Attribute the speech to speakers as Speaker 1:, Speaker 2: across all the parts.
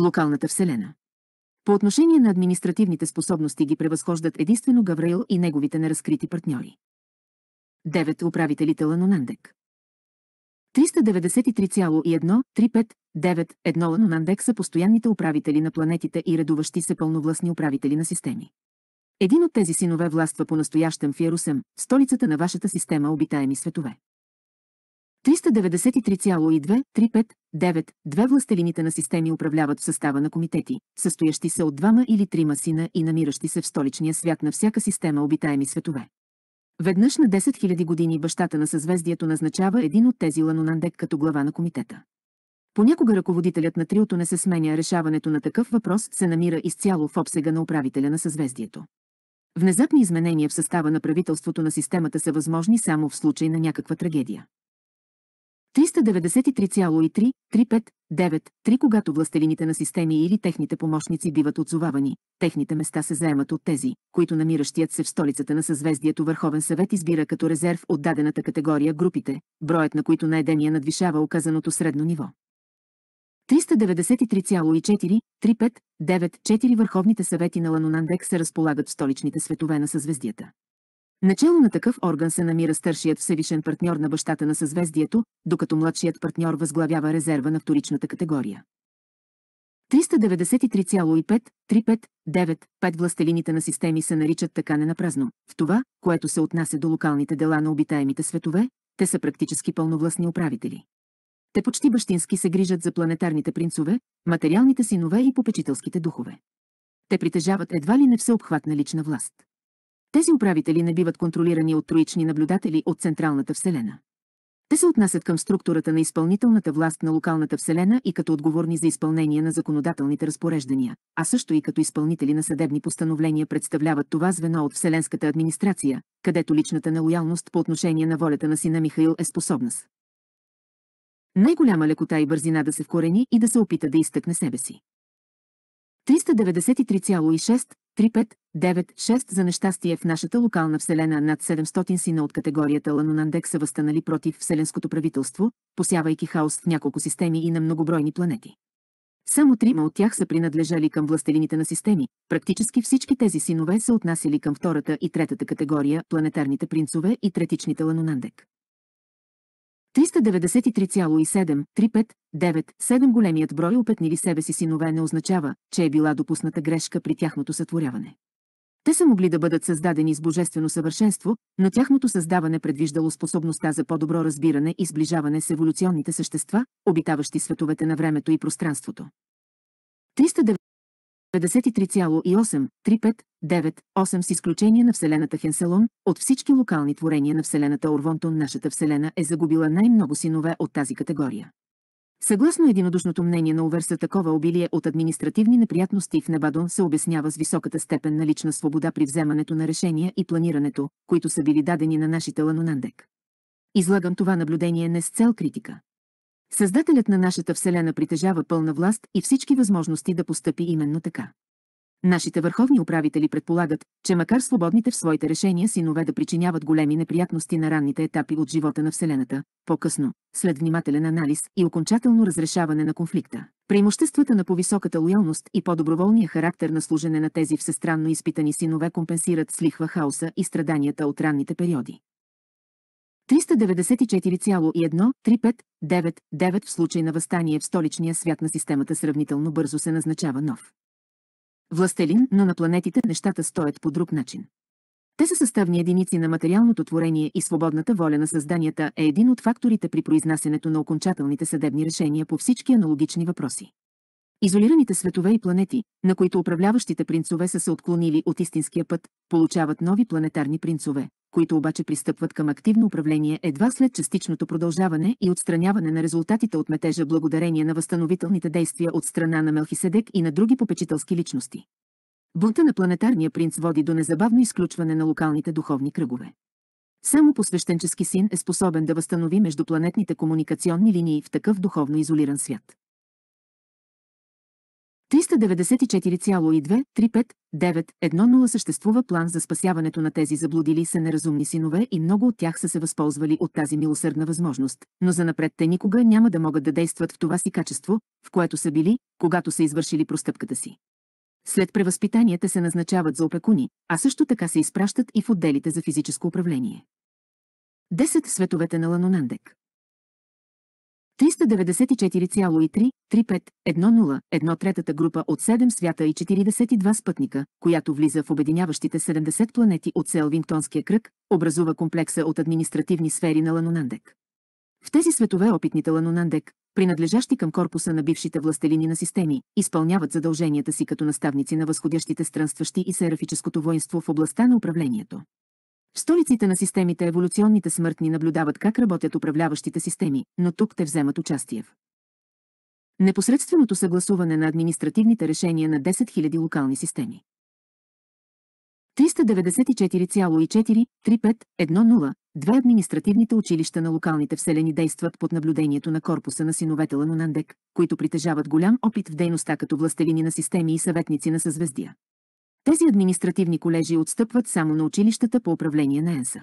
Speaker 1: локалната вселена. По отношение на административните способности ги превъзхождат единствено Гавраил и неговите неразкрити партньори. 9. Управителите Ланонандек 393,13591 Ланонандек са постоянните управители на планетите и редуващи се пълновластни управители на системи. Един от тези синове властва по-настоящем Фиерусем, столицата на вашата система обитаеми светове. 393,23592 властелините на системи управляват в състава на комитети, състоящи се от двама или трима сина и намиращи се в столичния свят на всяка система обитаеми светове. Веднъж на 10 000 години бащата на съзвездието назначава един от тези ланонандек като глава на комитета. Понякога ръководителят на триото не се сменя, решаването на такъв въпрос се намира изцяло в обсега на управителя на съзвездието. Внезапни изменения в състава на правителството на системата са възможни само в случай на някаква трагедия. 393,33593 когато властелините на системи или техните помощници биват отзовавани, техните места се заемат от тези, които намиращият се в столицата на съзвездието Върховен съвет избира като резерв от дадената категория групите, броят на които най надвишава оказаното средно ниво. 393,43594 Върховните съвети на Ланонандек се разполагат в столичните светове на съзвездията. Начало на такъв орган се намира старшият всевишен партньор на бащата на съзвездието, докато младшият партньор възглавява резерва на вторичната категория. 393,5-35-9-5 властелините на системи се наричат така ненапразно. В това, което се отнася до локалните дела на обитаемите светове, те са практически пълновластни управители. Те почти бащински се грижат за планетарните принцове, материалните синове и попечителските духове. Те притежават едва ли не всеобхватна лична власт. Тези управители не биват контролирани от троични наблюдатели от Централната Вселена. Те се отнасят към структурата на изпълнителната власт на локалната Вселена и като отговорни за изпълнение на законодателните разпореждания, а също и като изпълнители на съдебни постановления представляват това звено от Вселенската администрация, където личната нелоялност по отношение на волята на сина Михаил е способна с най-голяма лекота и бързина да се вкорени и да се опита да изтъкне себе си. 393,6 3596 за нещастие в нашата локална вселена над 700 сина от категорията Ланунандек са възстанали против Вселенското правителство, посявайки хаос в няколко системи и на многобройни планети. Само трима от тях са принадлежали към властелините на системи, практически всички тези синове са отнасяли към втората и третата категория планетарните принцове и третичните Ланонандек. 393,73597 големият брой опетнили себе си синове не означава, че е била допусната грешка при тяхното сътворяване. Те са могли да бъдат създадени с божествено съвършенство, но тяхното създаване предвиждало способността за по-добро разбиране и сближаване с еволюционните същества, обитаващи световете на времето и пространството. 390 53,83559 с изключение на Вселената Хенселон, от всички локални творения на Вселената Орвонтон нашата Вселена е загубила най-много синове от тази категория. Съгласно единодушното мнение на Уверса такова обилие от административни неприятности в Небадон се обяснява с високата степен на лична свобода при вземането на решения и планирането, които са били дадени на нашите Ланонандек. Излагам това наблюдение не с цел критика. Създателят на нашата Вселена притежава пълна власт и всички възможности да постъпи именно така. Нашите върховни управители предполагат, че макар свободните в своите решения синове да причиняват големи неприятности на ранните етапи от живота на Вселената, по-късно, след внимателен анализ и окончателно разрешаване на конфликта, преимуществата на повисоката лоялност и по-доброволния характер на служене на тези всестранно изпитани синове компенсират слихва хаоса и страданията от ранните периоди. 394,13599 в случай на възстание в столичния свят на системата сравнително бързо се назначава нов. Властелин, но на планетите нещата стоят по друг начин. Те са съставни единици на материалното творение и свободната воля на създанията е един от факторите при произнасянето на окончателните съдебни решения по всички аналогични въпроси. Изолираните светове и планети, на които управляващите принцове са се отклонили от истинския път, получават нови планетарни принцове, които обаче пристъпват към активно управление едва след частичното продължаване и отстраняване на резултатите от метежа благодарение на възстановителните действия от страна на Мелхиседек и на други попечителски личности. Бунта на планетарния принц води до незабавно изключване на локалните духовни кръгове. Само посвещенчески син е способен да възстанови междупланетните комуникационни линии в такъв духовно изолиран свят. 394,23591 съществува план за спасяването на тези заблудили се неразумни синове и много от тях са се възползвали от тази милосърдна възможност, но занапред те никога няма да могат да действат в това си качество, в което са били, когато са извършили простъпката си. След превъзпитанията се назначават за опекуни, а също така се изпращат и в отделите за физическо управление. 10. Световете на Ланонандек 394,33510, третата група от 7 свята и 42 спътника, която влиза в обединяващите 70 планети от Селвингтонския кръг, образува комплекса от административни сфери на Ланонандек. В тези светове опитните Ланонандек, принадлежащи към корпуса на бившите властелини на системи, изпълняват задълженията си като наставници на възходящите странстващи и серафическото воинство в областта на управлението. В столиците на системите еволюционните смъртни наблюдават как работят управляващите системи, но тук те вземат участие в непосредственото съгласуване на административните решения на 10 000 локални системи. 394,43510 две административните училища на локалните вселени действат под наблюдението на корпуса на синовете Ланонандек, които притежават голям опит в дейността като властелини на системи и съветници на съзвездия. Тези административни колежи отстъпват само на училищата по управление на ЕНСА.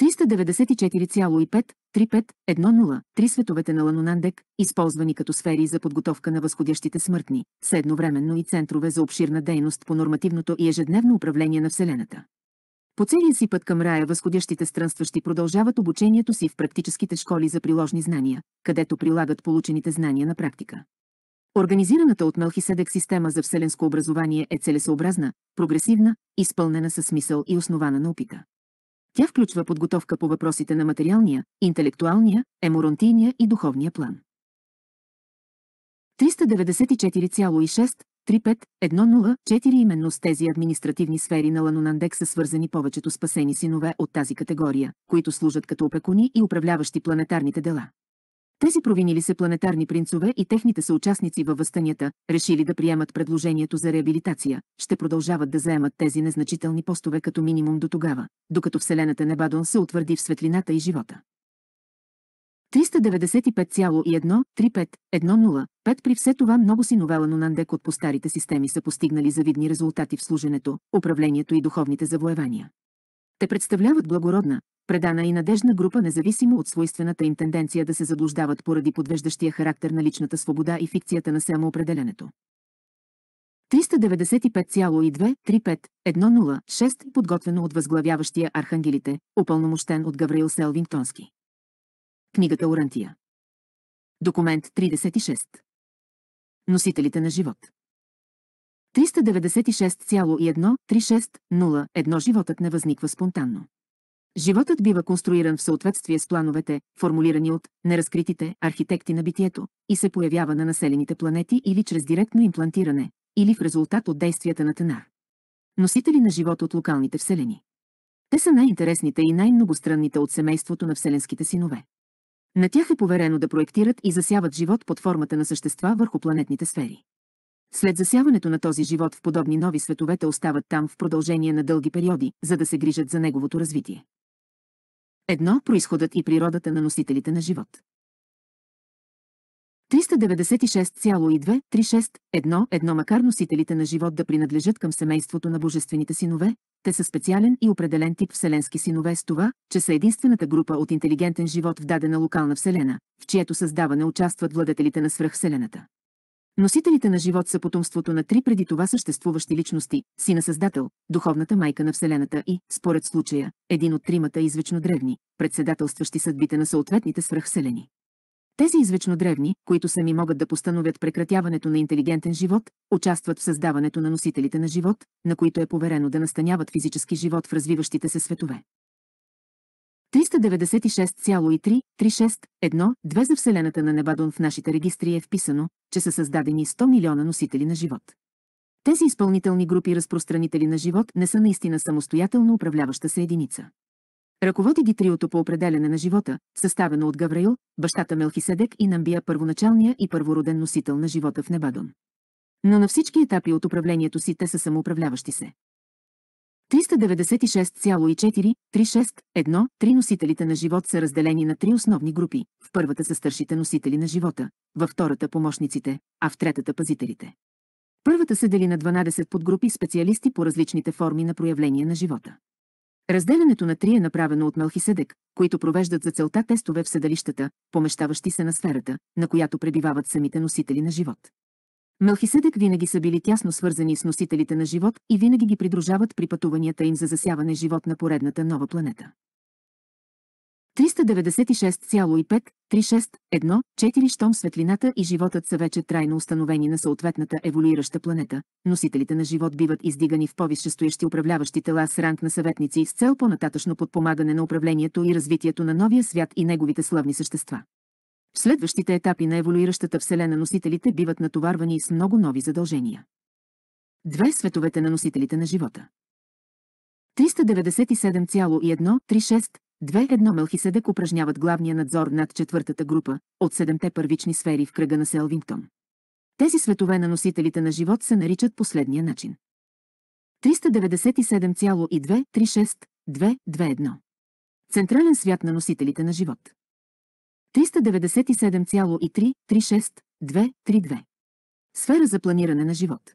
Speaker 1: 394,5-35-10, три световете на Ланонандек, използвани като сфери за подготовка на възходящите смъртни, са едновременно и центрове за обширна дейност по нормативното и ежедневно управление на Вселената. По целия си път към рая възходящите странстващи продължават обучението си в практическите школи за приложни знания, където прилагат получените знания на практика. Организираната от Мелхиседек система за вселенско образование е целесообразна, прогресивна, изпълнена със смисъл и основана на опита. Тя включва подготовка по въпросите на материалния, интелектуалния, еморонтийния и духовния план. 394,635104 именно с тези административни сфери на Ланунандек са свързани повечето спасени синове от тази категория, които служат като опекуни и управляващи планетарните дела. Тези провинили се планетарни принцове и техните съучастници във възстанията, решили да приемат предложението за реабилитация, ще продължават да заемат тези незначителни постове като минимум до тогава, докато Вселената Небадон се утвърди в светлината и живота. 395,135105. при все това много новела Нонандек от постарите системи са постигнали завидни резултати в служенето, управлението и духовните завоевания. Те представляват благородна, предана и надежна група независимо от свойствената им тенденция да се заблуждават поради подвеждащия характер на личната свобода и фикцията на самоопределенето. 35-106, подготвено от възглавяващия архангелите, упълномощен от Гавриил Селвингтонски. Книгата Орантия. Документ 36. Носителите на живот. 396,1360 животът не възниква спонтанно. Животът бива конструиран в съответствие с плановете, формулирани от неразкритите архитекти на битието, и се появява на населените планети или чрез директно имплантиране, или в резултат от действията на Тенар. Носители на живота от локалните вселени. Те са най-интересните и най-многостранните от семейството на вселенските синове. На тях е поверено да проектират и засяват живот под формата на същества върху планетните сфери. След засяването на този живот в подобни нови светове те остават там в продължение на дълги периоди, за да се грижат за неговото развитие. Едно – происходът и природата на носителите на живот. 396,236-1-1 Макар носителите на живот да принадлежат към семейството на божествените синове, те са специален и определен тип вселенски синове с това, че са единствената група от интелигентен живот в дадена локална вселена, в чието създаване участват владетелите на свръхвселената. Носителите на живот са потомството на три преди това съществуващи личности, сина Създател, духовната майка на Вселената и, според случая, един от тримата извечно древни, председателстващи съдбите на съответните свръхселени. Тези извечно древни, които сами могат да постановят прекратяването на интелигентен живот, участват в създаването на носителите на живот, на които е поверено да настаняват физически живот в развиващите се светове. 396,3361-2 за Вселената на Небадон в нашите регистри е вписано, че са създадени 100 милиона носители на живот. Тези изпълнителни групи разпространители на живот не са наистина самостоятелно управляваща се единица. Ръководи ги триото по определене на живота, съставено от Гавраил, бащата Мелхиседек и Намбия първоначалния и първороден носител на живота в Небадон. Но на всички етапи от управлението си те са самоуправляващи се. 396,436,1, три носителите на живот са разделени на три основни групи. В първата са старшите носители на живота, във втората – помощниците, а в третата – пазителите. Първата се дели на 12 подгрупи специалисти по различните форми на проявление на живота. Разделянето на три е направено от Мелхиседек, които провеждат за целта тестове в седалищата, помещаващи се на сферата, на която пребивават самите носители на живот. Мелхиседек винаги са били тясно свързани с носителите на живот и винаги ги придружават при пътуванията им за засяване живот на поредната нова планета. 396,5-36-1-4 Щом светлината и животът са вече трайно установени на съответната еволюираща планета, носителите на живот биват издигани в повисшестоящи управляващи тела с ранг на съветници с цел по-нататъчно подпомагане на управлението и развитието на новия свят и неговите славни същества. В следващите етапи на еволюиращата Вселена носителите биват натоварвани с много нови задължения. Две световете на носителите на живота. 397,1362 Мелхиседек упражняват главния надзор над четвъртата група от седемте първични сфери в кръга на Селвингтон. Тези светове на носителите на живот се наричат последния начин. 397,2362221 Централен свят на носителите на живот. 397,336,232. Сфера за планиране на живот.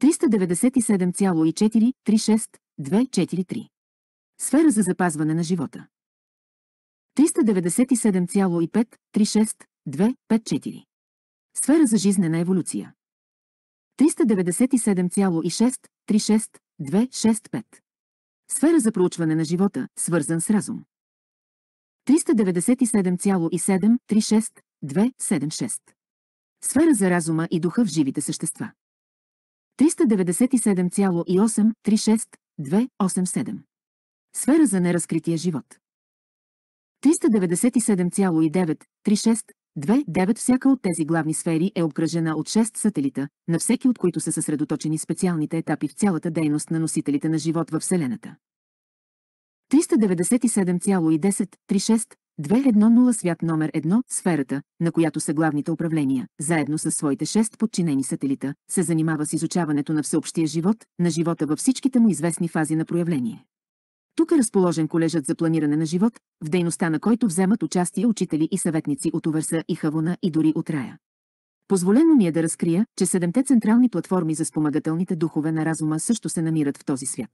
Speaker 1: 397,436,243. Сфера за запазване на живота. 397,536,254. Сфера за жизнена еволюция. 397,636,265. Сфера за проучване на живота, свързан с разум. 397,736,276. Сфера за разума и духа в живите същества. 397,836,287. Сфера за неразкрития живот. 397,936,2,9 Всяка от тези главни сфери е обкръжена от 6 сателита, на всеки от които са съсредоточени специалните етапи в цялата дейност на носителите на живот във Вселената. 3971036 свят номер 1, сферата, на която са главните управления, заедно с своите 6 подчинени сателита, се занимава с изучаването на всеобщия живот, на живота във всичките му известни фази на проявление. Тук е разположен колежът за планиране на живот, в дейността на който вземат участие учители и съветници от Увърса и Хавона и дори от Рая. Позволено ми е да разкрия, че седемте централни платформи за спомагателните духове на разума също се намират в този свят.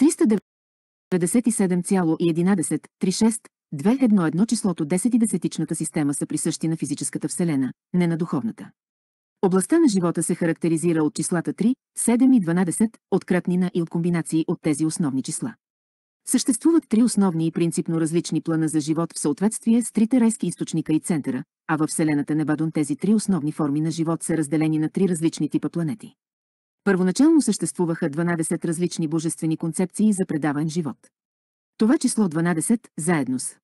Speaker 1: 309 57,1136, 211 числото 10 и десетичната система са присъщи на физическата Вселена, не на духовната. Областта на живота се характеризира от числата 3, 7 и 12, от кратнина и от комбинации от тези основни числа. Съществуват три основни и принципно различни плана за живот в съответствие с трите райски източника и центъра, а във Вселената Небадон тези три основни форми на живот са разделени на три различни типа планети. Първоначално съществуваха 12 различни божествени концепции за предаван живот. Това число 12, заедно с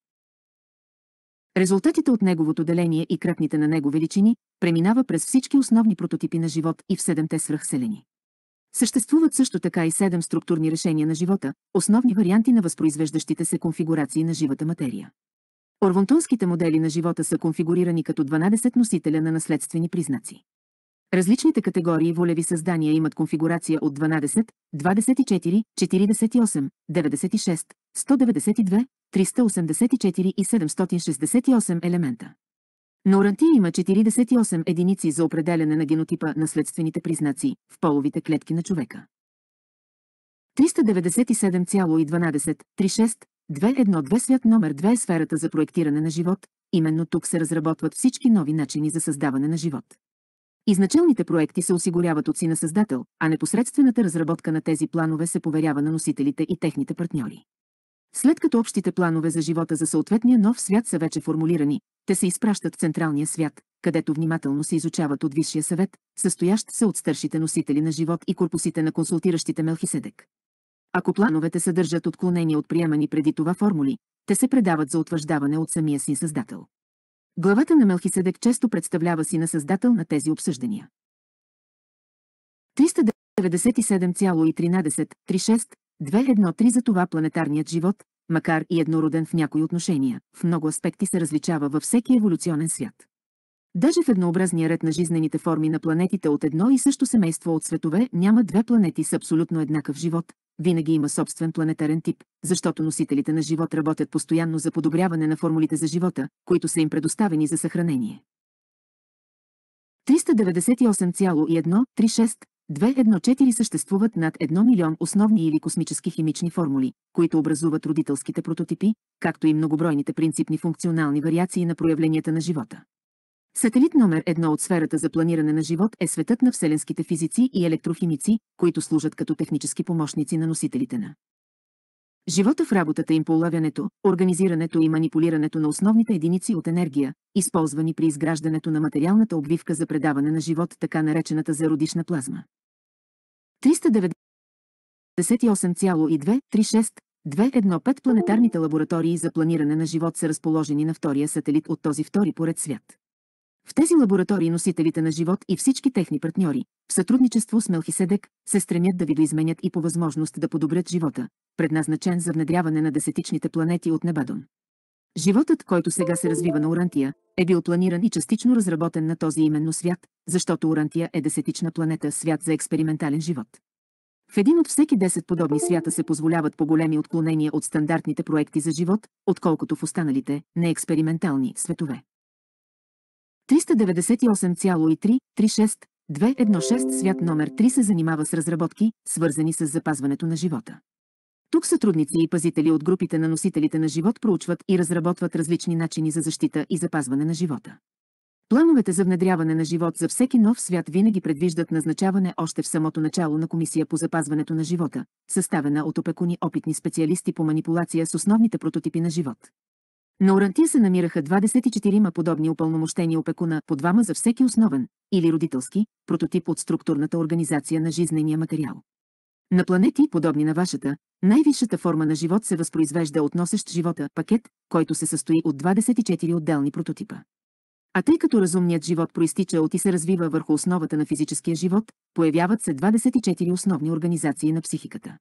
Speaker 1: резултатите от неговото деление и кръпните на него величини, преминава през всички основни прототипи на живот и в седемте свръхселени. Съществуват също така и седем структурни решения на живота, основни варианти на възпроизвеждащите се конфигурации на живата материя. Орвонтонските модели на живота са конфигурирани като 12 носителя на наследствени признаци. Различните категории волеви създания имат конфигурация от 12, 24, 48, 96, 192, 384 и 768 елемента. Норанти има 48 единици за определяне на генотипа на следствените признаци в половите клетки на човека. 397,12-36-212 свят номер 2 е сферата за проектиране на живот, именно тук се разработват всички нови начини за създаване на живот. Изначалните проекти се осигуряват от си на създател, а непосредствената разработка на тези планове се поверява на носителите и техните партньори. След като общите планове за живота за съответния нов свят са вече формулирани, те се изпращат в централния свят, където внимателно се изучават от Висшия съвет, състоящ се от старшите носители на живот и корпусите на консултиращите Мелхиседек. Ако плановете съдържат отклонения от приемани преди това формули, те се предават за утвърждаване от самия си създател. Главата на Мелхиседек често представлява си на създател на тези обсъждания. 39713 213 за това планетарният живот, макар и еднороден в някои отношения, в много аспекти се различава във всеки еволюционен свят. Даже в еднообразния ред на жизнените форми на планетите от едно и също семейство от светове няма две планети с абсолютно еднакъв живот, винаги има собствен планетарен тип, защото носителите на живот работят постоянно за подобряване на формулите за живота, които са им предоставени за съхранение. 398,136214 съществуват над 1 милион основни или космически химични формули, които образуват родителските прототипи, както и многобройните принципни функционални вариации на проявленията на живота. Сателит номер едно от сферата за планиране на живот е светът на вселенските физици и електрохимици, които служат като технически помощници на носителите на живота в работата им по улавянето, организирането и манипулирането на основните единици от енергия, използвани при изграждането на материалната обвивка за предаване на живот, така наречената зародишна плазма. 398236 планетарните лаборатории за планиране на живот са разположени на втория сателит от този втори поред свят. В тези лаборатории носителите на живот и всички техни партньори, в сътрудничество с Мелхиседек, се стремят да видоизменят и по възможност да подобрят живота, предназначен за внедряване на десетичните планети от Небадон. Животът, който сега се развива на Урантия, е бил планиран и частично разработен на този именно свят, защото Урантия е десетична планета свят за експериментален живот. В един от всеки 10 подобни свята се позволяват по-големи отклонения от стандартните проекти за живот, отколкото в останалите, неекспериментални светове. 398,336216 216 свят номер 3 се занимава с разработки, свързани с запазването на живота. Тук сътрудници и пазители от групите на носителите на живот проучват и разработват различни начини за защита и запазване на живота. Плановете за внедряване на живот за всеки нов свят винаги предвиждат назначаване още в самото начало на комисия по запазването на живота, съставена от опекуни опитни специалисти по манипулация с основните прототипи на живот. На Орантия се намираха 24-ма подобни упълномощени опекуна, по двама за всеки основен, или родителски, прототип от структурната организация на жизнения материал. На планети, подобни на вашата, най-висшата форма на живот се възпроизвежда от носещ живота пакет, който се състои от 24 отделни прототипа. А тъй като разумният живот проистича от и се развива върху основата на физическия живот, появяват се 24 основни организации на психиката.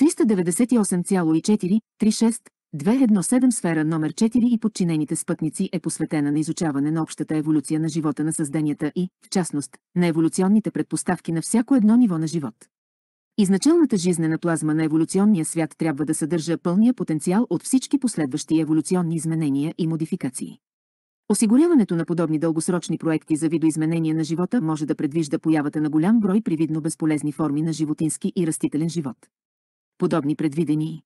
Speaker 1: 398,436 217 сфера номер 4 и подчинените спътници е посветена на изучаване на общата еволюция на живота на създанията и, в частност, на еволюционните предпоставки на всяко едно ниво на живот. Изначалната жизнена плазма на еволюционния свят трябва да съдържа пълния потенциал от всички последващи еволюционни изменения и модификации. Осигуряването на подобни дългосрочни проекти за видоизменение на живота може да предвижда появата на голям брой привидно безполезни форми на животински и растителен живот. Подобни предвидени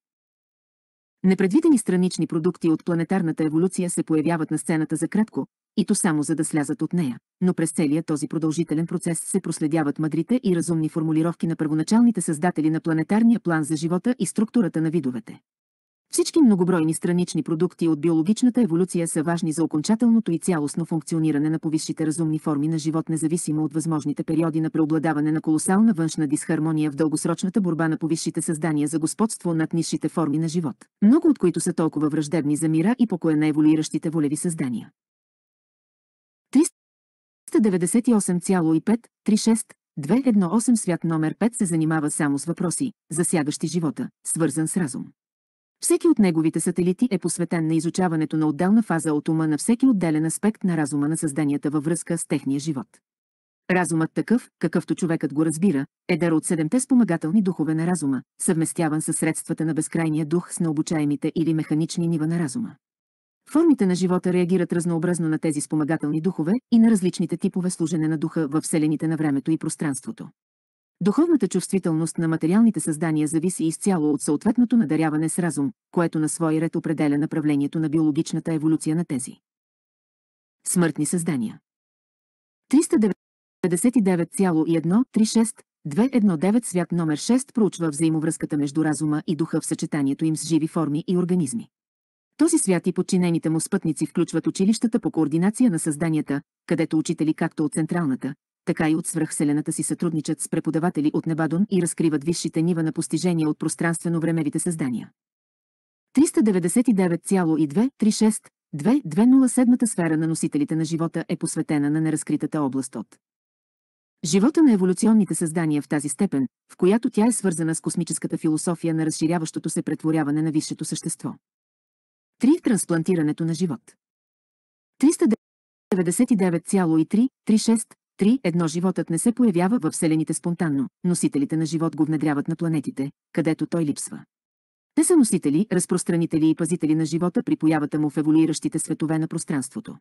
Speaker 1: Непредвидени странични продукти от планетарната еволюция се появяват на сцената за кратко, и то само за да слязат от нея, но през целия този продължителен процес се проследяват мъдрите и разумни формулировки на първоначалните създатели на планетарния план за живота и структурата на видовете. Всички многобройни странични продукти от биологичната еволюция са важни за окончателното и цялостно функциониране на повисшите разумни форми на живот, независимо от възможните периоди на преобладаване на колосална външна дисхармония в дългосрочната борба на повисшите създания за господство над низшите форми на живот, много от които са толкова враждебни за мира и покоя на еволюиращите волеви създания. 398,5, 218 свят номер 5 се занимава само с въпроси, засягащи живота, свързан с разум. Всеки от неговите сателити е посветен на изучаването на отделна фаза от ума на всеки отделен аспект на разума на създанията във връзка с техния живот. Разумът такъв, какъвто човекът го разбира, е дар от седемте спомагателни духове на разума, съвместяван със средствата на безкрайния дух с необучаемите или механични нива на разума. Формите на живота реагират разнообразно на тези спомагателни духове и на различните типове служене на духа във вселените на времето и пространството. Духовната чувствителност на материалните създания зависи изцяло от съответното надаряване с разум, което на свой ред определя направлението на биологичната еволюция на тези. Смъртни създания 399,136 219 свят номер 6 проучва взаимовръзката между разума и духа в съчетанието им с живи форми и организми. Този свят и подчинените му спътници включват училищата по координация на създанията, където учители както от централната, така и от свръхселената си сътрудничат с преподаватели от Небадон и разкриват висшите нива на постижения от пространствено-времевите създания. 399,236 2207 сфера на носителите на живота е посветена на неразкритата област от живота на еволюционните създания в тази степен, в която тя е свързана с космическата философия на разширяващото се претворяване на висшето същество. 3. Трансплантирането на живот. 3. Едно животът не се появява във вселените спонтанно, носителите на живот го внедряват на планетите, където той липсва. Те са носители, разпространители и пазители на живота при появата му в еволюиращите светове на пространството.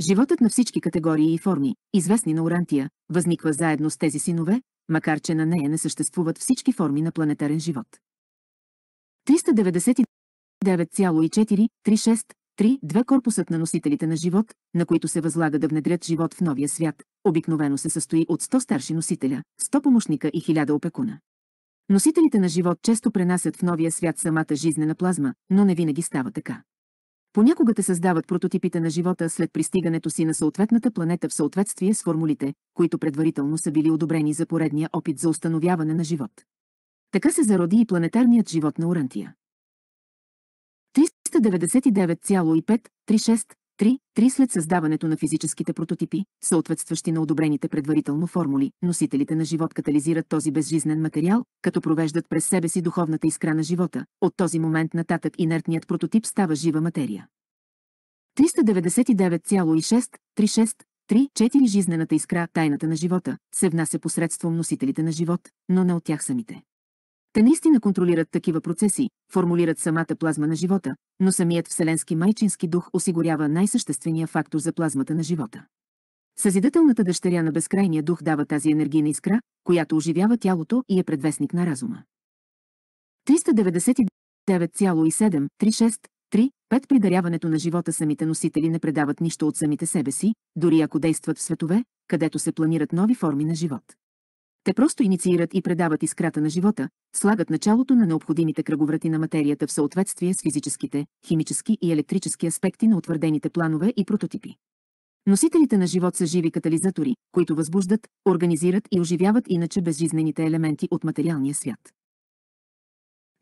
Speaker 1: Животът на всички категории и форми, известни на Орантия, възниква заедно с тези синове, макар че на нея не съществуват всички форми на планетарен живот. 399,436 3. Два корпусът на носителите на живот, на които се възлага да внедрят живот в новия свят, обикновено се състои от 100 старши носителя, 100 помощника и 1000 опекуна. Носителите на живот често пренасят в новия свят самата жизнена плазма, но не винаги става така. Понякога те създават прототипите на живота след пристигането си на съответната планета в съответствие с формулите, които предварително са били одобрени за поредния опит за установяване на живот. Така се зароди и планетарният живот на Орантия. 399,536-3 след създаването на физическите прототипи, съответстващи на одобрените предварително формули, носителите на живот катализират този безжизнен материал, като провеждат през себе си духовната искра на живота. От този момент нататък инертният прототип става жива материя. 399,6363 4 жизнената искра, тайната на живота, се внася посредством носителите на живот, но не от тях самите. Те наистина контролират такива процеси, формулират самата плазма на живота, но самият вселенски майчински дух осигурява най-съществения фактор за плазмата на живота. Съзидателната дъщеря на безкрайния дух дава тази енергийна искра, която оживява тялото и е предвестник на разума. 399,7363 5 при даряването на живота самите носители не предават нищо от самите себе си, дори ако действат в светове, където се планират нови форми на живот. Те просто инициират и предават искрата на живота, слагат началото на необходимите кръговрати на материята в съответствие с физическите, химически и електрически аспекти на утвърдените планове и прототипи. Носителите на живот са живи катализатори, които възбуждат, организират и оживяват иначе безжизнените елементи от материалния свят.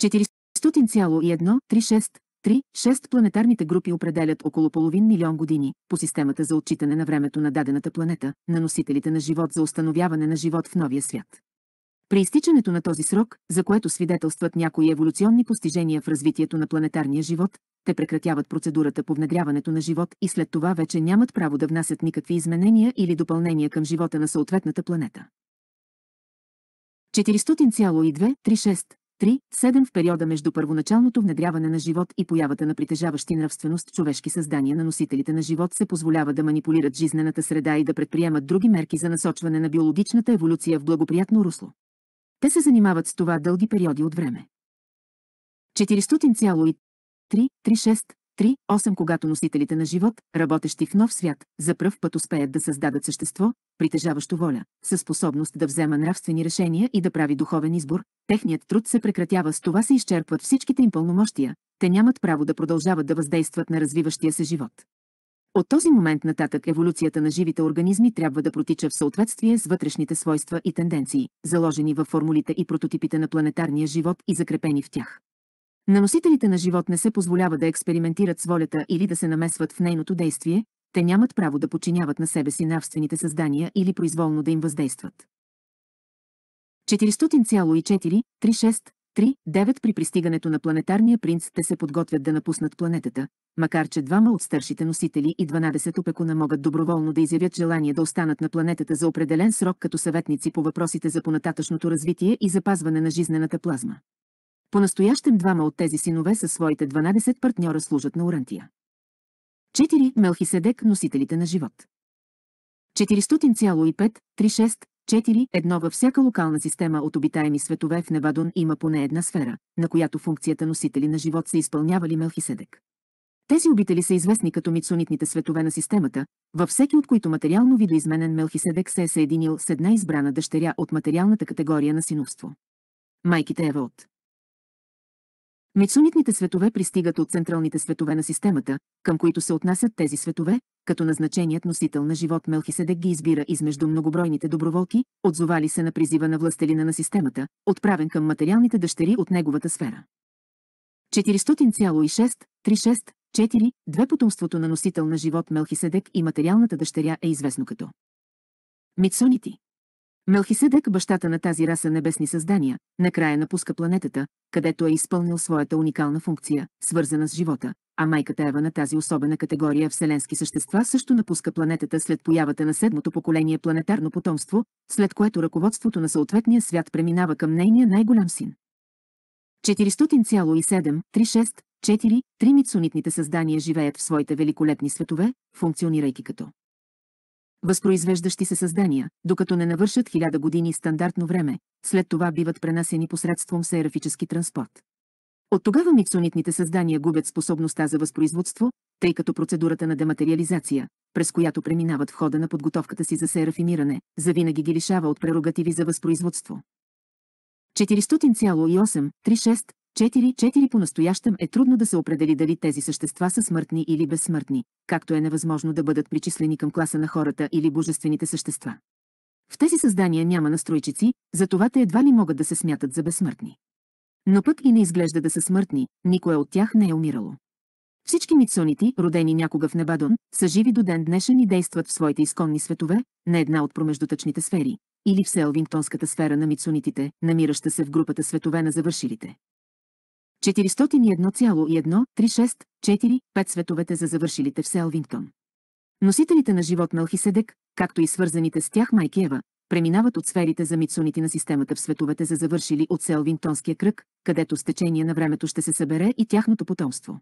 Speaker 1: 400,136 3-6 планетарните групи определят около половин милион години по системата за отчитане на времето на дадената планета на носителите на живот за установяване на живот в новия свят. При изтичането на този срок, за което свидетелстват някои еволюционни постижения в развитието на планетарния живот, те прекратяват процедурата по внедряването на живот и след това вече нямат право да внасят никакви изменения или допълнения към живота на съответната планета. 400,236 3.7 в периода между първоначалното внедряване на живот и появата на притежаващи нравственост човешки създания на носителите на живот се позволява да манипулират жизнената среда и да предприемат други мерки за насочване на биологичната еволюция в благоприятно русло. Те се занимават с това дълги периоди от време. 400,336 3.8 Когато носителите на живот, работещи в нов свят, за пръв път успеят да създадат същество, притежаващо воля, със способност да взема нравствени решения и да прави духовен избор, техният труд се прекратява, с това се изчерпват всичките им пълномощия, те нямат право да продължават да въздействат на развиващия се живот. От този момент нататък еволюцията на живите организми трябва да протича в съответствие с вътрешните свойства и тенденции, заложени във формулите и прототипите на планетарния живот и закрепени в тях. На носителите на живот не се позволява да експериментират с волята или да се намесват в нейното действие, те нямат право да подчиняват на себе си навствените създания или произволно да им въздействат. 400,43639 при пристигането на планетарния принц те се подготвят да напуснат планетата, макар че двама от старшите носители и 12 опекуна могат доброволно да изявят желание да останат на планетата за определен срок като съветници по въпросите за понататъчното развитие и запазване на жизнената плазма. По-настоящем двама от тези синове със своите 12 партньора служат на Орантия. 4. Мелхиседек – носителите на живот. 400,5 36, 4, едно във всяка локална система от обитаеми светове в Невадон има поне една сфера, на която функцията носители на живот са изпълнявали Мелхиседек. Тези обители са известни като мицунитните светове на системата, във всеки от които материално видоизменен Мелхиседек се е съединил с една избрана дъщеря от материалната категория на синовство. Майките Ева от Мицунитните светове пристигат от централните светове на системата, към които се отнасят тези светове, като назначеният носител на живот Мелхиседек ги избира измежду многобройните доброволки, отзовали се на призива на властелина на системата, отправен към материалните дъщери от неговата сфера. 4, две потомството на носител на живот Мелхиседек и материалната дъщеря е известно като Мицунити. Мелхиседек, бащата на тази раса небесни създания, накрая напуска планетата, където е изпълнил своята уникална функция, свързана с живота, а майката Ева на тази особена категория вселенски същества също напуска планетата след появата на седмото поколение планетарно потомство, след което ръководството на съответния свят преминава към нейния най-голям син. 400,7364 4 създания живеят в своите великолепни светове, функционирайки като възпроизвеждащи се създания, докато не навършат хиляда години стандартно време, след това биват пренасени посредством серафически транспорт. От тогава миксонитните създания губят способността за възпроизводство, тъй като процедурата на дематериализация, през която преминават в хода на подготовката си за серафимиране, завинаги ги лишава от прерогативи за възпроизводство. 400,836 4.4 По-настоящем е трудно да се определи дали тези същества са смъртни или безсмъртни, както е невъзможно да бъдат причислени към класа на хората или божествените същества. В тези създания няма настройчици, затова те едва ли могат да се смятат за безсмъртни. Но пък и не изглежда да са смъртни, никое от тях не е умирало. Всички мицонити, родени някога в Небадон, са живи до ден днешен и действат в своите изконни светове, на една от промеждутъчните сфери, или в Селвингтонската сфера на мицонитите, намираща се в групата светове на завършилите. 401,1364-5 световете за завършилите в Селвингтон. Носителите на живот Мелхиседек, както и свързаните с тях майки Ева, преминават от сферите за мицуните на системата в световете за завършили от Селвинтонския кръг, където с течение на времето ще се събере и тяхното потомство.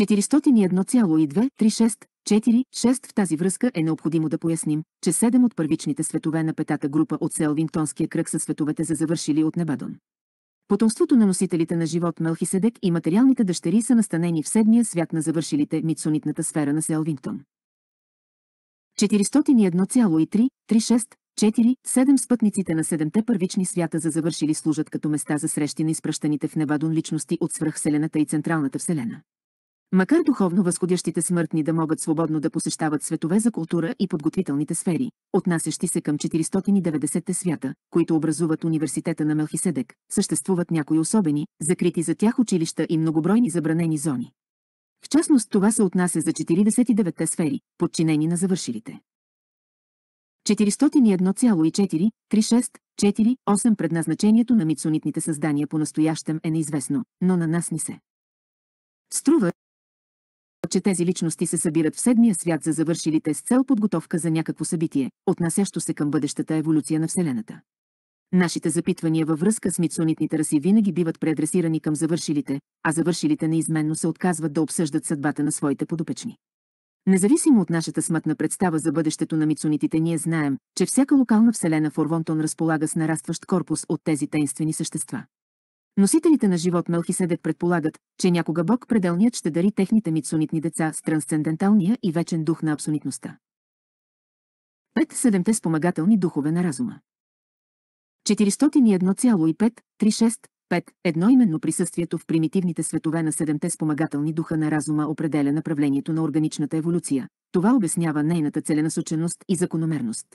Speaker 1: 4012364 в тази връзка е необходимо да поясним, че 7 от първичните светове на петата група от Селвинтонския кръг са световете за завършили от Небадон. Потомството на носителите на живот Мелхиседек и материалните дъщери са настанени в седмия свят на завършилите митсонитната сфера на Селвингтон. 401,3364,7 спътниците на седемте първични свята за завършили служат като места за срещи на изпращаните в Невадон личности от свръхселената и централната вселена. Макар духовно възходящите смъртни да могат свободно да посещават светове за култура и подготвителните сфери, отнасящи се към 490-те свята, които образуват университета на Мелхиседек, съществуват някои особени, закрити за тях училища и многобройни забранени зони. В частност това се отнася за 49-те сфери, подчинени на завършилите. 401,436,48 8 предназначението на мицунитните създания по-настоящем е неизвестно, но на нас ни се. Струва, че тези личности се събират в седмия свят за завършилите с цел подготовка за някакво събитие, отнасящо се към бъдещата еволюция на Вселената. Нашите запитвания във връзка с мицунитните раси винаги биват преадресирани към завършилите, а завършилите неизменно се отказват да обсъждат съдбата на своите подопечни. Независимо от нашата смътна представа за бъдещето на мицунитите, ние знаем, че всяка локална вселена в Орвонтон разполага с нарастващ корпус от тези тайнствени същества. Носителите на живот Мелхиседек предполагат, че някога Бог пределният ще дари техните мицунитни деца с трансценденталния и вечен дух на абсолютността. Пет седемте спомагателни духове на разума. 401,5365, 5 именно присъствието в примитивните светове на седемте спомагателни духа на разума определя направлението на органичната еволюция. Това обяснява нейната целенасоченост и закономерност.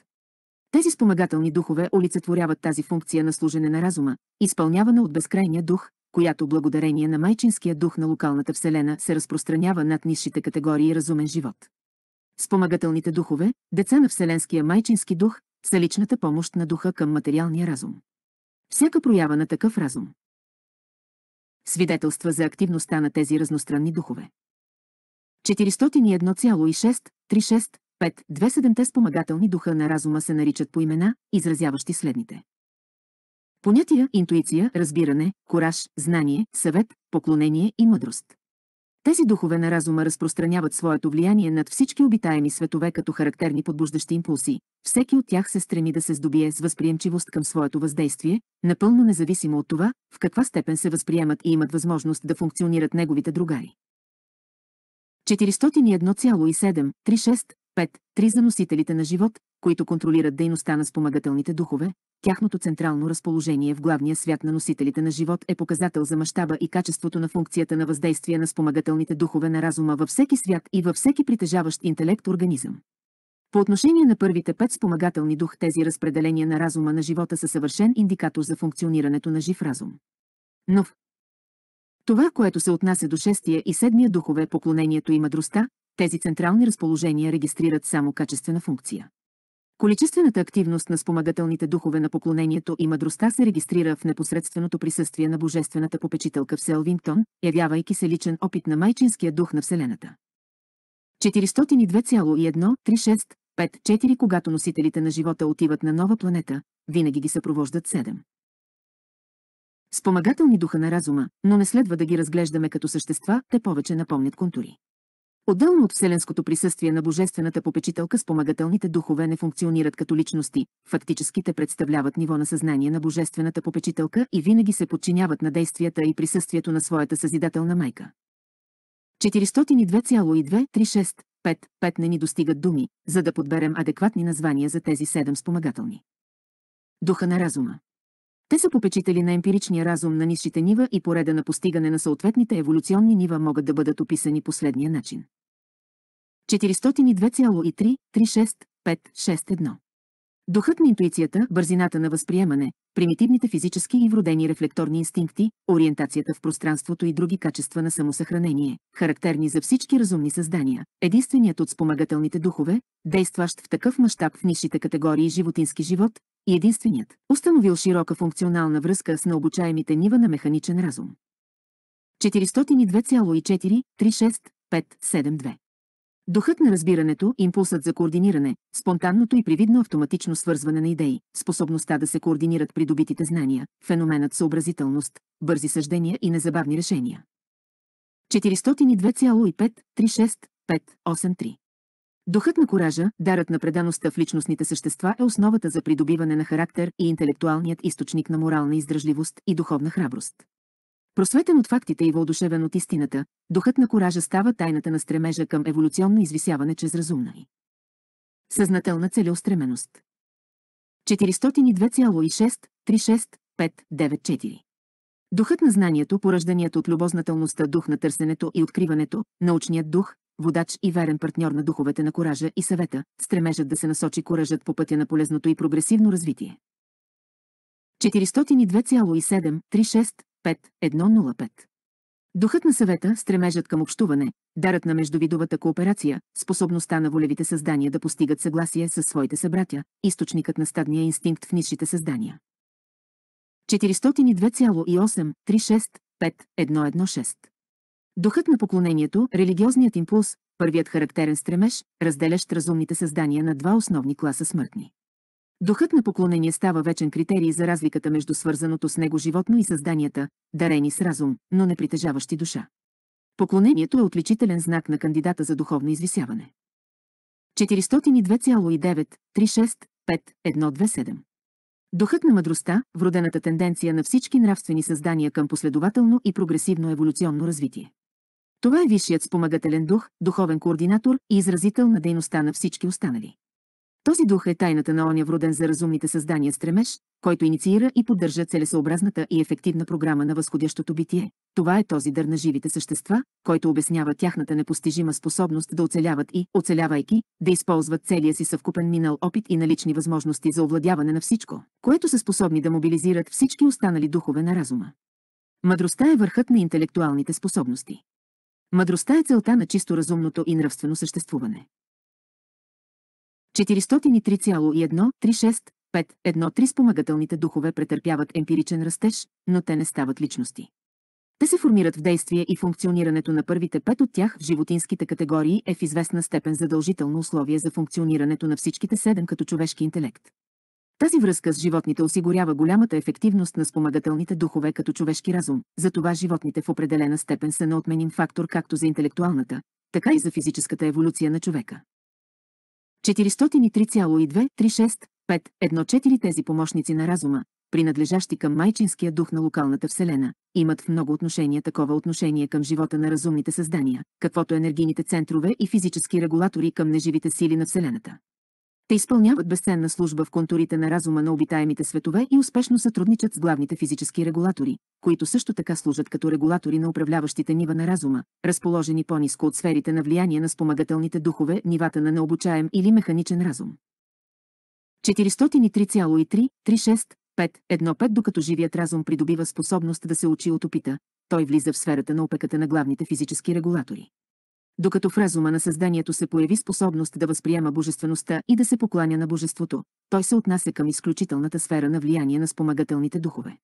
Speaker 1: Тези спомагателни духове олицетворяват тази функция на служене на разума, изпълнявана от безкрайния дух, която благодарение на майчинския дух на локалната вселена се разпространява над низшите категории разумен живот. Спомагателните духове, деца на вселенския майчински дух, са личната помощ на духа към материалния разум. Всяка проява на такъв разум свидетелства за активността на тези разностранни духове. 401,636 пет Две седемте спомагателни духа на разума се наричат по имена, изразяващи следните. Понятия интуиция, разбиране, кораж, знание, съвет, поклонение и мъдрост. Тези духове на разума разпространяват своето влияние над всички обитаеми светове като характерни подбуждащи импулси. Всеки от тях се стреми да се здобие с възприемчивост към своето въздействие, напълно независимо от това, в каква степен се възприемат и имат възможност да функционират неговите другари. 401,736 5. Три за носителите на живот, които контролират дейността на спомагателните духове, тяхното централно разположение в главния свят на носителите на живот е показател за мащаба и качеството на функцията на въздействие на спомагателните духове на разума във всеки свят и във всеки притежаващ интелект организъм. По отношение на първите пет спомагателни дух тези разпределения на разума на живота са съвършен индикатор за функционирането на жив разум. Но в това, което се отнася до шестия и седмия духове, поклонението и мъдростта, тези централни разположения регистрират само качествена функция. Количествената активност на спомагателните духове на поклонението и мъдростта се регистрира в непосредственото присъствие на божествената попечителка в Селвингтон, явявайки се личен опит на майчинския дух на Вселената. 402,13654 Когато носителите на живота отиват на нова планета, винаги ги съпровождат 7. Спомагателни духа на разума, но не следва да ги разглеждаме като същества, те повече напомнят контури. Отделно от вселенското присъствие на божествената попечителка спомагателните духове не функционират като личности, фактически те представляват ниво на съзнание на божествената попечителка и винаги се подчиняват на действията и присъствието на своята съзидателна майка. 402,236 5, 5 не ни достигат думи, за да подберем адекватни названия за тези седем спомагателни. Духа на разума. Те са попечители на емпиричния разум на низшите нива и пореда на постигане на съответните еволюционни нива могат да бъдат описани последния начин. 402,33651. Духът на интуицията, бързината на възприемане, примитивните физически и вродени рефлекторни инстинкти, ориентацията в пространството и други качества на самосъхранение, характерни за всички разумни създания, единственият от спомагателните духове, действащ в такъв мащаб в нишите категории животински живот, и единственият, установил широка функционална връзка с необучаемите нива на механичен разум. 36572 Духът на разбирането, импулсът за координиране, спонтанното и привидно автоматично свързване на идеи, способността да се координират придобитите знания, феноменът съобразителност, бързи съждения и незабавни решения. 402,536583. Духът на коража, дарът на предаността в личностните същества е основата за придобиване на характер и интелектуалният източник на морална издръжливост и духовна храброст. Просветен от фактите и въодушевен от истината, духът на коража става тайната на стремежа към еволюционно извисяване чрез разумна и съзнателна целеустременост. 4026 Духът на знанието, поръжданият от любознателността, дух на търсенето и откриването, научният дух, водач и верен партньор на духовете на коража и съвета, стремежат да се насочи коражът по пътя на полезното и прогресивно развитие. 402,7-36 5105. Духът на съвета, стремежът към общуване, дарът на междувидовата кооперация, способността на волевите създания да постигат съгласие с своите събратя, източникът на стадния инстинкт в нишите създания. 402,8365116. Духът на поклонението, религиозният импулс, първият характерен стремеж, разделящ разумните създания на два основни класа смъртни. Духът на поклонение става вечен критерий за разликата между свързаното с него животно и създанията, дарени с разум, но не притежаващи душа. Поклонението е отличителен знак на кандидата за духовно извисяване. 402,9365127 Духът на мъдростта, вродената тенденция на всички нравствени създания към последователно и прогресивно еволюционно развитие. Това е висшият спомагателен дух, духовен координатор и изразител на дейността на всички останали. Този дух е тайната на оня вроден за разумните създания стремеж, който инициира и поддържа целесообразната и ефективна програма на възходящото битие. Това е този дър на живите същества, който обяснява тяхната непостижима способност да оцеляват и, оцелявайки, да използват целия си съвкупен минал опит и налични възможности за овладяване на всичко, което са способни да мобилизират всички останали духове на разума. Мъдростта е върхът на интелектуалните способности. Мъдростта е целта на чисто разумното и нравствено съществуване. 403,136513 спомагателните духове претърпяват емпиричен растеж, но те не стават личности. Те се формират в действие и функционирането на първите пет от тях в животинските категории е в известна степен задължително условие за функционирането на всичките седем като човешки интелект. Тази връзка с животните осигурява голямата ефективност на спомагателните духове като човешки разум, затова животните в определена степен са неотменим фактор както за интелектуалната, така и за физическата еволюция на човека. 403,236514 тези помощници на разума, принадлежащи към майчинския дух на локалната вселена, имат в много отношения такова отношение към живота на разумните създания, каквото енергийните центрове и физически регулатори към неживите сили на вселената. Те изпълняват безценна служба в контурите на разума на обитаемите светове и успешно сътрудничат с главните физически регулатори, които също така служат като регулатори на управляващите нива на разума, разположени по-низко от сферите на влияние на спомагателните духове, нивата на необучаем или механичен разум. 403336 Докато живият разум придобива способност да се учи от опита, той влиза в сферата на опеката на главните физически регулатори докато в разума на създанието се появи способност да възприема божествеността и да се покланя на божеството, той се отнася към изключителната сфера на влияние на спомагателните духове.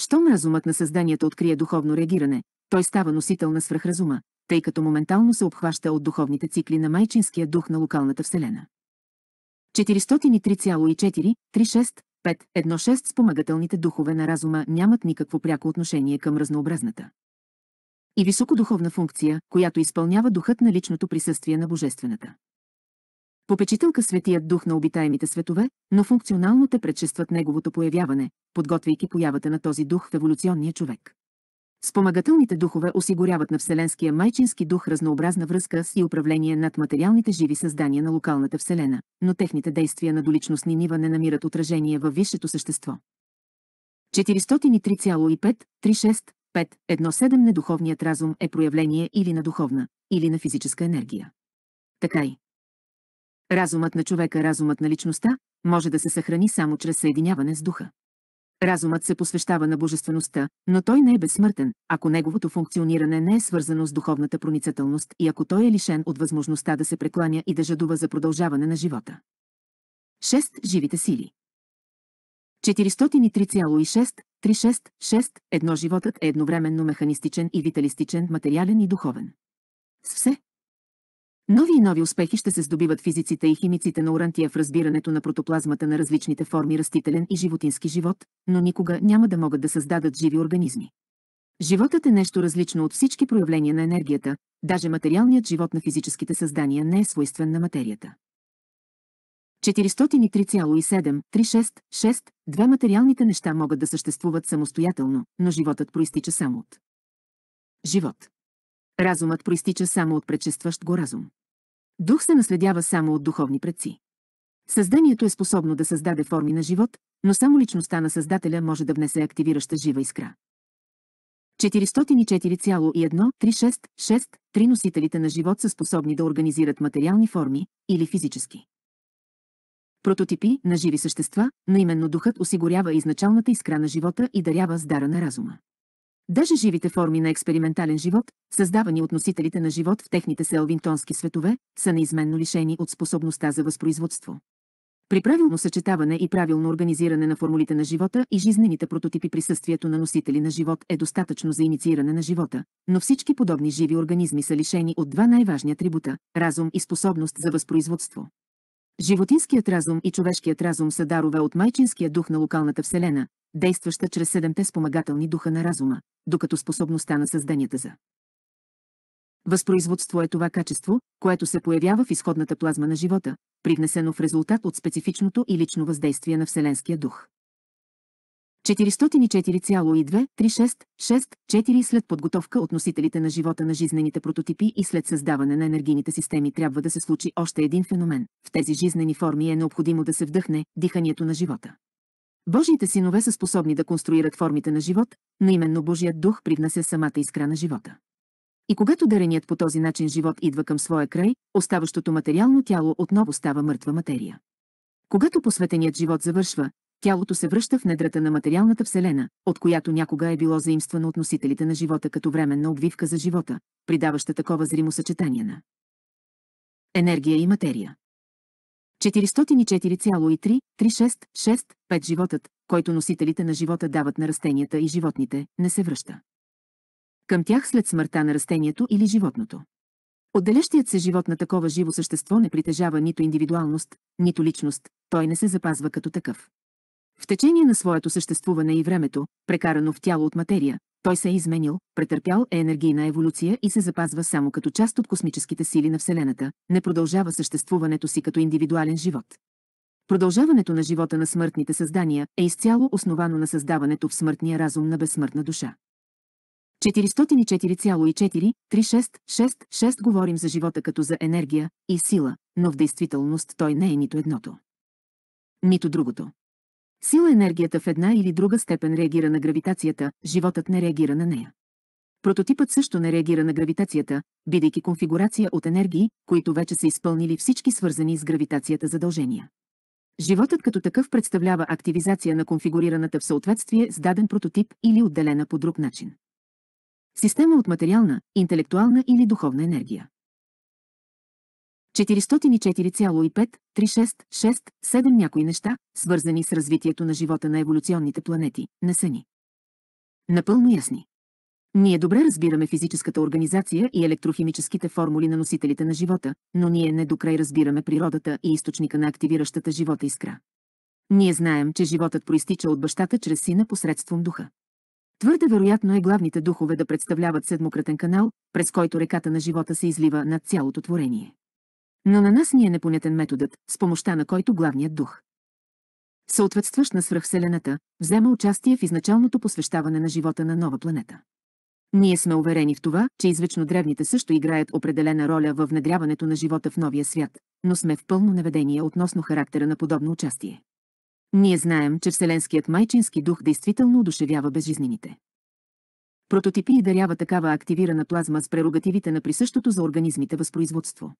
Speaker 1: Щом разумът на създанието открие духовно реагиране, той става носител на свръхразума, тъй като моментално се обхваща от духовните цикли на майчинския дух на локалната вселена. 403,4, 36, 5, 16 спомагателните духове на разума нямат никакво пряко отношение към разнообразната и високодуховна функция, която изпълнява духът на личното присъствие на Божествената. Попечителка светият дух на обитаемите светове, но функционално те предшестват неговото появяване, подготвяйки появата на този дух в еволюционния човек. Спомагателните духове осигуряват на Вселенския майчински дух разнообразна връзка с и управление над материалните живи създания на локалната Вселена, но техните действия на доличностни нива не намират отражение във висшето същество. 403,536 5.1.7 Недуховният разум е проявление или на духовна, или на физическа енергия. Така и. Разумът на човека, разумът на личността, може да се съхрани само чрез съединяване с духа. Разумът се посвещава на божествеността, но той не е безсмъртен, ако неговото функциониране не е свързано с духовната проницателност и ако той е лишен от възможността да се прекланя и да жадува за продължаване на живота. 6. Живите сили 403,63661 едно животът е едновременно механистичен и виталистичен, материален и духовен. С все. Нови и нови успехи ще се здобиват физиците и химиците на Урантия в разбирането на протоплазмата на различните форми растителен и животински живот, но никога няма да могат да създадат живи организми. Животът е нещо различно от всички проявления на енергията, даже материалният живот на физическите създания не е свойствен на материята. 403,736-6, две материалните неща могат да съществуват самостоятелно, но животът проистича само от живот. Разумът проистича само от предшестващ го разум. Дух се наследява само от духовни предци. Създанието е способно да създаде форми на живот, но само личността на Създателя може да внесе активираща жива искра. 404,1366 три носителите на живот са способни да организират материални форми или физически прототипи на живи същества, но именно духът осигурява изначалната искра на живота и дарява с дара на разума. Даже живите форми на експериментален живот, създавани от носителите на живот в техните селвинтонски светове, са неизменно лишени от способността за възпроизводство. При правилно съчетаване и правилно организиране на формулите на живота и жизнените прототипи присъствието на носители на живот е достатъчно за иницииране на живота, но всички подобни живи организми са лишени от два най-важни атрибута – разум и способност за възпроизводство. Животинският разум и човешкият разум са дарове от майчинския дух на локалната вселена, действаща чрез седемте спомагателни духа на разума, докато способността на създанията за Възпроизводство е това качество, което се появява в изходната плазма на живота, привнесено в резултат от специфичното и лично въздействие на Вселенския дух. 404,2366 след подготовка от носителите на живота на жизнените прототипи и след създаване на енергийните системи трябва да се случи още един феномен. В тези жизнени форми е необходимо да се вдъхне диханието на живота. Божиите синове са способни да конструират формите на живот, но именно Божият дух привнася самата искра на живота. И когато дареният по този начин живот идва към своя край, оставащото материално тяло отново става мъртва материя. Когато посветеният живот завършва, Тялото се връща в недрата на материалната вселена, от която някога е било заимствано от носителите на живота като временна обвивка за живота, придаваща такова зримо съчетание на енергия и материя. 6-5 животът, който носителите на живота дават на растенията и животните, не се връща. Към тях след смъртта на растението или животното. Отделящият се живот на такова живо същество не притежава нито индивидуалност, нито личност, той не се запазва като такъв. В течение на своето съществуване и времето, прекарано в тяло от материя, той се е изменил, претърпял е енергийна еволюция и се запазва само като част от космическите сили на Вселената, не продължава съществуването си като индивидуален живот. Продължаването на живота на смъртните създания е изцяло основано на създаването в смъртния разум на безсмъртна душа. 404,4366 говорим за живота като за енергия и сила, но в действителност той не е нито едното. Нито другото. Сила енергията в една или друга степен реагира на гравитацията, животът не реагира на нея. Прототипът също не реагира на гравитацията, бидейки конфигурация от енергии, които вече са изпълнили всички свързани с гравитацията задължения. Животът като такъв представлява активизация на конфигурираната в съответствие с даден прототип или отделена по друг начин. Система от материална, интелектуална или духовна енергия. 404,53667 някои неща, свързани с развитието на живота на еволюционните планети, не са ни. Напълно ясни. Ние добре разбираме физическата организация и електрохимическите формули на носителите на живота, но ние не докрай разбираме природата и източника на активиращата живота искра. Ние знаем, че животът проистича от бащата чрез сина посредством духа. Твърде вероятно е главните духове да представляват седмократен канал, през който реката на живота се излива над цялото творение. Но на нас ни е непонятен методът, с помощта на който главният дух, съответстващ на свръхселената, взема участие в изначалното посвещаване на живота на нова планета. Ние сме уверени в това, че извечно древните също играят определена роля във внедряването на живота в новия свят, но сме в пълно наведение относно характера на подобно участие. Ние знаем, че Вселенският майчински дух действително одушевява безжизнените. Прототипи и дарява такава активирана плазма с прерогативите на присъщото за организмите възпроизводство.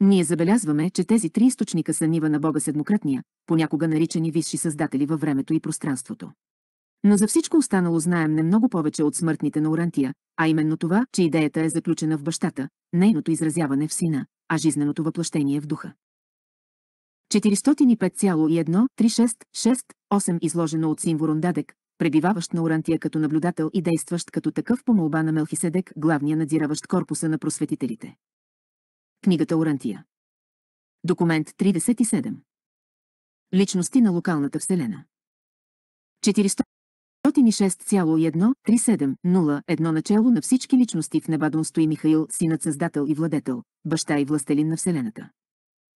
Speaker 1: Ние забелязваме, че тези три източника са нива на Бога седмократния, понякога наричани висши създатели във времето и пространството. Но за всичко останало знаем не много повече от смъртните на Орантия, а именно това, че идеята е заключена в бащата, нейното изразяване в сина, а жизненото въплъщение в духа. 405,1366,8 изложено от Симворон Рондадек, пребиваващ на Орантия като наблюдател и действащ като такъв по молба на Мелхиседек, главния надзираващ корпуса на просветителите. Книгата Орантия. Документ 37. Личности на локалната вселена. 406,13701 начало на всички личности в небадон стои Михаил, синът създател и владетел, баща и властелин на вселената.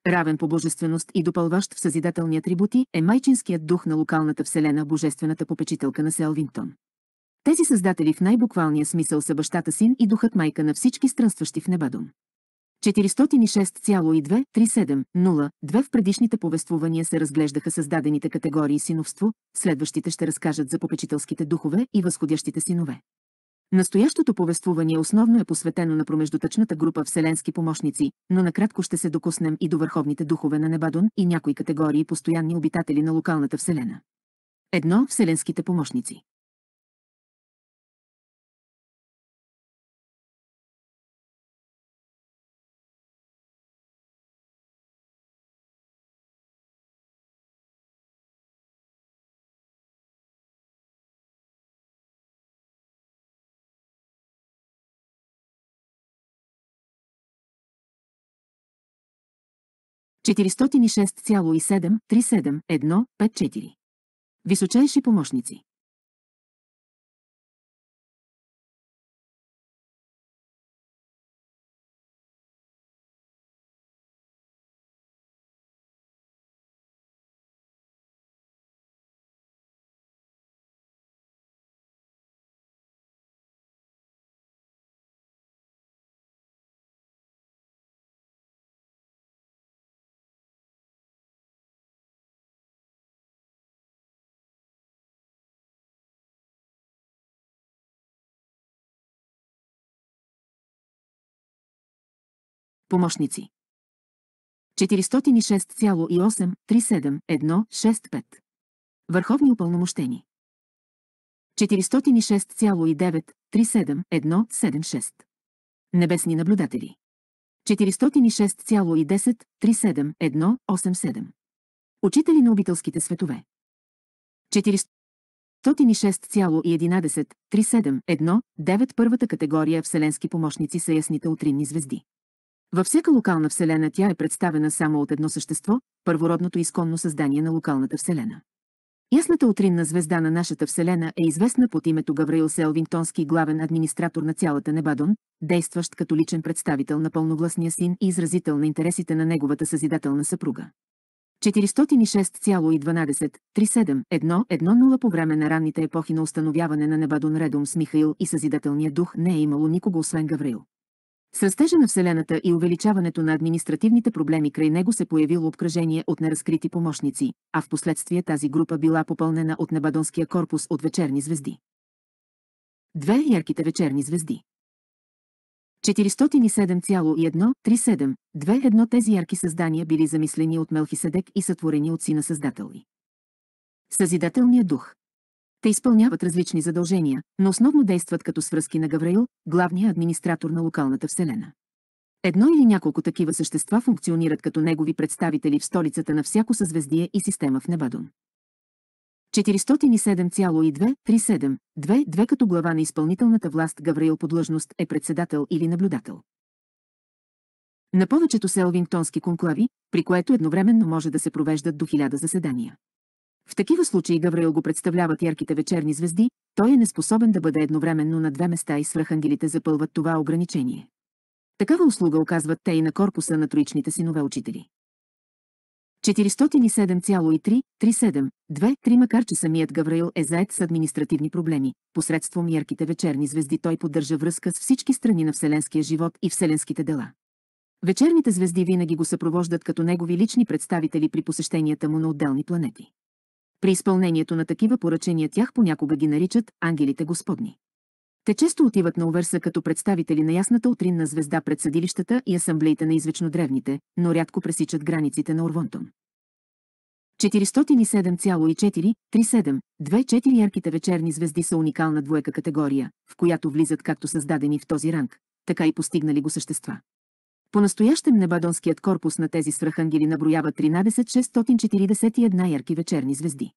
Speaker 1: Равен по божественост и допълващ в съзидателни атрибути е майчинският дух на локалната вселена, божествената попечителка на Селвингтон. Тези създатели в най-буквалния смисъл са бащата син и духът майка на всички странстващи в небадон. 406,23702 в предишните повествования се разглеждаха създадените категории синовство, следващите ще разкажат за попечителските духове и възходящите синове. Настоящото повествувание основно е посветено на промеждутъчната група Вселенски помощници, но накратко ще се докуснем и до върховните духове на Небадон и някои категории постоянни обитатели на локалната Вселена. Едно Вселенските помощници. 406737 Височайши помощници Помощници. 406,837165. Върховни упълномощени. 406,937176. Небесни наблюдатели. 406,1037187. Учители на обителските светове. 9 първата категория Вселенски помощници са ясните утринни звезди. Във всяка локална вселена тя е представена само от едно същество, първородното изконно създание на локалната вселена. Ясната утринна звезда на нашата вселена е известна под името Гавриил Селвинтонски, главен администратор на цялата Небадон, действащ като личен представител на пълновластния син и изразител на интересите на неговата съзидателна съпруга. 40612 0 по време на ранните епохи на установяване на Небадон редом с Михаил и Съзидателния дух не е имало никого освен Гавриил. С растежа на Вселената и увеличаването на административните проблеми край него се появило обкръжение от неразкрити помощници, а в последствие тази група била попълнена от Небадонския корпус от вечерни звезди. Две ярките вечерни звезди. 407137 едно тези ярки създания били замислени от Мелхиседек и сътворени от Сина Създател. Съзидателният дух, те изпълняват различни задължения, но основно действат като свръзки на Гавраил, главния администратор на локалната вселена. Едно или няколко такива същества функционират като негови представители в столицата на всяко съзвездие и система в Небадон. 2 като глава на изпълнителната власт Гавраил по длъжност е председател или наблюдател. На повечето селвингтонски конклави, при което едновременно може да се провеждат до хиляда заседания. В такива случаи Гавриил го представляват ярките вечерни звезди, той е неспособен да бъде едновременно на две места и свръхангелите запълват това ограничение. Такава услуга оказват те и на корпуса на троичните синове учители. 407,337-2-3 Макар че самият Гавраил е заед с административни проблеми, посредством ярките вечерни звезди той поддържа връзка с всички страни на вселенския живот и вселенските дела. Вечерните звезди винаги го съпровождат като негови лични представители при посещенията му на отделни планети. При изпълнението на такива поръчения тях понякога ги наричат ангелите господни. Те често отиват на Уверса като представители на ясната утринна звезда пред съдилищата и асамблеите на извечно древните, но рядко пресичат границите на Орвонтон. 407,437-24 ярките вечерни звезди са уникална двойка категория, в която влизат както създадени в този ранг, така и постигнали го същества. По-настоящем небадонският корпус на тези свръхангели наброява 13641 ярки вечерни звезди.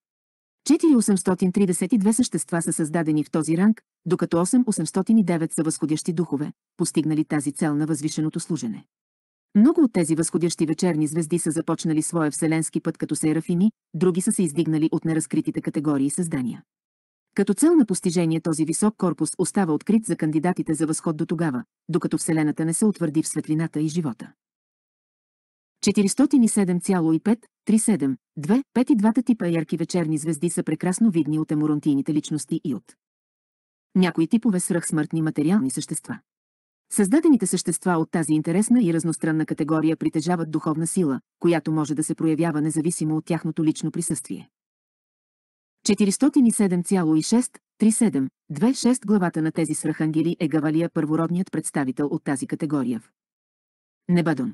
Speaker 1: 4832 същества са създадени в този ранг, докато 8809 са възходящи духове, постигнали тази цел на възвишеното служене. Много от тези възходящи вечерни звезди са започнали своя вселенски път като серафими, други са се издигнали от неразкритите категории създания. Като цел на постижение този висок корпус остава открит за кандидатите за възход до тогава, докато Вселената не се утвърди в светлината и живота. 407,537, 2, пет и двата типа ярки вечерни звезди са прекрасно видни от емурантийните личности и от някои типове свръхсмъртни материални същества. Създадените същества от тази интересна и разностранна категория притежават духовна сила, която може да се проявява независимо от тяхното лично присъствие. 407,637, 26 главата на тези свръхангели е Гавалия първородният представител от тази категория в Небадон.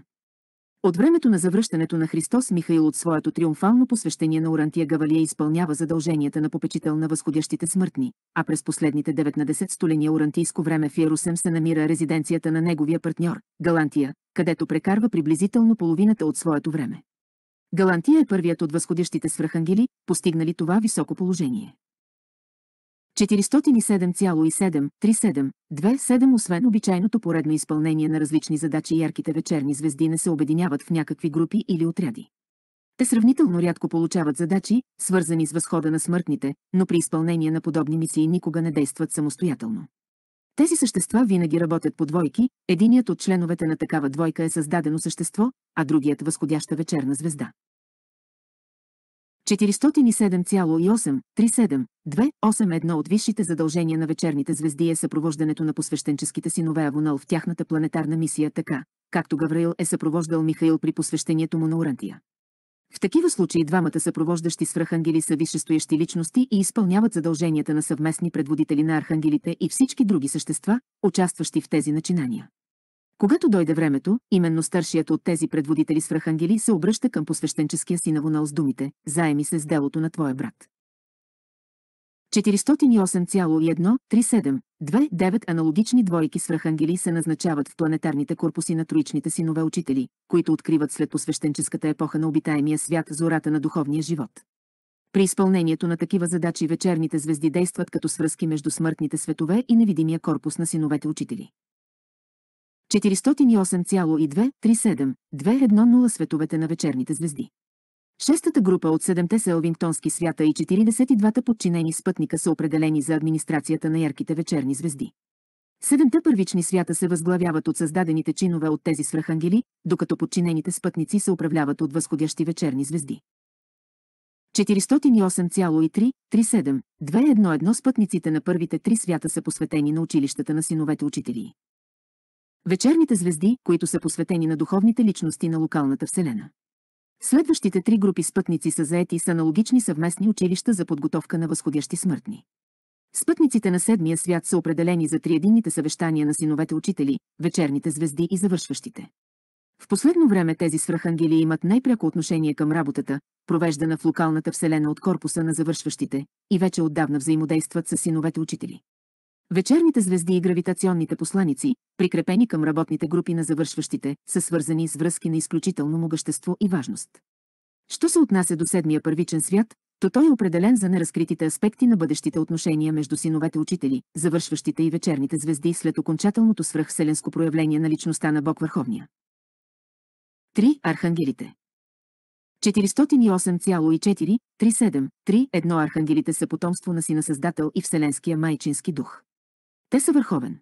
Speaker 1: От времето на завръщането на Христос Михаил от своето триумфално посвещение на Орантия Гавалия изпълнява задълженията на попечител на възходящите смъртни, а през последните 19 столения орантийско време в Ярусем се намира резиденцията на неговия партньор, Галантия, където прекарва приблизително половината от своето време. Галантия е първият от възходящите свръхангели, постигнали това високо положение. 407,7372,7 Освен обичайното поредно изпълнение на различни задачи, ярките вечерни звезди не се обединяват в някакви групи или отряди. Те сравнително рядко получават задачи, свързани с възхода на смъртните, но при изпълнение на подобни мисии никога не действат самостоятелно. Тези същества винаги работят по двойки, единият от членовете на такава двойка е създадено същество, а другият възходяща вечерна звезда. 407,837281 от висшите задължения на вечерните звезди е съпровождането на посвещенческите синове Авонал в тяхната планетарна мисия така, както Гавраил е съпровождал Михаил при посвещението му на Урантия. В такива случаи двамата съпровождащи свръхангели са висшестоящи личности и изпълняват задълженията на съвместни предводители на архангелите и всички други същества, участващи в тези начинания. Когато дойде времето, именно старшият от тези предводители свръхангели се обръща към посвещенческия си навонал с думите «Заеми се с делото на твоя брат». 408,1372 аналогични двойки свръхангели се назначават в планетарните корпуси на троичните синове учители, които откриват след посвещенческата епоха на обитаемия свят зората на духовния живот. При изпълнението на такива задачи вечерните звезди действат като свръзки между смъртните светове и невидимия корпус на синовете учители. 408,237-210 световете на вечерните звезди. Шестата група от седемте селвингтонски свята и 42-та подчинени спътника са определени за администрацията на ярките вечерни звезди. Седемте първични свята се възглавяват от създадените чинове от тези свръхангели, докато подчинените спътници се управляват от възходящи вечерни звезди. 408,337-211 спътниците на първите три свята са посветени на училищата на синовете учители. Вечерните звезди, които са посветени на духовните личности на локалната вселена. Следващите три групи спътници са заети с аналогични съвместни училища за подготовка на възходящи смъртни. Спътниците на седмия свят са определени за триединните съвещания на синовете учители, вечерните звезди и завършващите. В последно време тези свръхангели имат най-пряко отношение към работата, провеждана в локалната вселена от корпуса на завършващите, и вече отдавна взаимодействат с синовете учители. Вечерните звезди и гравитационните посланици, прикрепени към работните групи на завършващите, са свързани с връзки на изключително могъщество и важност. Що се отнася до седмия първичен свят, то той е определен за неразкритите аспекти на бъдещите отношения между синовете учители, завършващите и вечерните звезди след окончателното свръхселенско проявление на личността на Бог Върховния. 3. Архангелите 408,4, 37, 3, 1 архангелите са потомство на Сина Създател и Вселенския майчински дух. Те са върховен.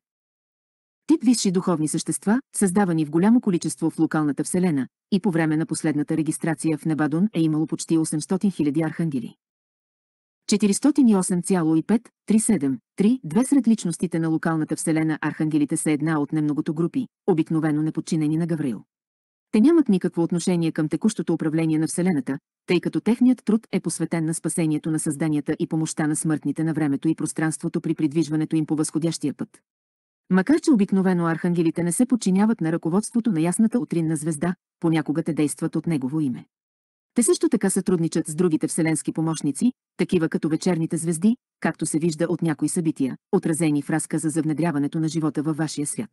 Speaker 1: Тип висши духовни същества, създавани в голямо количество в локалната вселена, и по време на последната регистрация в Небадон е имало почти 800 000 архангели. 408,5373 сред личностите на локалната вселена архангелите са една от немногото групи, обикновено неподчинени на Гаврил. Те нямат никакво отношение към текущото управление на Вселената, тъй като техният труд е посветен на спасението на създанията и помощта на смъртните на времето и пространството при придвижването им по възходящия път. Макар че обикновено архангелите не се подчиняват на ръководството на ясната утринна звезда, понякога те действат от негово име. Те също така сътрудничат с другите вселенски помощници, такива като вечерните звезди, както се вижда от някои събития, отразени в разказа за внедряването на живота във вашия свят.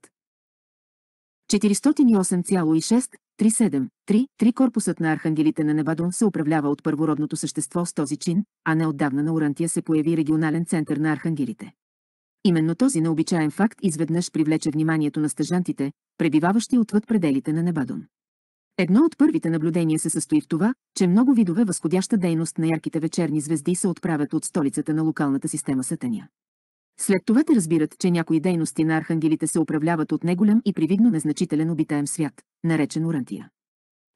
Speaker 1: 408,6373 корпусът на архангелите на Небадон се управлява от първородното същество с този чин, а не отдавна на Урантия се появи регионален център на архангелите. Именно този необичаен факт изведнъж привлече вниманието на стъжантите, пребиваващи отвъд пределите на Небадон. Едно от първите наблюдения се състои в това, че много видове възходяща дейност на ярките вечерни звезди се отправят от столицата на локалната система Сатания. След това те разбират, че някои дейности на архангелите се управляват от неголям и привидно незначителен обитаем свят, наречен Урантия.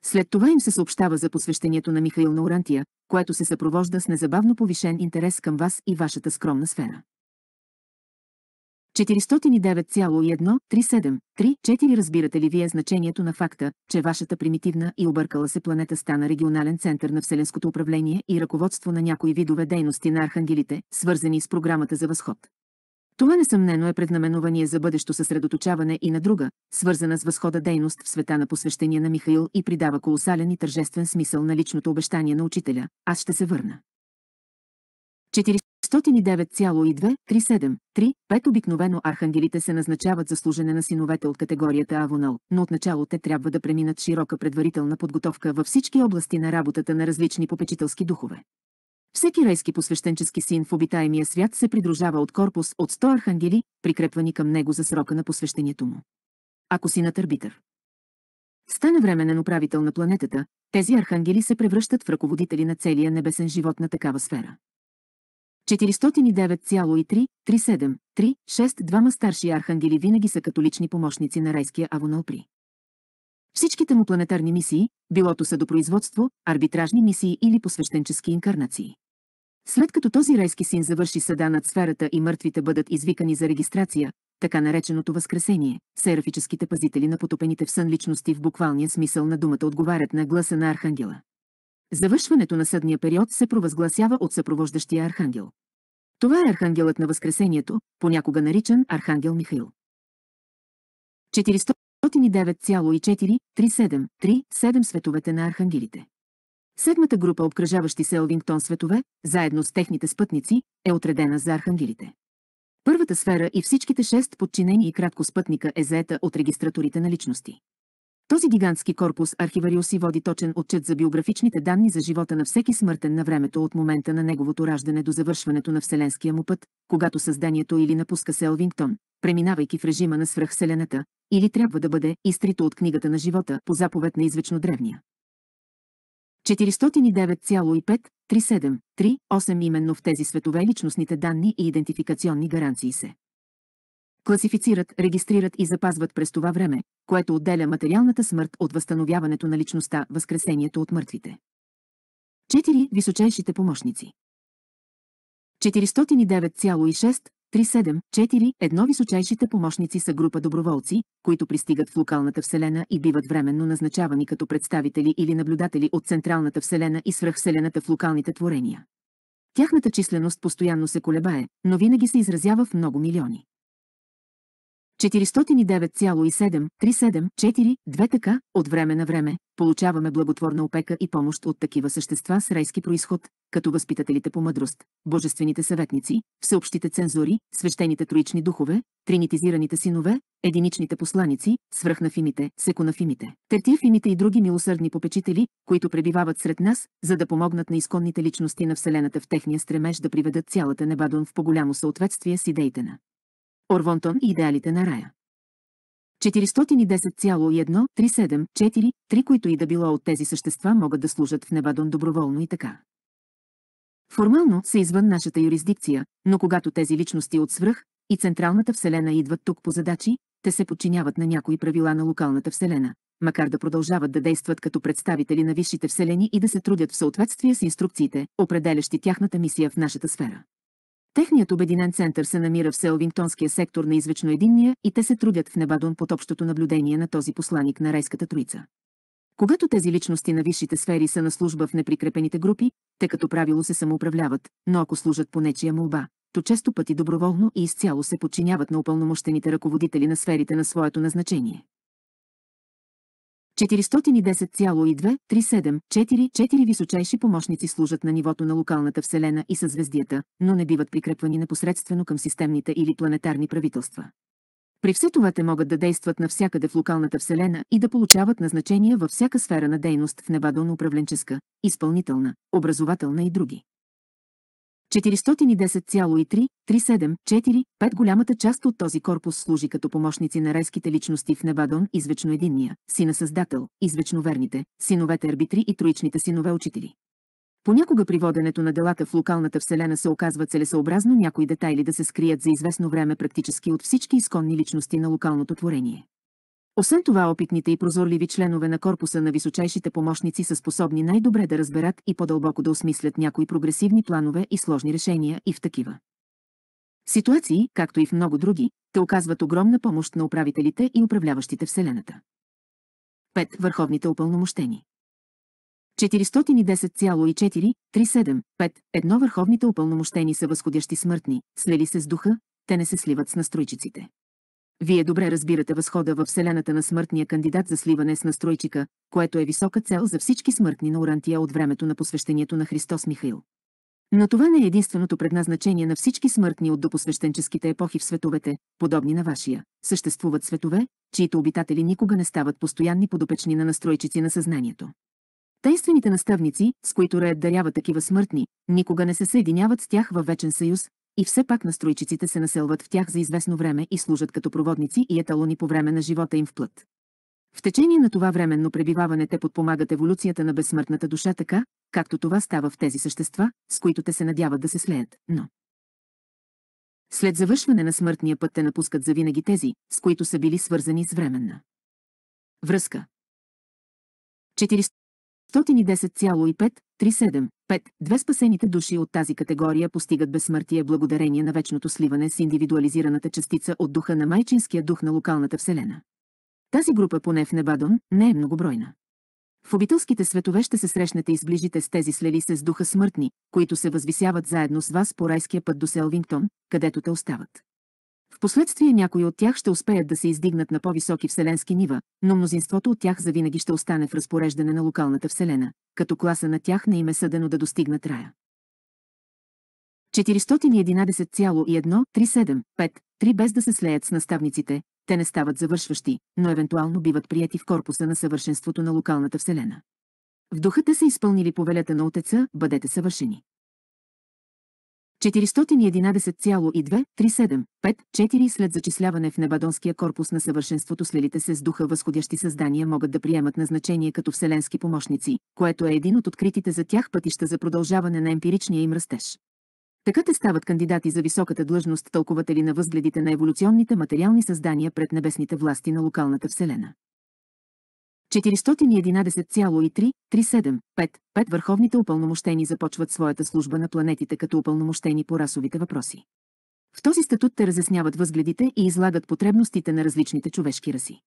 Speaker 1: След това им се съобщава за посвещението на Михаил на Урантия, което се съпровожда с незабавно повишен интерес към вас и вашата скромна сфера. 409,1373 Разбирате ли вие значението на факта, че вашата примитивна и объркала се планета стана регионален център на Вселенското управление и ръководство на някои видове дейности на архангелите, свързани с програмата за възход? Това несъмнено е преднаменование за бъдещо съсредоточаване и на друга, свързана с възхода дейност в света на посвещение на Михаил и придава колосален и тържествен смисъл на личното обещание на учителя «Аз ще се върна 409,2373 5 Обикновено архангелите се назначават за служене на синовете от категорията Авонал, но отначало те трябва да преминат широка предварителна подготовка във всички области на работата на различни попечителски духове. Всеки райски посвещенчески син в обитаемия свят се придружава от корпус от 100 архангели, прикрепвани към него за срока на посвещението му. Ако си натърбитър. стане временен управител на планетата, тези архангели се превръщат в ръководители на целия небесен живот на такава сфера. 409,33736 двама старши архангели винаги са католични помощници на райския Авоналпри. Всичките му планетарни мисии, билото са до производство, арбитражни мисии или посвещенчески инкарнации. След като този райски син завърши съда над сферата и мъртвите бъдат извикани за регистрация, така нареченото възкресение, серафическите пазители на потопените в сън личности в буквалния смисъл на думата отговарят на гласа на архангела. Завършването на съдния период се провъзгласява от съпровождащия архангел. Това е архангелът на Възкресението, понякога наричан архангел Михаил. 409,437 световете на архангелите. Седмата група обкръжаващи се Елвингтон светове, заедно с техните спътници, е отредена за архангелите. Първата сфера и всичките шест подчинени и кратко спътника е заета от регистраторите на личности. Този гигантски корпус архивариуси води точен отчет за биографичните данни за живота на всеки смъртен на времето от момента на неговото раждане до завършването на Вселенския му път, когато създанието или напуска Селвингтон, преминавайки в режима на свръхселената, или трябва да бъде изтрито от книгата на живота по заповед на извечно древния. 409,5373-8 именно в тези светове личностните данни и идентификационни гаранции се класифицират, регистрират и запазват през това време, което отделя материалната смърт от възстановяването на личността, възкресението от мъртвите. 4. Височайшите помощници 409,6 едно Височайшите помощници са група доброволци, които пристигат в локалната вселена и биват временно назначавани като представители или наблюдатели от централната вселена и свръхвселената в локалните творения. Тяхната численост постоянно се колебае, но винаги се изразява в много милиони. 409,7374 така, от време на време, получаваме благотворна опека и помощ от такива същества с райски происход, като възпитателите по мъдрост, божествените съветници, всеобщите цензори, свещените троични духове, тринитизираните синове, единичните посланици, свръхнафимите, секунафимите, тертиафимите и други милосърдни попечители, които пребивават сред нас, за да помогнат на изконните личности на Вселената в техния стремеж да приведат цялата Небадон в по-голямо съответствие с идеите на Орвонтон и идеалите на рая. 410,1374, три които и да било от тези същества могат да служат в Невадон доброволно и така. Формално са извън нашата юрисдикция, но когато тези личности от свръх и Централната Вселена идват тук по задачи, те се подчиняват на някои правила на локалната Вселена, макар да продължават да действат като представители на висшите Вселени и да се трудят в съответствие с инструкциите, определящи тяхната мисия в нашата сфера. Техният обединен център се намира в Селвингтонския сектор на извечно единния и те се трудят в Небадон под общото наблюдение на този посланик на райската троица. Когато тези личности на висшите сфери са на служба в неприкрепените групи, те като правило се самоуправляват, но ако служат по нечия молба, то често пъти доброволно и изцяло се подчиняват на упълномощените ръководители на сферите на своето назначение. 410,2374 височайши помощници служат на нивото на локалната Вселена и съзвездията, но не биват прикрепвани непосредствено към системните или планетарни правителства. При все това те могат да действат навсякъде в локалната Вселена и да получават назначения във всяка сфера на дейност в невадълно управленческа, изпълнителна, образователна и други. 4103374 голямата част от този корпус служи като помощници на райските личности в Невадон, извечно единния, сина създател, извечно верните, синовете арбитри и троичните синове учители. Понякога при воденето на делата в локалната вселена се оказва целесообразно някои детайли да се скрият за известно време практически от всички изконни личности на локалното творение. Освен това опитните и прозорливи членове на корпуса на височайшите помощници са способни най-добре да разберат и по-дълбоко да осмислят някои прогресивни планове и сложни решения и в такива. Ситуации, както и в много други, те оказват огромна помощ на управителите и управляващите Вселената. 5. Върховните упълномощени Едно Върховните упълномощени са възходящи смъртни, слели се с духа, те не се сливат с настройчиците. Вие добре разбирате възхода във вселената на смъртния кандидат за сливане с настройчика, което е висока цел за всички смъртни на урантия от времето на посвещението на Христос Михаил. Но това не е единственото предназначение на всички смъртни от допосвещенческите епохи в световете, подобни на вашия. Съществуват светове, чието обитатели никога не стават постоянни подопечни на настройчици на съзнанието. Тайствените наставници, с които Ред дарява такива смъртни, никога не се съединяват с тях във вечен съюз, и все пак настройчиците се населват в тях за известно време и служат като проводници и еталони по време на живота им в плът. В течение на това временно пребиваване те подпомагат еволюцията на безсмъртната душа така, както това става в тези същества, с които те се надяват да се слеят, но... След завършване на смъртния път те напускат завинаги тези, с които са били свързани с временна връзка. 110,537. 5. Две спасените души от тази категория постигат безсмъртие благодарение на вечното сливане с индивидуализираната частица от духа на майчинския дух на локалната вселена. Тази група поне в Небадон не е многобройна. В обителските светове ще се срещнете и сближите с тези слели се с духа смъртни, които се възвисяват заедно с вас по райския път до Селвингтон, където те остават. Впоследствие някои от тях ще успеят да се издигнат на по-високи вселенски нива, но мнозинството от тях завинаги ще остане в разпореждане на локалната вселена, като класа на тях не им е съдено да достигнат рая. 3753 без да се слеят с наставниците, те не стават завършващи, но евентуално биват прияти в корпуса на съвършенството на локалната вселена. В духа те са изпълнили повелята на Отеца, бъдете съвършени. 411,237, 5-4 след зачисляване в Небадонския корпус на съвършенството слилите се с духа възходящи създания могат да приемат назначение като вселенски помощници, което е един от откритите за тях пътища за продължаване на емпиричния им растеж. Така те стават кандидати за високата длъжност тълкователи на възгледите на еволюционните материални създания пред небесните власти на локалната вселена. 411,3375 върховните упълномощени започват своята служба на планетите като упълномощени по расовите въпроси. В този статут те разясняват възгледите и излагат потребностите на различните човешки раси.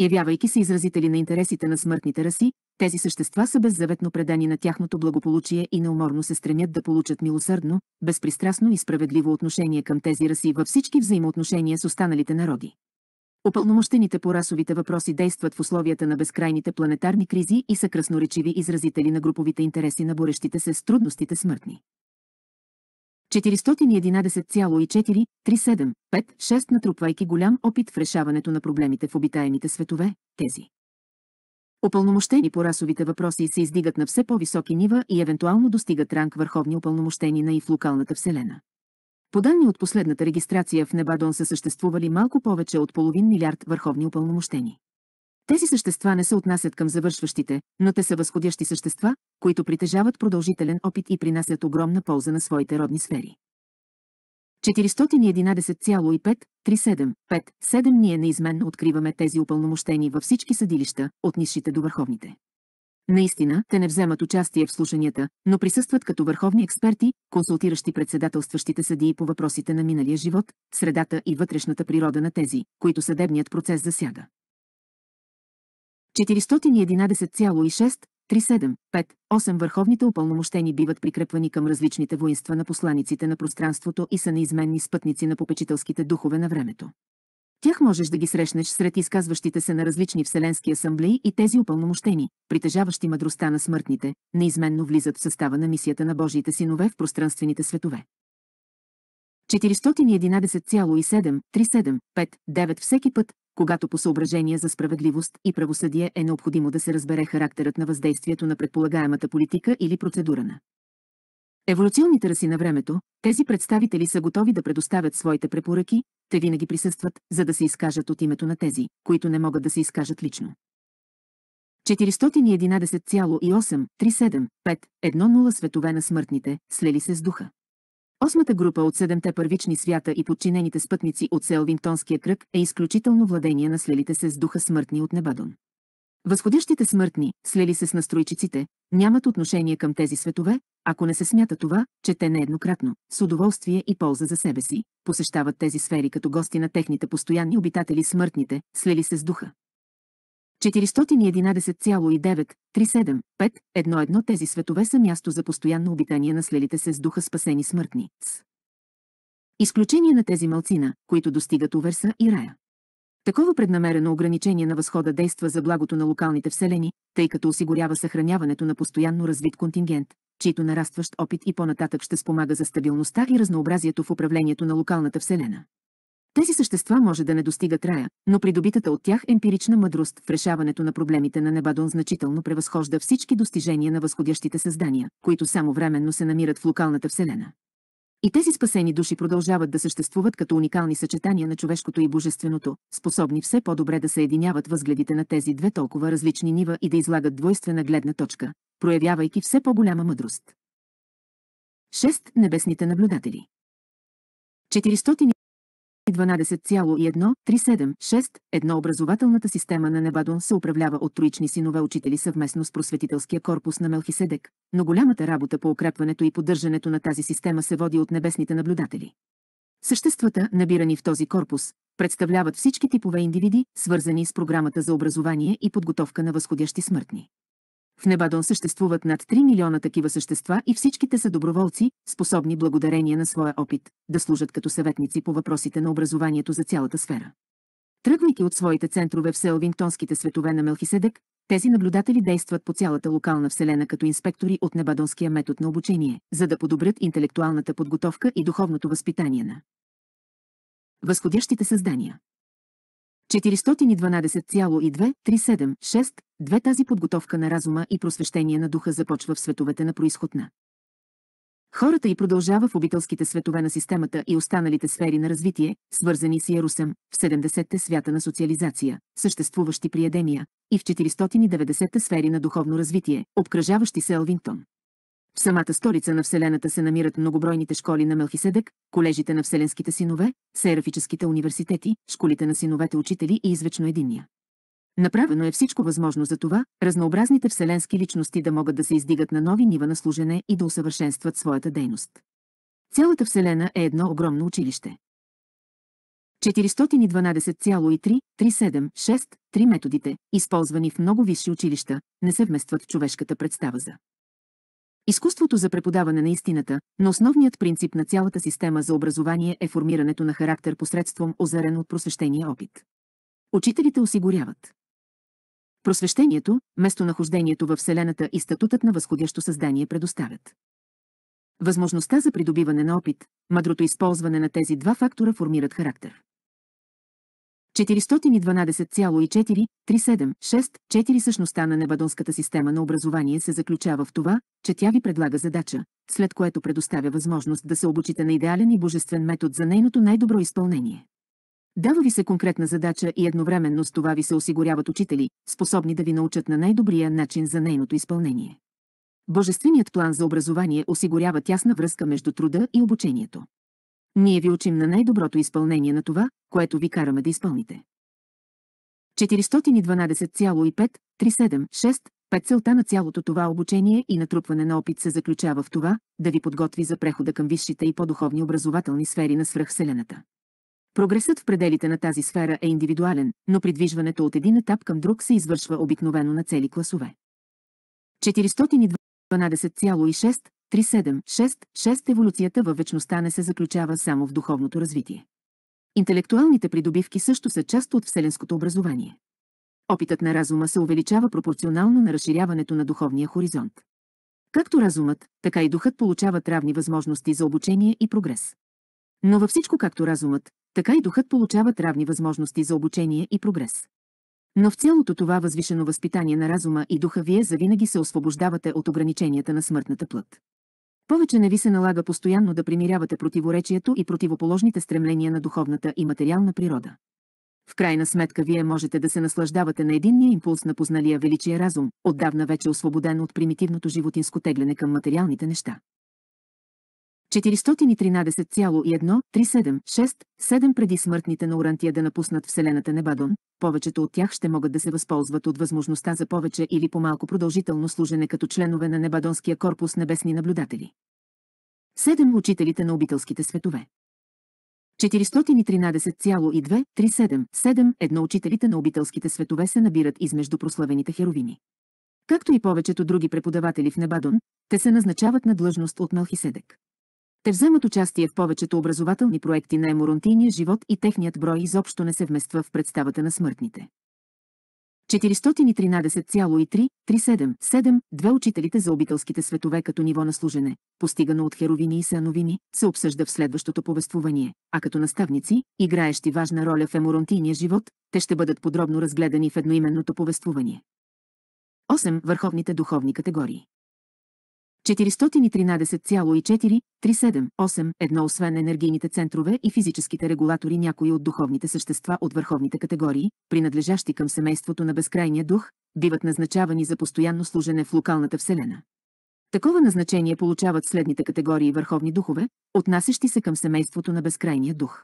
Speaker 1: Явявайки се изразители на интересите на смъртните раси, тези същества са беззаветно предани на тяхното благополучие и неуморно се стремят да получат милосърдно, безпристрастно и справедливо отношение към тези раси във всички взаимоотношения с останалите народи. Опълномощените по расовите въпроси действат в условията на безкрайните планетарни кризи и са красноречиви изразители на груповите интереси на борещите се с трудностите смъртни. 411,43756 натрупвайки голям опит в решаването на проблемите в обитаемите светове, тези. Опълномощени по расовите въпроси се издигат на все по-високи нива и евентуално достигат ранг върховни опълномощени на и в локалната вселена. По данни от последната регистрация в Небадон са съществували малко повече от половин милиард върховни упълномощени. Тези същества не се отнасят към завършващите, но те са възходящи същества, които притежават продължителен опит и принасят огромна полза на своите родни сфери. 411,53757 ние неизменно откриваме тези упълномощени във всички съдилища, от низшите до върховните. Наистина, те не вземат участие в слушанията, но присъстват като върховни експерти, консултиращи председателстващите съдии по въпросите на миналия живот, средата и вътрешната природа на тези, които съдебният процес засяга. 411,6 3.7.5.8 Върховните упълномощени биват прикрепвани към различните воинства на посланиците на пространството и са неизменни спътници на попечителските духове на времето тях можеш да ги срещнеш сред изказващите се на различни вселенски асамблеи и тези упълномощени, притежаващи мъдростта на смъртните, неизменно влизат в състава на мисията на Божиите синове в пространствените светове. 411,73759 всеки път, когато по съображение за справедливост и правосъдие е необходимо да се разбере характерът на въздействието на предполагаемата политика или процедура на Еволюционните раси на времето, тези представители са готови да предоставят своите препоръки, те винаги присъстват, за да се изкажат от името на тези, които не могат да се изкажат лично. 411,83751 светове на смъртните, слели се с духа. Осмата група от седемте първични свята и подчинените спътници от Селвинтонския кръг е изключително владение на слелите се с духа смъртни от Небадон. Възходящите смъртни, слели се с настройчиците, нямат отношение към тези светове, ако не се смята това, че те нееднократно, с удоволствие и полза за себе си, посещават тези сфери като гости на техните постоянни обитатели смъртните, слели се с духа. 411,9375.1.1 тези светове са място за постоянно обитание на слелите се с духа спасени смъртни. С. Изключение на тези малцина, които достигат Уверса и Рая. Такова преднамерено ограничение на възхода действа за благото на локалните вселени, тъй като осигурява съхраняването на постоянно развит контингент, чийто нарастващ опит и по-нататък ще спомага за стабилността и разнообразието в управлението на локалната вселена. Тези същества може да не достигат рая, но придобитата от тях емпирична мъдрост в решаването на проблемите на Небадон значително превъзхожда всички достижения на възходящите създания, които само временно се намират в локалната вселена. И тези спасени души продължават да съществуват като уникални съчетания на човешкото и божественото, способни все по-добре да съединяват възгледите на тези две толкова различни нива и да излагат двойствена гледна точка, проявявайки все по-голяма мъдрост. 6. Небесните наблюдатели 400 12,1376, едно образователната система на Небадон се управлява от троични синове учители съвместно с просветителския корпус на Мелхиседек, но голямата работа по укрепването и поддържането на тази система се води от небесните наблюдатели. Съществата, набирани в този корпус, представляват всички типове индивиди, свързани с програмата за образование и подготовка на възходящи смъртни. В Небадон съществуват над 3 милиона такива същества и всичките са доброволци, способни благодарение на своя опит да служат като съветници по въпросите на образованието за цялата сфера. Тръгвайки от своите центрове в Селвингтонските светове на Мелхиседек, тези наблюдатели действат по цялата локална вселена като инспектори от Небадонския метод на обучение, за да подобрят интелектуалната подготовка и духовното възпитание на възходящите създания. 4122376 6 две тази подготовка на разума и просвещение на духа започва в световете на происходна. Хората и продължава в обителските светове на системата и останалите сфери на развитие, свързани с Ярусем, в 70-те свята на социализация, съществуващи приедения, и в 490-те сфери на духовно развитие, обкръжаващи се Елвинтон. В самата столица на Вселената се намират многобройните школи на Мелхиседек, колежите на Вселенските синове, серафическите университети, школите на синовете учители и извечно единия. Направено е всичко възможно за това, разнообразните вселенски личности да могат да се издигат на нови нива на служене и да усъвършенстват своята дейност. Цялата Вселена е едно огромно училище. 412,3376-три методите, използвани в много висши училища, не се вместват в човешката представа за Изкуството за преподаване на истината, но основният принцип на цялата система за образование е формирането на характер посредством озарен от просвещения опит. Учителите осигуряват просвещението, местонахождението във Вселената и статутът на възходящо създание предоставят. Възможността за придобиване на опит, мъдрото използване на тези два фактора формират характер. 412,4376-4 същността на небадонската система на образование се заключава в това, че тя ви предлага задача, след което предоставя възможност да се обучите на идеален и божествен метод за нейното най-добро изпълнение. Дава ви се конкретна задача и едновременно с това ви се осигуряват учители, способни да ви научат на най-добрия начин за нейното изпълнение. Божественият план за образование осигурява тясна връзка между труда и обучението. Ние ви учим на най-доброто изпълнение на това, което ви караме да изпълните. 412,5376 пет целта на цялото това обучение и натрупване на опит се заключава в това, да ви подготви за прехода към висшите и по-духовни образователни сфери на свръхселената. Прогресът в пределите на тази сфера е индивидуален, но придвижването от един етап към друг се извършва обикновено на цели класове. 412,6 376 6 еволюцията във вечността не се заключава само в духовното развитие. Интелектуалните придобивки също са част от вселенското образование. Опитът на разума се увеличава пропорционално на разширяването на духовния хоризонт. Както разумът, така и духът получават равни възможности за обучение и прогрес. Но във всичко както разумът, така и духът получават равни възможности за обучение и прогрес. Но в цялото това възвишено възпитание на разума и духа вие завинаги се освобождавате от ограниченията на смъртната плът. Повече не ви се налага постоянно да примирявате противоречието и противоположните стремления на духовната и материална природа. В крайна сметка вие можете да се наслаждавате на единния импулс на позналия величия разум, отдавна вече освободен от примитивното животинско тегляне към материалните неща. 413,1376-7 преди смъртните на Урантия да напуснат Вселената Небадон, повечето от тях ще могат да се възползват от възможността за повече или по-малко продължително служене като членове на Небадонския корпус небесни наблюдатели. 7. Учителите на обителските светове 413,2377 7 учителите на обителските светове се набират измежду прославените херовини. Както и повечето други преподаватели в Небадон, те се назначават на длъжност от Малхиседек. Те вземат участие в повечето образователни проекти на еморонтийния живот и техният брой изобщо не се вмества в представата на смъртните. 413,337, две учителите за обителските светове като ниво на служене, постигано от херовини и сеновини, се обсъжда в следващото повествование, а като наставници, играещи важна роля в еморонтийния живот, те ще бъдат подробно разгледани в едноименното повествование. 8. Върховните духовни категории 413,4378-1 освен енергийните центрове и физическите регулатори някои от духовните същества от върховните категории, принадлежащи към семейството на безкрайния дух, биват назначавани за постоянно служене в локалната вселена. Такова назначение получават следните категории върховни духове, отнасящи се към семейството на безкрайния дух.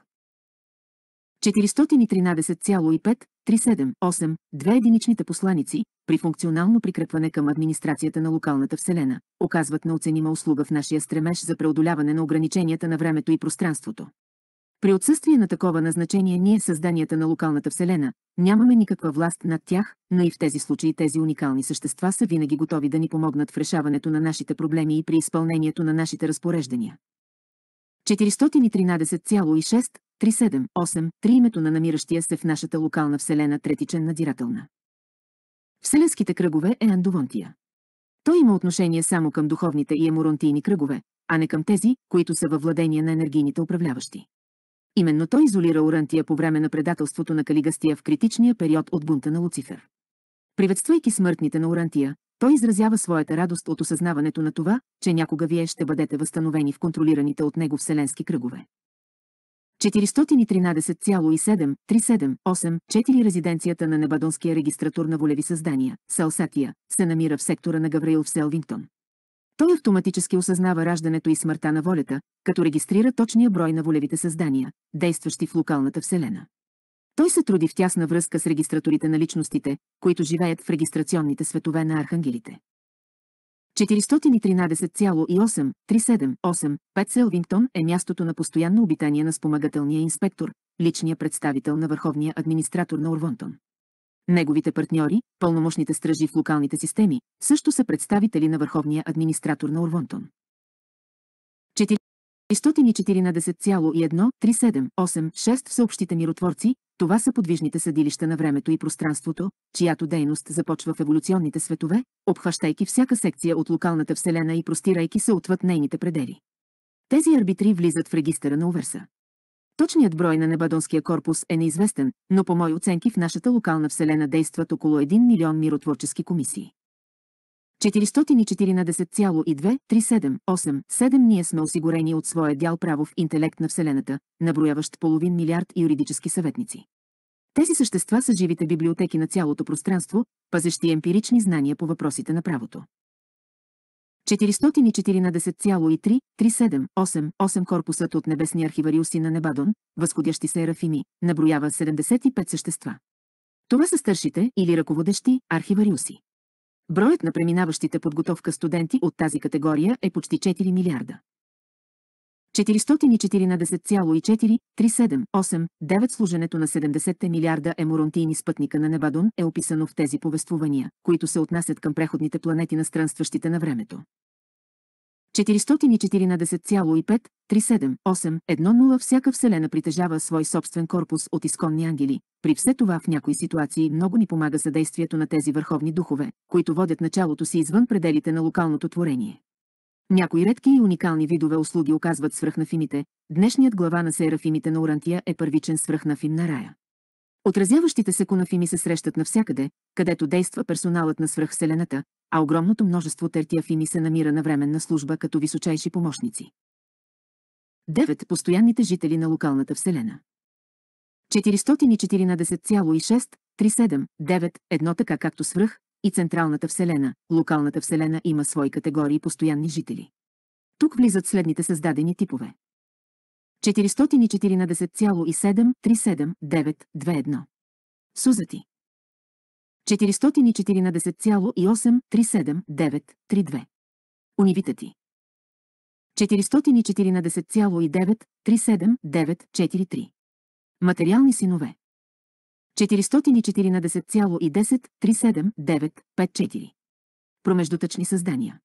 Speaker 1: 4135378 две единичните посланици, при функционално прикрепване към администрацията на локалната вселена, оказват неоценима услуга в нашия стремеж за преодоляване на ограниченията на времето и пространството. При отсъствие на такова назначение ние създанията на локалната вселена, нямаме никаква власт над тях, но и в тези случаи тези уникални същества са винаги готови да ни помогнат в решаването на нашите проблеми и при изпълнението на нашите разпореждания. 413,6378, три името на намиращия се в нашата локална вселена третичен надирателна. Вселенските кръгове е Андовонтия. Той има отношение само към духовните и еморонтийни кръгове, а не към тези, които са във владение на енергийните управляващи. Именно той изолира Орантия по време на предателството на Калигастия в критичния период от бунта на Луцифер. Приветствайки смъртните на Орантия, той изразява своята радост от осъзнаването на това, че някога вие ще бъдете възстановени в контролираните от него вселенски кръгове. 413,7378-4 резиденцията на Небадонския регистратор на волеви създания, Салсатия, се намира в сектора на Гавриил в Селвингтон. Той автоматически осъзнава раждането и смъртта на волята, като регистрира точния брой на волевите създания, действащи в локалната вселена. Той се труди в тясна връзка с регистраторите на личностите, които живеят в регистрационните светове на архангелите. 413,8378 Селвингтон е мястото на постоянно обитание на спомагателния инспектор, личния представител на върховния администратор на Орвонтон. Неговите партньори, пълномощните стражи в локалните системи, също са представители на върховния администратор на Орвонтон. 414,1 в съобщите миротворци, това са подвижните съдилища на времето и пространството, чиято дейност започва в еволюционните светове, обхващайки всяка секция от локалната вселена и простирайки се отвъд нейните предели. Тези арбитри влизат в регистъра на Уверса. Точният брой на Небадонския корпус е неизвестен, но по мои оценки в нашата локална вселена действат около 1 милион миротворчески комисии. 414,23787 ние сме осигурени от своя дял право в интелект на Вселената, наброяващ половин милиард юридически съветници. Тези същества са живите библиотеки на цялото пространство, пазещи емпирични знания по въпросите на правото. 378-8 корпусът от небесни архивариуси на Небадон, възходящи се ерафими, наброява 75 същества. Това са старшите или ръководещи архивариуси. Броят на преминаващите подготовка студенти от тази категория е почти 4 милиарда. 414,4378-9 служенето на 70-те милиарда еморонтийни спътника на Небадон е описано в тези повествования, които се отнасят към преходните планети на странстващите на времето. 4145 Всяка Вселена притежава свой собствен корпус от изконни ангели. При все това в някои ситуации много ни помага съдействието на тези върховни духове, които водят началото си извън пределите на локалното творение. Някои редки и уникални видове услуги оказват свръхнафимите. Днешният глава на Серафимите на Орантия е първичен свръхнафим на рая. Отразяващите се конафими се срещат навсякъде, където действа персоналът на свръхселената, а огромното множество тертиафини се намира на временна служба като височайши помощници. 9. Постоянните жители на локалната вселена. 414,637, едно така както свръх, и централната вселена, локалната вселена има свои категории постоянни жители. Тук влизат следните създадени типове. 414,7379,21 9, 2, 1. Сузати. 414,837,932. Унивите ти. 414,937,943. Материални синове. 414,1037954. Промеждутъчни създания.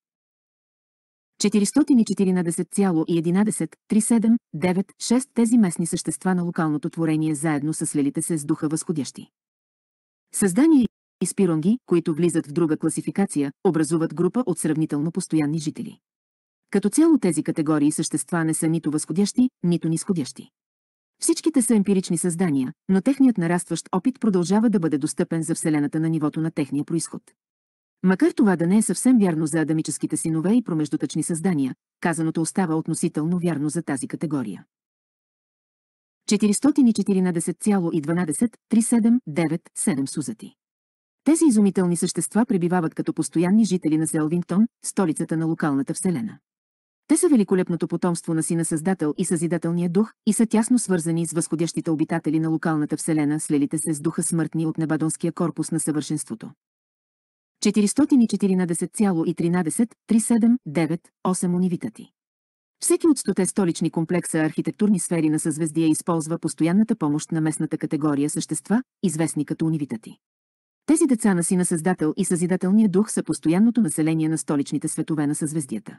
Speaker 1: 414,113796 тези местни същества на локалното творение заедно с лелите се с духа възходящи. Създание и спиронги, които влизат в друга класификация, образуват група от сравнително постоянни жители. Като цяло тези категории същества не са нито възходящи, нито нисходящи. Всичките са емпирични създания, но техният нарастващ опит продължава да бъде достъпен за Вселената на нивото на техния происход. Макар това да не е съвсем вярно за адамическите синове и промеждутъчни създания, казаното остава относително вярно за тази категория. 414,123797 сузати. Тези изумителни същества пребивават като постоянни жители на Селвингтон, столицата на локалната вселена. Те са великолепното потомство на сина Създател и Съзидателния дух и са тясно свързани с възходящите обитатели на локалната вселена, слелите се с духа смъртни от Небадонския корпус на съвършенството. 414,13,37,9,8 унивитати. Всеки от стоте столични комплекса архитектурни сфери на съзвездия използва постоянната помощ на местната категория същества, известни като унивитати. Тези деца на сина Създател и Съзидателния дух са постоянното население на столичните светове на съзвездията.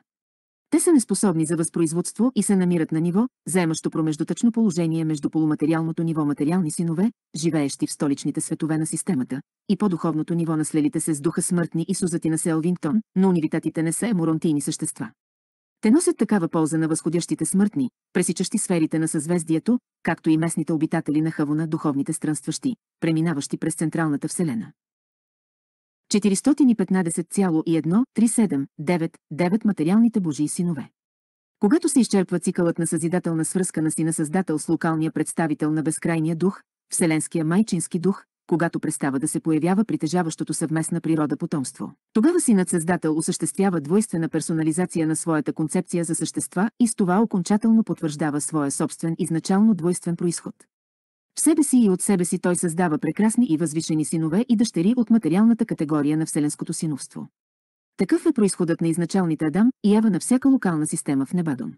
Speaker 1: Те са неспособни за възпроизводство и се намират на ниво, заемащо промеждутъчно положение между полуматериалното ниво материални синове, живеещи в столичните светове на системата, и по-духовното ниво на слелите се с духа смъртни и сузати на Селвинтон, но университетите не са емуронтийни същества. Те носят такава полза на възходящите смъртни, пресичащи сферите на съзвездието, както и местните обитатели на Хавона, духовните странстващи, преминаващи през централната вселена. 4151379 материалните Божии синове. Когато се изчерпва цикълът на съзидателна свръзка на Сина Създател с локалния представител на Безкрайния Дух, Вселенския Майчински Дух, когато престава да се появява притежаващото съвместна природа потомство. Тогава синът създател осъществява двойствена персонализация на своята концепция за същества и с това окончателно потвърждава своя собствен изначално двойствен происход. В себе си и от себе си той създава прекрасни и възвишени синове и дъщери от материалната категория на вселенското синовство. Такъв е происходът на изначалните Адам и Ева на всяка локална система в Небадон.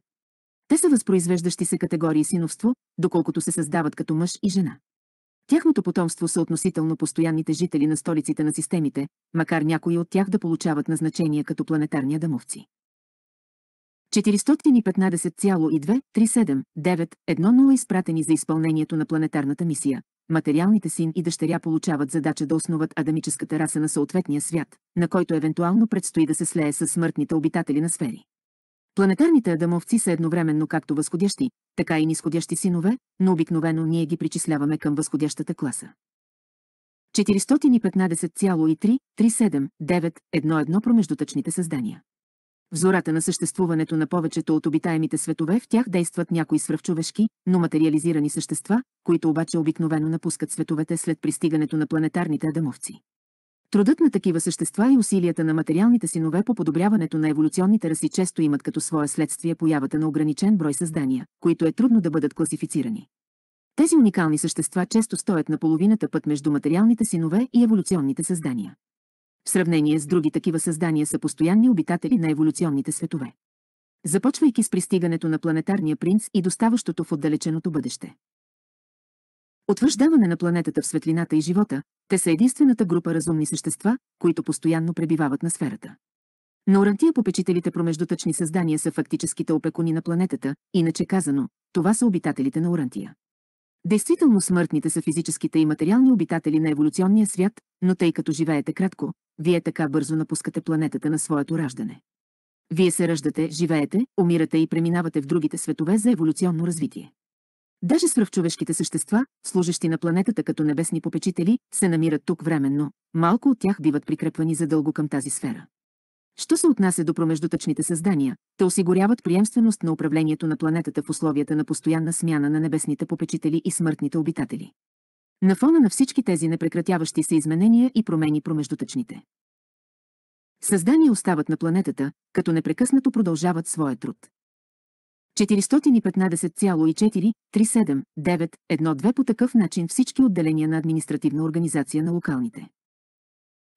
Speaker 1: Те са възпроизвеждащи се категории синовство, доколкото се създават като мъж и жена. Тяхното потомство са относително постоянните жители на столиците на системите, макар някои от тях да получават назначения като планетарния дамовци. 415,237-9-10 изпратени за изпълнението на планетарната мисия. Материалните син и дъщеря получават задача да основат адамическата раса на съответния свят, на който евентуално предстои да се слее с смъртните обитатели на сфери. Планетарните адамовци са едновременно както възходящи, така и нисходящи синове, но обикновено ние ги причисляваме към възходящата класа. 415,33791 промеждутъчните създания. В зората на съществуването на повечето от обитаемите светове в тях действат някои свръхчовешки, но материализирани същества, които обаче обикновено напускат световете след пристигането на планетарните адамовци. Трудът на такива същества и усилията на материалните синове по подобряването на еволюционните раси често имат като свое следствие появата на ограничен брой създания, които е трудно да бъдат класифицирани. Тези уникални същества често стоят на половината път между материалните синове и еволюционните създания. В сравнение с други такива създания са постоянни обитатели на еволюционните светове. Започвайки с пристигането на планетарния принц и доставащото в отдалеченото бъдеще. Отвърждаване на планетата в светлината и живота, те са единствената група разумни същества, които постоянно пребивават на сферата. Но орантия попечителите промеждутъчни създания са фактическите опекуни на планетата, иначе казано, това са обитателите на орантия. Действително смъртните са физическите и материални обитатели на еволюционния свят, но тъй като живеете кратко, вие така бързо напускате планетата на своето раждане. Вие се раждате, живеете, умирате и преминавате в другите светове за еволюционно развитие. Даже свръхчовешките същества, служещи на планетата като небесни попечители, се намират тук временно. Малко от тях биват прикрепвани задълго към тази сфера. Що се отнася до промеждутъчните създания, те осигуряват приемственост на управлението на планетата в условията на постоянна смяна на небесните попечители и смъртните обитатели. На фона на всички тези непрекратяващи се изменения и промени промеждутъчните. Създания остават на планетата, като непрекъснато продължават своя труд. 415,437912 по такъв начин всички отделения на административна организация на локалните.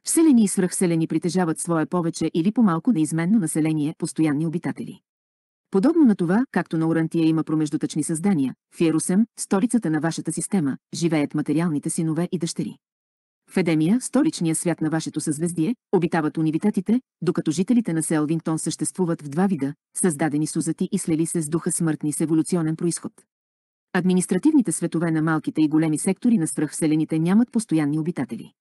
Speaker 1: Вселени и свръхселени притежават свое повече или по-малко неизменно население постоянни обитатели. Подобно на това, както на Орантия има промеждутъчни създания, в Ярусем, столицата на вашата система, живеят материалните синове и дъщери. В Едемия, столичния свят на вашето съзвездие, обитават унивитатите, докато жителите на Селвинтон съществуват в два вида, създадени сузати и слели се с духа смъртни с еволюционен происход. Административните светове на малките и големи сектори на свръхселените нямат постоянни обитатели.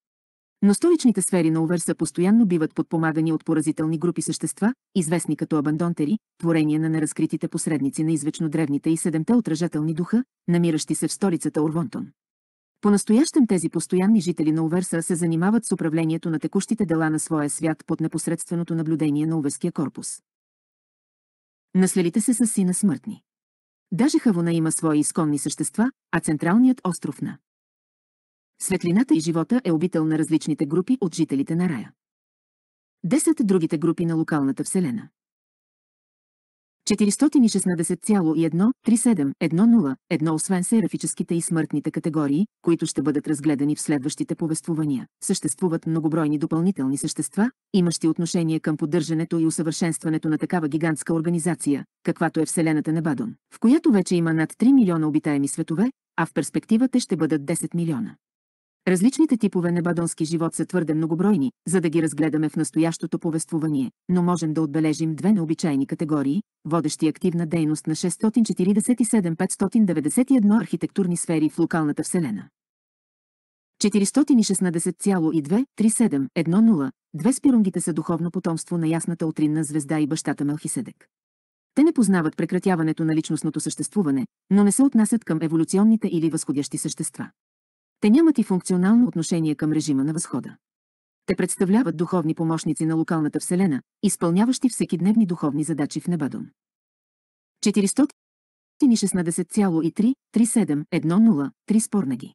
Speaker 1: Но столичните сфери на Уверса постоянно биват подпомагани от поразителни групи същества, известни като абандонтери, творения на неразкритите посредници на извечно древните и седемте отражателни духа, намиращи се в столицата Орвонтон. По-настоящем тези постоянни жители на Уверса се занимават с управлението на текущите дела на своя свят под непосредственото наблюдение на Уверския корпус. Наслелите се с сина смъртни. Даже Хавона има свои изконни същества, а централният остров на. Светлината и живота е обител на различните групи от жителите на рая. Десет другите групи на локалната вселена. 416,1371010, освен серафическите и смъртните категории, които ще бъдат разгледани в следващите повествования. Съществуват многобройни допълнителни същества, имащи отношение към поддържането и усъвършенстването на такава гигантска организация, каквато е Вселената на Бадон, в която вече има над 3 милиона обитаеми светове, а в перспектива те ще бъдат 10 милиона. Различните типове на бадонски живот са твърде многобройни, за да ги разгледаме в настоящото повествование, но можем да отбележим две необичайни категории, водещи активна дейност на 647-591 архитектурни сфери в локалната вселена. 416,23710 Две спирунгите са духовно потомство на ясната утринна звезда и бащата Мелхиседек. Те не познават прекратяването на личностното съществуване, но не се отнасят към еволюционните или възходящи същества. Те нямат и функционално отношение към режима на възхода. Те представляват духовни помощници на локалната вселена, изпълняващи всекидневни духовни задачи в Небадон. 416,33710 спорнаги.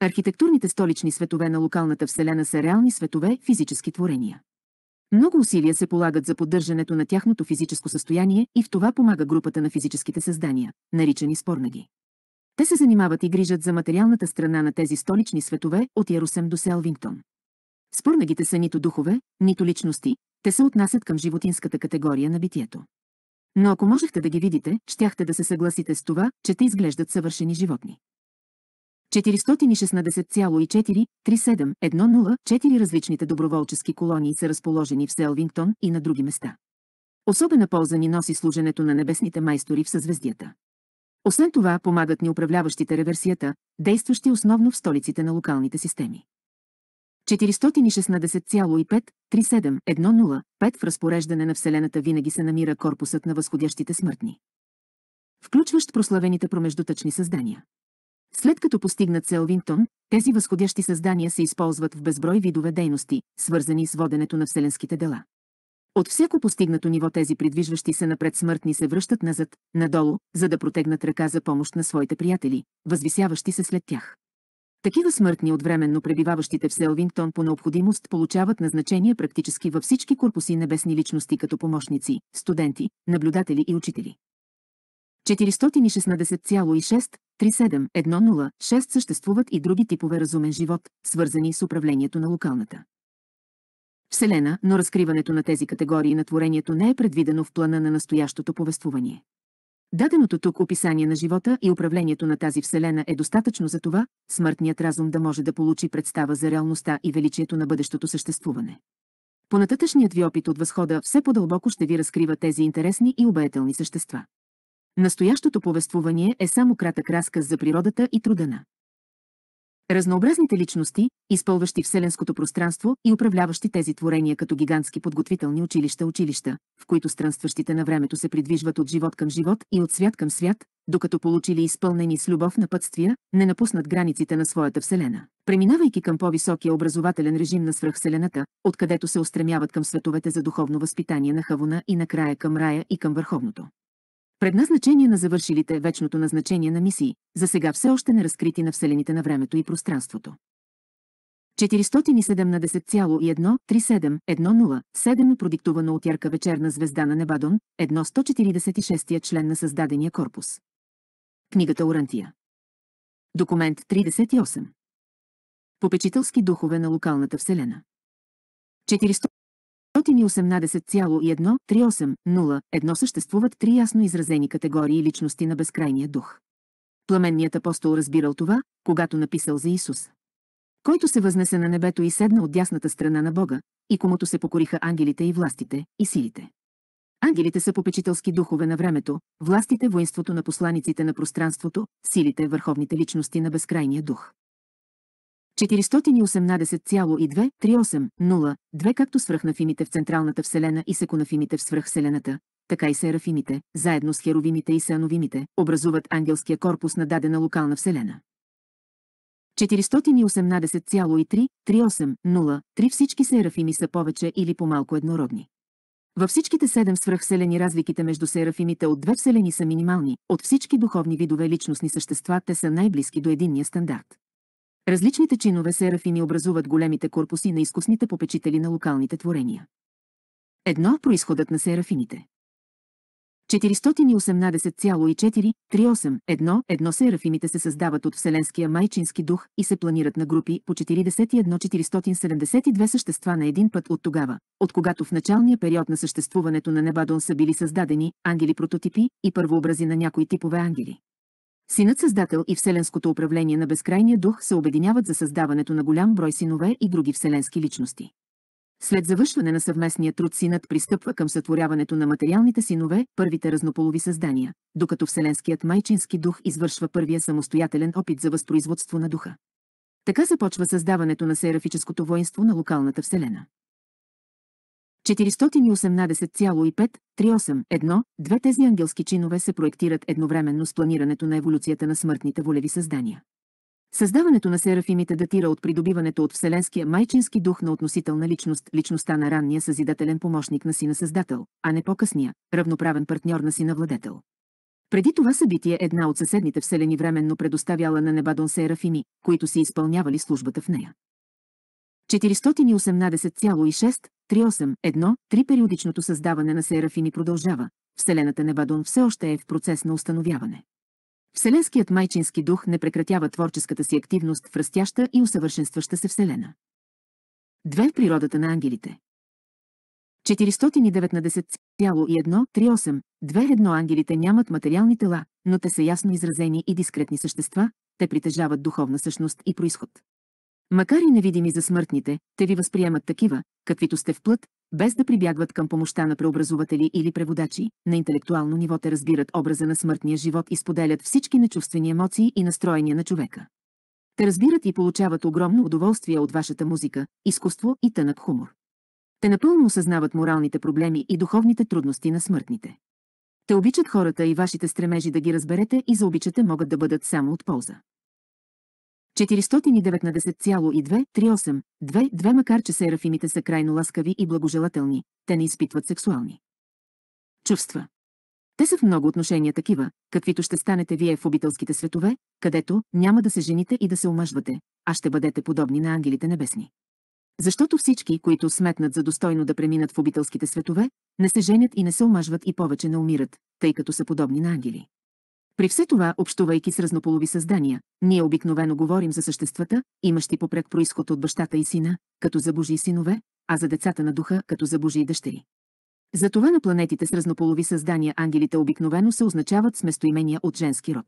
Speaker 1: Архитектурните столични светове на локалната вселена са реални светове физически творения. Много усилия се полагат за поддържането на тяхното физическо състояние и в това помага групата на физическите създания, наричани спорнаги. Те се занимават и грижат за материалната страна на тези столични светове от Ярусем до Селвингтон. Спърнагите са нито духове, нито личности, те се отнасят към животинската категория на битието. Но ако можехте да ги видите, щяхте да се съгласите с това, че те изглеждат съвършени животни. 416,43710,4 различните доброволчески колонии са разположени в Селвингтон и на други места. Особена полза ни носи служенето на небесните майстори в съзвездията. Освен това, помагат ни управляващите реверсията, действащи основно в столиците на локалните системи. 416.5.37.1.0.5 в разпореждане на Вселената винаги се намира корпусът на възходящите смъртни, включващ прославените промеждутъчни създания. След като постигнат Селвинтон, тези възходящи създания се използват в безброй видове дейности, свързани с воденето на вселенските дела. От всяко постигнато ниво тези придвижващи се напред смъртни се връщат назад, надолу, за да протегнат ръка за помощ на своите приятели, възвисяващи се след тях. Такива смъртни от временно пребиваващите в Селвингтон по необходимост получават назначение практически във всички корпуси небесни личности като помощници, студенти, наблюдатели и учители. 416,637106 съществуват и други типове разумен живот, свързани с управлението на локалната Вселена, но разкриването на тези категории на творението не е предвидено в плана на настоящото повествование. Даденото тук описание на живота и управлението на тази Вселена е достатъчно за това, смъртният разум да може да получи представа за реалността и величието на бъдещото съществуване. Понататъчният ви опит от възхода все по-дълбоко ще ви разкрива тези интересни и обаятелни същества. Настоящото повествувание е само кратък разказ за природата и трудана. Разнообразните личности, изпълващи вселенското пространство и управляващи тези творения като гигантски подготвителни училища-училища, в които странстващите на времето се придвижват от живот към живот и от свят към свят, докато получили изпълнени с любов напътствия, не напуснат границите на своята Вселена. Преминавайки към по-високия образователен режим на свръхвселената, откъдето се устремяват към световете за духовно възпитание на Хавуна и накрая към рая и към върховното. Предназначение на завършилите е вечното назначение на мисии, за сега все още не разкрити на вселените на времето и пространството. 417,13710 продиктувано от ярка вечерна звезда на Небадон, 1146 член на създадения корпус. Книгата Орантия. Документ 38. Попечителски духове на локалната вселена. 400 618,1380 съществуват три ясно изразени категории личности на безкрайния дух. Пламенният апостол разбирал това, когато написал за Исус. Който се възнесе на небето и седна от дясната страна на Бога, и комуто се покориха ангелите и властите, и силите. Ангелите са попечителски духове на времето, властите воинството на посланиците на пространството, силите върховните личности на безкрайния дух. 418,23802 както свръхнафимите в централната вселена и секунафимите в свръхселената, така и серафимите, заедно с херовимите и сеановимите, образуват ангелския корпус на дадена локална вселена. 418,33803 всички серафими са повече или по-малко еднородни. Във всичките седем свръхселени разликите между серафимите от две вселени са минимални, от всички духовни видове личностни същества те са най-близки до единния стандарт. Различните чинове серафини образуват големите корпуси на изкусните попечители на локалните творения. Едно – происходът на серафините. 418,438 1 едно серафимите се създават от Вселенския майчински дух и се планират на групи по 41-472 същества на един път от тогава, от когато в началния период на съществуването на Небадон са били създадени ангели-прототипи и първообрази на някои типове ангели. Синът Създател и Вселенското управление на Безкрайния Дух се обединяват за създаването на голям брой синове и други вселенски личности. След завършване на съвместния труд синът пристъпва към сътворяването на материалните синове, първите разнополови създания, докато Вселенският майчински дух извършва първия самостоятелен опит за възпроизводство на духа. Така започва създаването на серафическото воинство на локалната Вселена. 418538 две тези ангелски чинове се проектират едновременно с планирането на еволюцията на смъртните волеви създания. Създаването на серафимите датира от придобиването от Вселенския майчински дух на относителна личност, личността на ранния съзидателен помощник на сина Създател, а не по-късния, равноправен партньор на сина Владетел. Преди това събитие една от съседните вселени временно предоставяла на Небадон серафими, които си изпълнявали службата в нея. 3.8.1.3 Три периодичното създаване на Серафини продължава. Вселената Невадон все още е в процес на установяване. Вселенският майчински дух не прекратява творческата си активност в растяща и усъвършенстваща се Вселена. Две природата на ангелите. 419,138, 2.1 Ангелите нямат материални тела, но те са ясно изразени и дискретни същества, те притежават духовна същност и происход. Макар и невидими за смъртните, те ви възприемат такива, каквито сте в плът, без да прибягват към помощта на преобразуватели или преводачи, на интелектуално ниво те разбират образа на смъртния живот и споделят всички нечувствени емоции и настроения на човека. Те разбират и получават огромно удоволствие от вашата музика, изкуство и тънък хумор. Те напълно осъзнават моралните проблеми и духовните трудности на смъртните. Те обичат хората и вашите стремежи да ги разберете и заобичате могат да бъдат само от полза. 409 2, 2 макар че серафимите са крайно ласкави и благожелателни, те не изпитват сексуални чувства. Те са в много отношения такива, каквито ще станете вие в обителските светове, където няма да се жените и да се омъжвате, а ще бъдете подобни на ангелите небесни. Защото всички, които сметнат за достойно да преминат в обителските светове, не се женят и не се омъжват и повече не умират, тъй като са подобни на ангели. При все това, общувайки с разнополови създания, ние обикновено говорим за съществата, имащи попрек происход от бащата и сина, като за Божии синове, а за децата на духа, като за Божии дъщери. Затова на планетите с разнополови създания ангелите обикновено се означават с местоимения от женски род.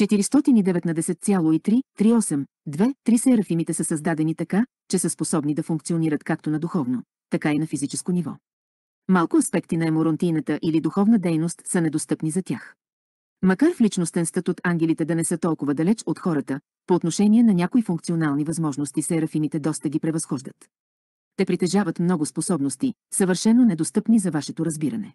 Speaker 1: 419,3-38-2-3 серафимите са създадени така, че са способни да функционират както на духовно, така и на физическо ниво. Малко аспекти на еморонтийната или духовна дейност са недостъпни за тях. Макар в личностен статут ангелите да не са толкова далеч от хората, по отношение на някои функционални възможности серафините доста ги превъзхождат. Те притежават много способности, съвършено недостъпни за вашето разбиране.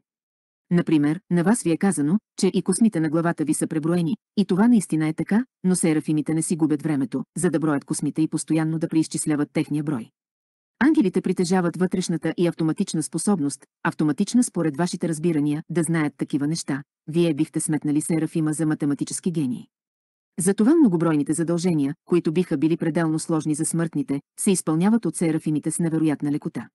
Speaker 1: Например, на вас ви е казано, че и космите на главата ви са преброени, и това наистина е така, но серафимите не си губят времето, за да броят космите и постоянно да преизчисляват техния брой. Ангелите притежават вътрешната и автоматична способност, автоматична според вашите разбирания, да знаят такива неща. Вие бихте сметнали Серафима за математически гений. Затова многобройните задължения, които биха били пределно сложни за смъртните, се изпълняват от Серафимите с невероятна лекота.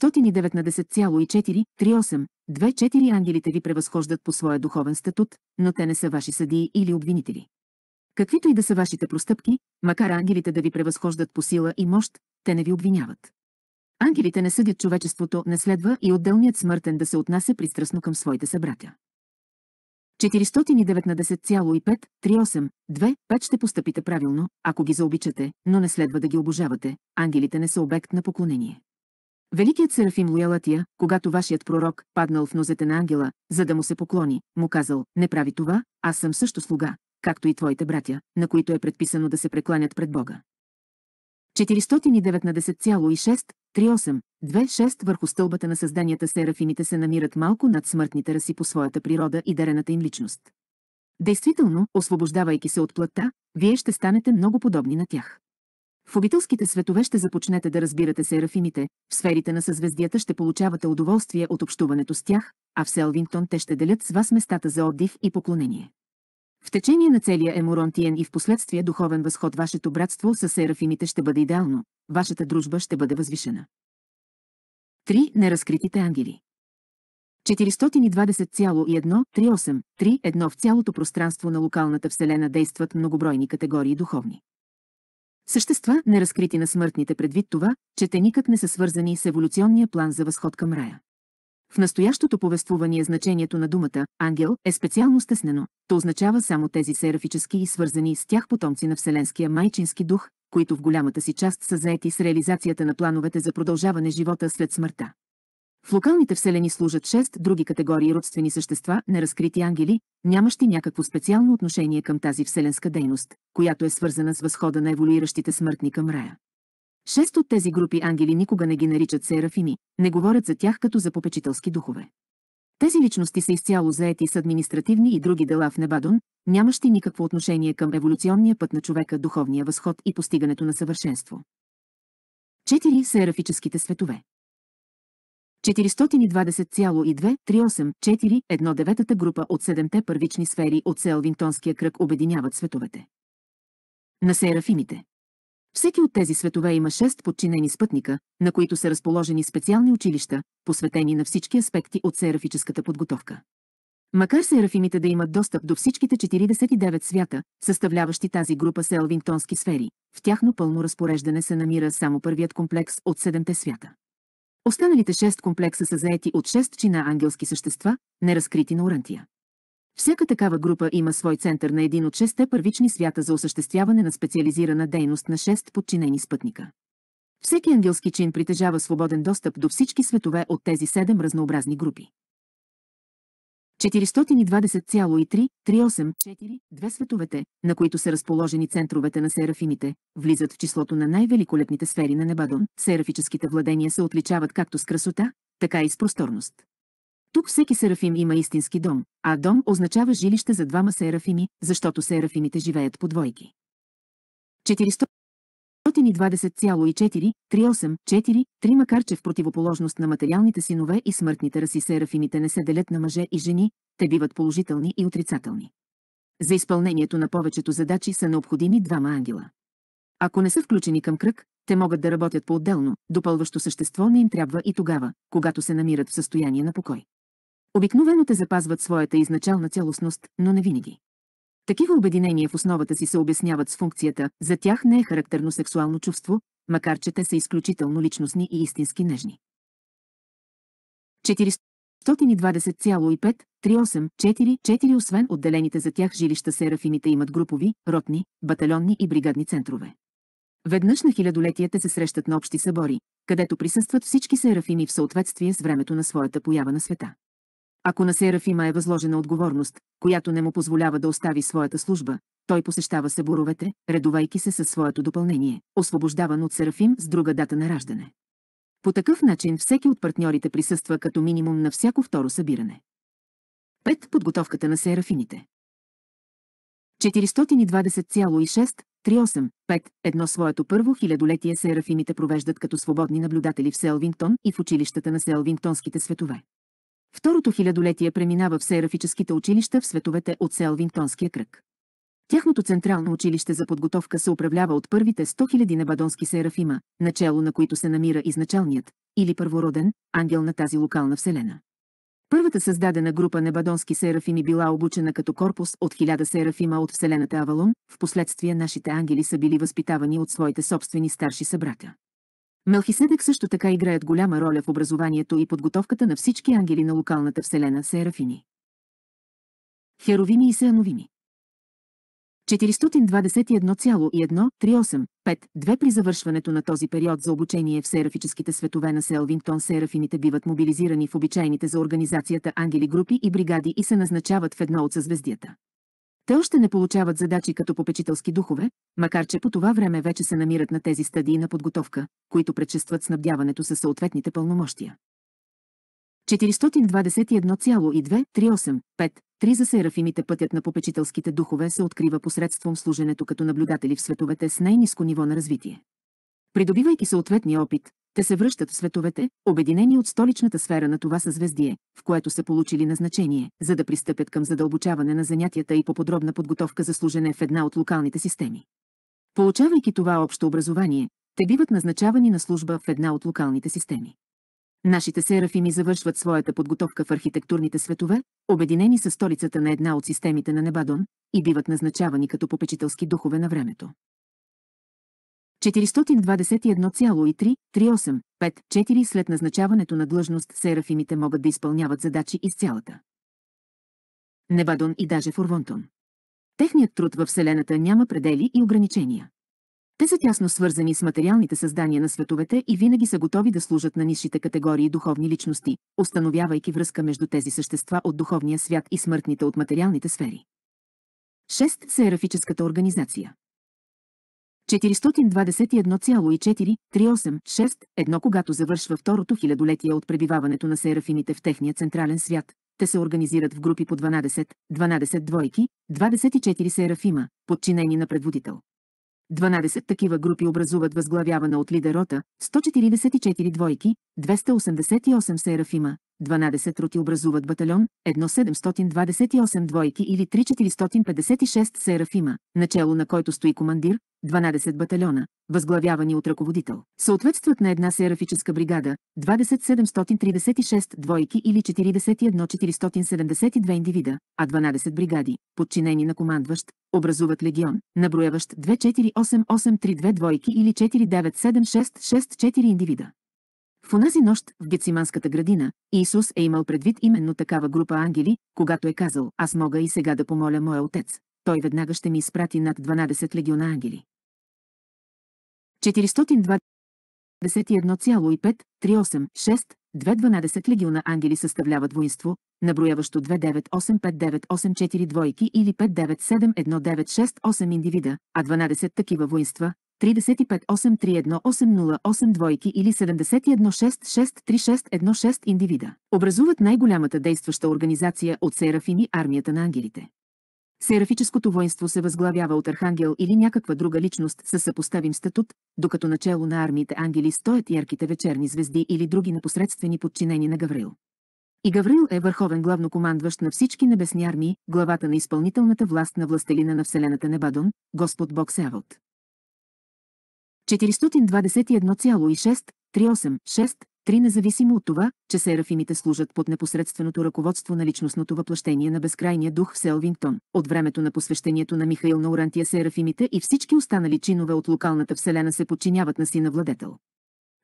Speaker 1: 419,438-24 ангелите ви превъзхождат по своя духовен статут, но те не са ваши съдии или обвинители. Каквито и да са вашите простъпки, макар ангелите да ви превъзхождат по сила и мощ, те не ви обвиняват. Ангелите не съдят човечеството, не следва и отделният смъртен да се отнася пристрастно към своите събратя. 419,5-38-2-5 ще постъпите правилно, ако ги заобичате, но не следва да ги обожавате, ангелите не са обект на поклонение. Великият Серафим Лоялатия, когато вашият пророк, паднал в нозете на ангела, за да му се поклони, му казал, не прави това, аз съм също слуга, както и твоите братя, на които е предписано да се прекланят пред Бога. 419,6-38-26 върху стълбата на създанията серафимите се намират малко над смъртните раси по своята природа и дарената им личност. Действително, освобождавайки се от плътта, вие ще станете много подобни на тях. В обителските светове ще започнете да разбирате серафимите, в сферите на съзвездията ще получавате удоволствие от общуването с тях, а в Селвингтон те ще делят с вас местата за отдив и поклонение. В течение на целия Емуронтиен и в последствие духовен възход вашето братство с серафимите ще бъде идеално, вашата дружба ще бъде възвишена. 3. Неразкритите ангели 420,13831 в цялото пространство на локалната вселена действат многобройни категории духовни. Същества, неразкрити на смъртните предвид това, че те никак не са свързани с еволюционния план за възход към рая. В настоящото повествование е значението на думата «ангел» е специално стеснено. То означава само тези серафически и свързани с тях потомци на Вселенския майчински дух, които в голямата си част са заети с реализацията на плановете за продължаване живота след смъртта. В локалните вселени служат шест други категории родствени същества, неразкрити ангели, нямащи някакво специално отношение към тази вселенска дейност, която е свързана с възхода на еволюиращите смъртни към рая. Шест от тези групи ангели никога не ги наричат серафими, не говорят за тях като за попечителски духове. Тези личности са изцяло заети с административни и други дела в Небадон, нямащи никакво отношение към еволюционния път на човека, духовния възход и постигането на съвършенство. Четири серафическите светове 420,23841 деветата група от седемте първични сфери от Селвинтонския кръг обединяват световете. На серафимите всеки от тези светове има шест подчинени спътника, на които са разположени специални училища, посветени на всички аспекти от серафическата подготовка. Макар серафимите да имат достъп до всичките 49 свята, съставляващи тази група селвинтонски сфери, в тяхно пълно разпореждане се намира само първият комплекс от седемте свята. Останалите шест комплекса са заети от шест чина ангелски същества, неразкрити на Орантия. Всяка такава група има свой център на един от шесте първични свята за осъществяване на специализирана дейност на шест подчинени спътника. Всеки ангелски чин притежава свободен достъп до всички светове от тези седем разнообразни групи. 420,338,4, две световете, на които са разположени центровете на серафимите, влизат в числото на най-великолепните сфери на Небадон. Серафическите владения се отличават както с красота, така и с просторност. Тук всеки серафим има истински дом, а дом означава жилище за двама серафими, защото серафимите живеят по двойки. 400 4,4, три макар че в противоположност на материалните синове и смъртните раси серафимите не се делят на мъже и жени, те биват положителни и отрицателни. За изпълнението на повечето задачи са необходими двама ангела. Ако не са включени към кръг, те могат да работят по-отделно, допълващо същество не им трябва и тогава, когато се намират в състояние на покой. Обикновено те запазват своята изначална цялостност, но не винаги. Такива обединения в основата си се обясняват с функцията, за тях не е характерно сексуално чувство, макар че те са изключително личностни и истински нежни. 420,5-38-4-4 Освен отделените за тях жилища серафимите имат групови, ротни, батальонни и бригадни центрове. Веднъж на хилядолетията се срещат на общи събори, където присъстват всички серафими в съответствие с времето на своята поява на света. Ако на Серафима е възложена отговорност, която не му позволява да остави своята служба, той посещава съборовете, редовайки се със своето допълнение, освобождаван от Серафим с друга дата на раждане. По такъв начин всеки от партньорите присъства като минимум на всяко второ събиране. 5. Подготовката на Серафините 5 едно своето първо хилядолетие Серафимите провеждат като свободни наблюдатели в Селвингтон и в училищата на Селвингтонските светове. Второто хилядолетие преминава в серафическите училища в световете от Селвинтонския кръг. Тяхното централно училище за подготовка се управлява от първите 100 000 небадонски серафима, начало на които се намира изначалният, или първороден, ангел на тази локална вселена. Първата създадена група небадонски серафими била обучена като корпус от 1000 серафима от вселената Авалон, в последствие нашите ангели са били възпитавани от своите собствени старши събратя. Мелхиседек също така играят голяма роля в образованието и подготовката на всички ангели на локалната вселена Серафини. Херовими и Сеановими 421,1-38-5-2 при завършването на този период за обучение в серафическите светове на Селвинтон серафините биват мобилизирани в обичайните за организацията ангели групи и бригади и се назначават в едно от съзвездията. Те още не получават задачи като попечителски духове, макар че по това време вече се намират на тези стадии на подготовка, които предшестват снабдяването със съответните пълномощия. 421,2385-3 за серафимите пътят на попечителските духове се открива посредством служенето като наблюдатели в световете с най-низко ниво на развитие. Придобивайки съответния опит, те се връщат в световете, обединени от столичната сфера на това съзвездие, в което са получили назначение, за да пристъпят към задълбочаване на занятията и по подробна подготовка за служене в една от локалните системи. Получавайки това общо образование, те биват назначавани на служба в една от локалните системи. Нашите серафими завършват своята подготовка в архитектурните светове, обединени с столицата на една от системите на Небадон, и биват назначавани като попечителски духове на времето. 421,338-5-4 след назначаването на длъжност серафимите могат да изпълняват задачи из цялата Невадон и даже Форвонтон. Техният труд във Вселената няма предели и ограничения. Те са тясно свързани с материалните създания на световете и винаги са готови да служат на низшите категории духовни личности, установявайки връзка между тези същества от духовния свят и смъртните от материалните сфери. 6. Серафическата организация 421,4386-1 когато завършва второто хилядолетие от пребиваването на серафимите в техния централен свят. Те се организират в групи по 12, 12 двойки, 24 серафима, подчинени на предводител. 12 такива групи образуват възглавявана от лидерота, 144 двойки, 288 серафима, 12 роти образуват батальон, 1728 двойки или 3456 серафима, начало на който стои командир, 12 батальона, възглавявани от ръководител, съответстват на една серафическа бригада, 2736 двойки или 41472 индивида, а 12 бригади, подчинени на командващ, образуват легион, наброяващ 248832 двойки или 497664 индивида. В онази нощ в Гециманската градина, Иисус е имал предвид именно такава група ангели, когато е казал «Аз мога и сега да помоля моя отец, той веднага ще ми изпрати над 12 легиона ангели». 421,5386212 легиона ангели съставляват воинство, наброяващо 2985984 двойки или 5971968 индивида, а 12 такива воинства, 35831808 двойки или 71663616 индивида, образуват най-голямата действаща организация от серафини армията на ангелите. Серафическото воинство се възглавява от архангел или някаква друга личност със съпоставим статут, докато начало на армиите ангели стоят ярките вечерни звезди или други непосредствени подчинени на Гаврил. И Гаврил е върховен главнокомандващ на всички небесни армии, главата на изпълнителната власт на властелина на Вселената Небадон, Господ Бог Савот. 421,638,63, 3 независимо от това, че серафимите служат под непосредственото ръководство на личностното въплъщение на безкрайния дух в Селвингтон. От времето на посвещението на Михаил на Орантия серафимите и всички останали чинове от локалната вселена се подчиняват на сина владетел.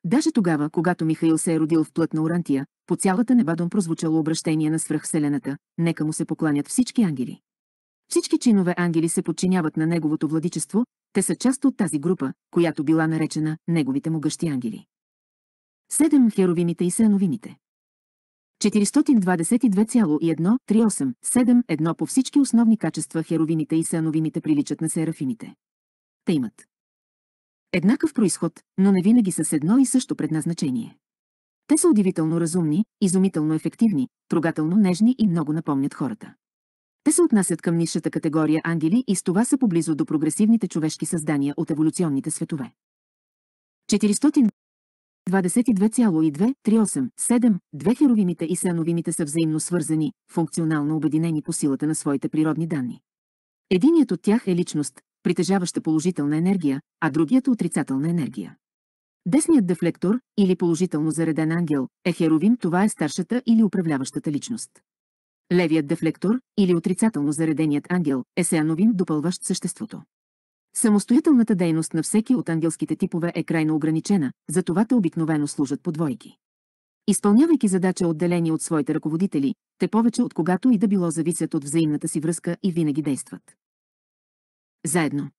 Speaker 1: Даже тогава, когато Михаил се е родил в плът на Орантия, по цялата небадон прозвучало обращение на свръхселената, нека му се покланят всички ангели. Всички чинове ангели се подчиняват на неговото владичество, те са част от тази група, която била наречена неговите могъщи ангели. Седем херовимите и сеановимите. 422,13871 по всички основни качества херовимите и сеановимите приличат на серафимите. Те имат еднакъв происход, но не винаги с едно и също предназначение. Те са удивително разумни, изумително ефективни, трогателно нежни и много напомнят хората. Те се отнасят към нишата категория ангели и с това са поблизо до прогресивните човешки създания от еволюционните светове. 422,2387, две херовимите и сеновимите са взаимно свързани, функционално обединени по силата на своите природни данни. Единият от тях е личност, притежаваща положителна енергия, а другият е – отрицателна енергия. Десният дефлектор, или положително зареден ангел, е херовим, това е старшата или управляващата личност. Левият дефлектор, или отрицателно зареденият ангел, е сеановин, допълващ съществото. Самостоятелната дейност на всеки от ангелските типове е крайно ограничена, затова те обикновено служат по двойки. Изпълнявайки задача отделени от своите ръководители, те повече от когато и да било зависят от взаимната си връзка и винаги действат. Заедно.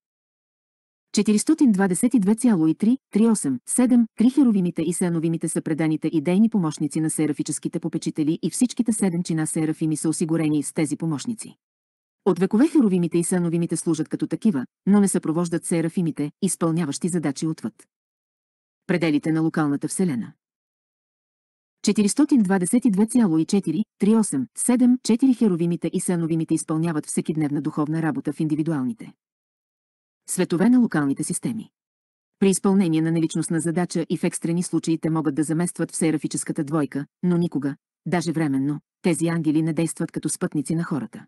Speaker 1: 422,338, трихеровимите и сеановимите са преданите идейни помощници на серафическите попечители и всичките седем чина серафими са осигурени с тези помощници. От векове херовимите и сеновимите служат като такива, но не съпровождат серафимите, изпълняващи задачи отвъд. Пределите на локалната вселена. 422,43874 херовимите и сеновимите изпълняват всекидневна духовна работа в индивидуалните светове на локалните системи. При изпълнение на наличностна задача и в екстрени случаи те могат да заместват в серафическата двойка, но никога, даже временно, тези ангели не действат като спътници на хората.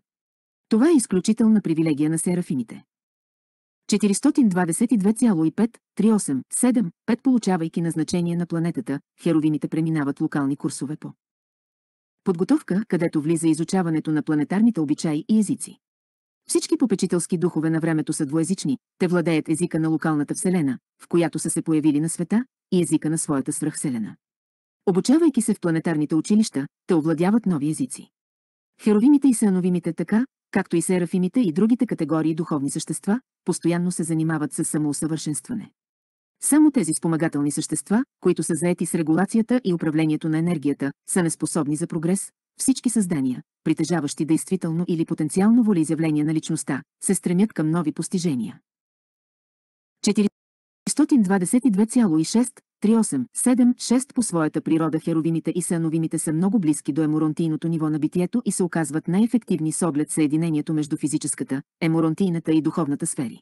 Speaker 1: Това е изключителна привилегия на серафините. 422,5387 получавайки назначение на планетата, херовините преминават локални курсове по подготовка, където влиза изучаването на планетарните обичаи и езици. Всички попечителски духове на времето са двоязични, те владеят езика на локалната вселена, в която са се появили на света, и езика на своята свръхселена. Обучавайки се в планетарните училища, те овладяват нови езици. Херовимите и сеановимите така, както и серафимите и другите категории духовни същества, постоянно се занимават с самоусъвършенстване. Само тези спомагателни същества, които са заети с регулацията и управлението на енергията, са неспособни за прогрес, всички създания, притежаващи действително или потенциално волеизявление на личността, се стремят към нови постижения. 422,6-38-7-6 по своята природа херовините и сановимите са много близки до еморонтийното ниво на битието и се оказват най-ефективни с оглед съединението между физическата, еморонтийната и духовната сфери.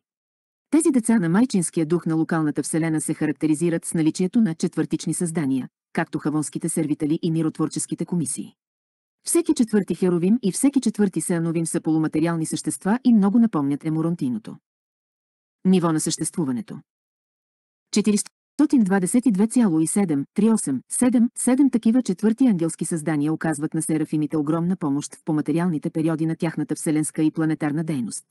Speaker 1: Тези деца на майчинския дух на локалната вселена се характеризират с наличието на четвъртични създания, както хавонските сервители и миротворческите комисии. Всеки четвърти херовим и всеки четвърти сеановим са полуматериални същества и много напомнят еморонтиното. Ниво на съществуването 422,7387-7 такива четвърти ангелски създания оказват на серафимите огромна помощ в поматериалните периоди на тяхната вселенска и планетарна дейност.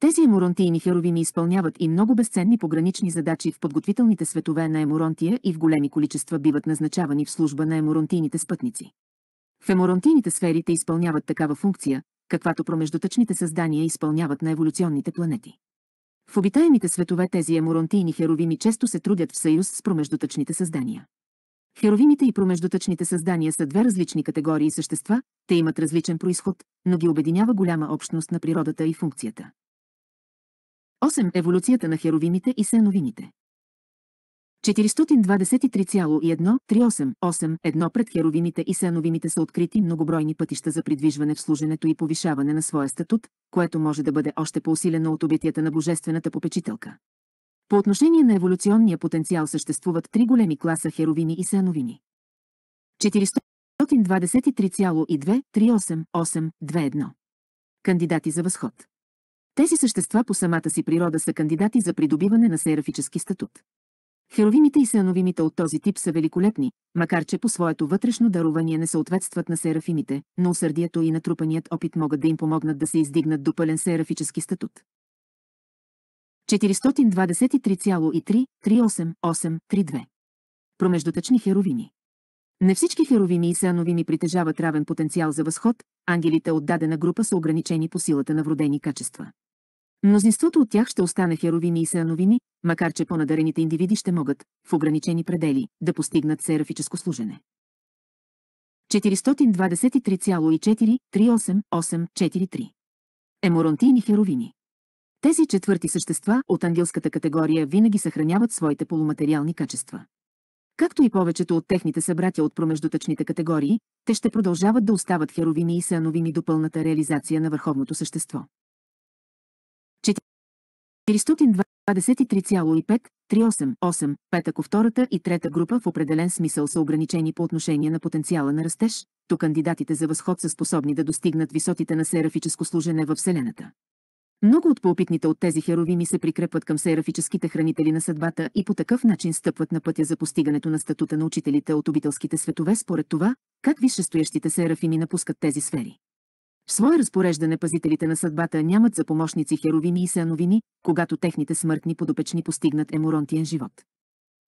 Speaker 1: Тези емуронтийни херовими изпълняват и много безценни погранични задачи в подготвителните светове на Еморонтия и в големи количества биват назначавани в служба на еморонтийните спътници сфери сферите изпълняват такава функция, каквато промеждутъчните създания изпълняват на еволюционните планети. В обитаемите светове тези еморантийни херовими често се трудят в съюз с промеждутъчните създания. Херовимите и промеждутъчните създания са две различни категории същества, те имат различен происход, но ги обединява голяма общност на природата и функцията. 8. Еволюцията на херовимите и сеновините. 423,1388 пред херовимите и сеновимите са открити многобройни пътища за придвижване в служенето и повишаване на своя статут, което може да бъде още по-усилено от обетията на божествената попечителка. По отношение на еволюционния потенциал съществуват три големи класа херовини и сеновини. 423,2388821 Кандидати за възход Тези същества по самата си природа са кандидати за придобиване на серафически статут. Херовимите и сеановимите от този тип са великолепни, макар че по своето вътрешно дарувание не съответстват на серафимите, но усърдието и натрупаният опит могат да им помогнат да се издигнат до пълен серафически статут. 423,338832 Промеждутъчни херовими Не всички херовими и сеановими притежават равен потенциал за възход, ангелите от дадена група са ограничени по силата на вродени качества. Мнозинството от тях ще остане херовини и сеановини, макар че по-надарените индивиди ще могат, в ограничени предели, да постигнат серафическо служене. 423,438843. Еморонтийни херовини Тези четвърти същества от ангелската категория винаги съхраняват своите полуматериални качества. Както и повечето от техните събратя от промеждутъчните категории, те ще продължават да остават херовини и сеановини до пълната реализация на върховното същество. 423,5-388, пет ако втората и трета група в определен смисъл са ограничени по отношение на потенциала на растеж, то кандидатите за възход са способни да достигнат висотите на серафическо служене във Вселената. Много от поопитните от тези херовими се прикрепват към серафическите хранители на съдбата и по такъв начин стъпват на пътя за постигането на статута на учителите от обителските светове според това, как висшестоящите серафими напускат тези сфери. В свое разпореждане пазителите на съдбата нямат за помощници херовими и сеановини, когато техните смъртни подопечни постигнат еморонтиен живот.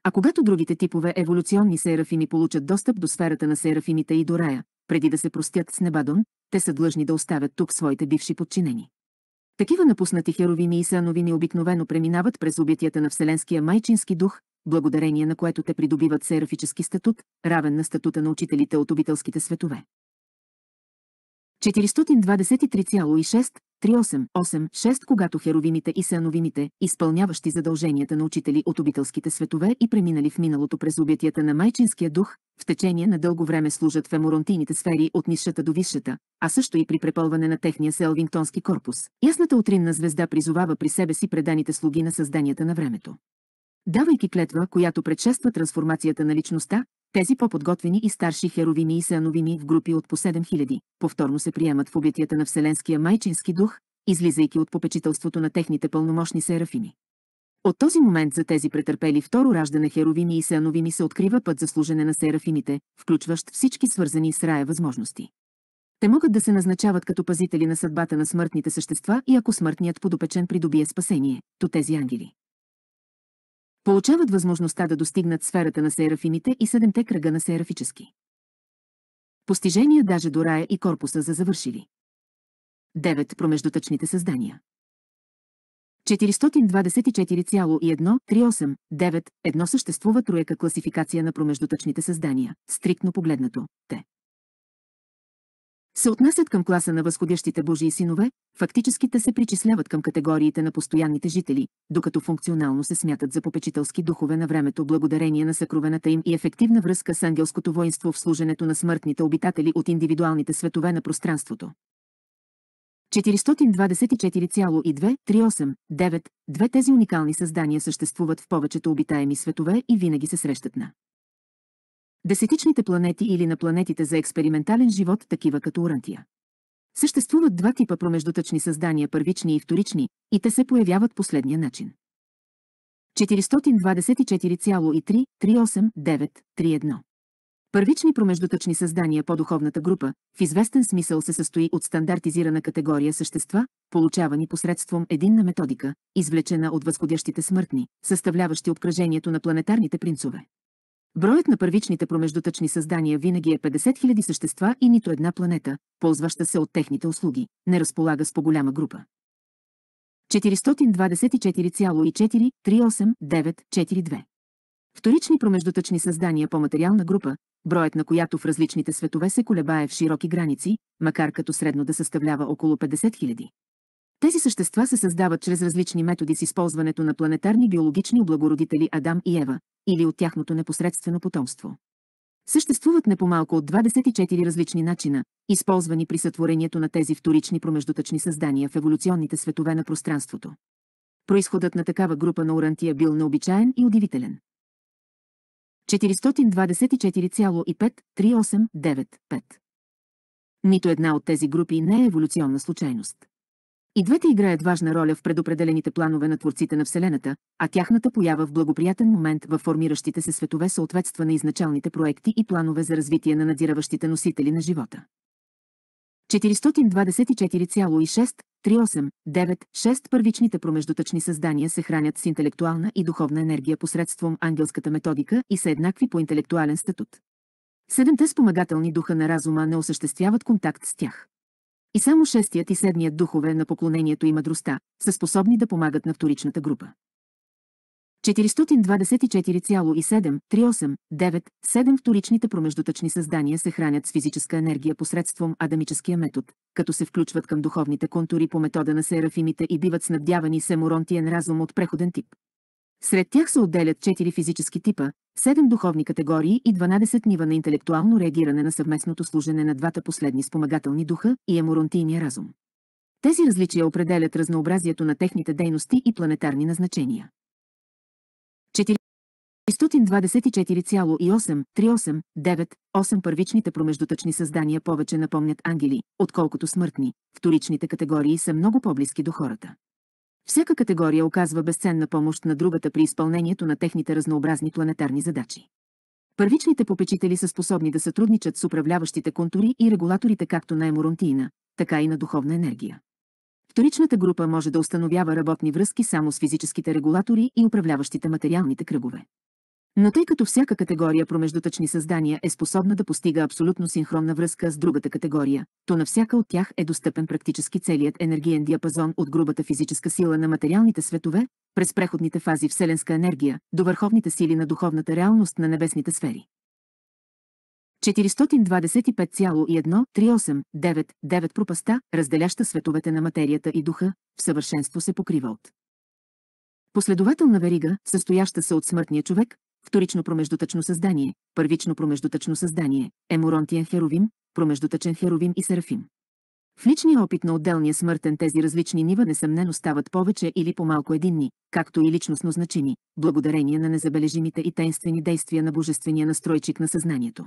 Speaker 1: А когато другите типове еволюционни серафими получат достъп до сферата на серафимите и до рая, преди да се простят с Небадон, те са длъжни да оставят тук своите бивши подчинени. Такива напуснати херовими и сановини обикновено преминават през обятията на Вселенския майчински дух, благодарение на което те придобиват серафически статут, равен на статута на учителите от обителските светове. 423,63886, когато херовимите и сановимите, изпълняващи задълженията на учители от обителските светове и преминали в миналото през обятията на майчинския дух, в течение на дълго време служат в еморонтийните сфери от нишата до висшата, а също и при препълване на техния селвингтонски корпус. Ясната утринна звезда призовава при себе си преданите слуги на създанията на времето. Давайки клетва, която предшества трансформацията на личността, тези по-подготвени и старши херовини и са в групи от по 7000, повторно се приемат в обятията на Вселенския майчински дух, излизайки от попечителството на техните пълномощни серафини. От този момент за тези претърпели второ раждане херовини и сеановими се открива път за служене на серафините, включващ всички свързани с рая възможности. Те могат да се назначават като пазители на съдбата на смъртните същества и ако смъртният подопечен придобие спасение, то тези ангели, получават възможността да достигнат сферата на серафимите и седемте кръга на серафически. Постижения даже до рая и корпуса за завършили. 9. Промеждутъчните създания. едно съществува троека класификация на промеждутъчните създания, стриктно погледнато, те се отнасят към класа на възходящите Божии синове, фактическите се причисляват към категориите на постоянните жители, докато функционално се смятат за попечителски духове на времето благодарение на съкровената им и ефективна връзка с ангелското воинство в служенето на смъртните обитатели от индивидуалните светове на пространството. две тези уникални създания съществуват в повечето обитаеми светове и винаги се срещат на десетичните планети или на планетите за експериментален живот, такива като Урантия. Съществуват два типа промеждутъчни създания, първични и вторични, и те се появяват последния начин. 424,338931. Първични промеждутъчни създания по духовната група в известен смисъл се състои от стандартизирана категория същества, получавани посредством единна методика, извлечена от възходящите смъртни, съставляващи обкръжението на планетарните принцове. Броят на първичните промеждутъчни създания винаги е 50 000 същества и нито една планета, ползваща се от техните услуги, не разполага с по-голяма група. 424,438942. Вторични промеждутъчни създания по материална група, броят на която в различните светове се колебае в широки граници, макар като средно да съставлява около 50 000. Тези същества се създават чрез различни методи с използването на планетарни биологични облагородители Адам и Ева, или от тяхното непосредствено потомство. Съществуват не по-малко от 24 различни начина, използвани при сътворението на тези вторични промеждутъчни създания в еволюционните светове на пространството. Произходът на такава група на урантия бил необичаен и удивителен. 424,53895 Нито една от тези групи не е еволюционна случайност. И двете играят важна роля в предопределените планове на творците на Вселената, а тяхната поява в благоприятен момент във формиращите се светове съответства на изначалните проекти и планове за развитие на надзираващите носители на живота. 424,06-389-6, първичните промеждутъчни създания се хранят с интелектуална и духовна енергия посредством ангелската методика и са еднакви по интелектуален статут. Седемте спомагателни духа на разума не осъществяват контакт с тях. И само шестият и седмият духове на поклонението и мъдростта са способни да помагат на вторичната група. 424,73897 вторичните промеждутъчни създания се хранят с физическа енергия посредством адамическия метод, като се включват към духовните контури по метода на серафимите и биват снабдявани с еморонтиен разум от преходен тип. Сред тях се отделят 4 физически типа, 7 духовни категории и 12 нива на интелектуално реагиране на съвместното служене на двата последни спомагателни духа и еморонтийния разум. Тези различия определят разнообразието на техните дейности и планетарни назначения. 424,8, първичните промеждутъчни създания повече напомнят ангели, отколкото смъртни, вторичните категории са много по-близки до хората. Всяка категория оказва безценна помощ на другата при изпълнението на техните разнообразни планетарни задачи. Първичните попечители са способни да сътрудничат с управляващите контури и регулаторите както на еморонтийна, така и на духовна енергия. Вторичната група може да установява работни връзки само с физическите регулатори и управляващите материалните кръгове. Но тъй като всяка категория промеждутъчни създания е способна да постига абсолютно синхронна връзка с другата категория, то на всяка от тях е достъпен практически целият енергиен диапазон от грубата физическа сила на материалните светове, през преходните фази вселенска енергия, до върховните сили на духовната реалност на небесните сфери. 425,13899 пропаста, разделяща световете на материята и духа, в съвършенство се покрива от последователна верига, състояща се от смъртния човек, вторично промеждутъчно създание, първично промеждутъчно създание, емуронтия херовим, промеждутъчен херовим и серафим. В личния опит на отделния смъртен тези различни нива несъмнено стават повече или по-малко единни, както и личностно значими, благодарение на незабележимите и тенствени действия на божествения настройчик на съзнанието.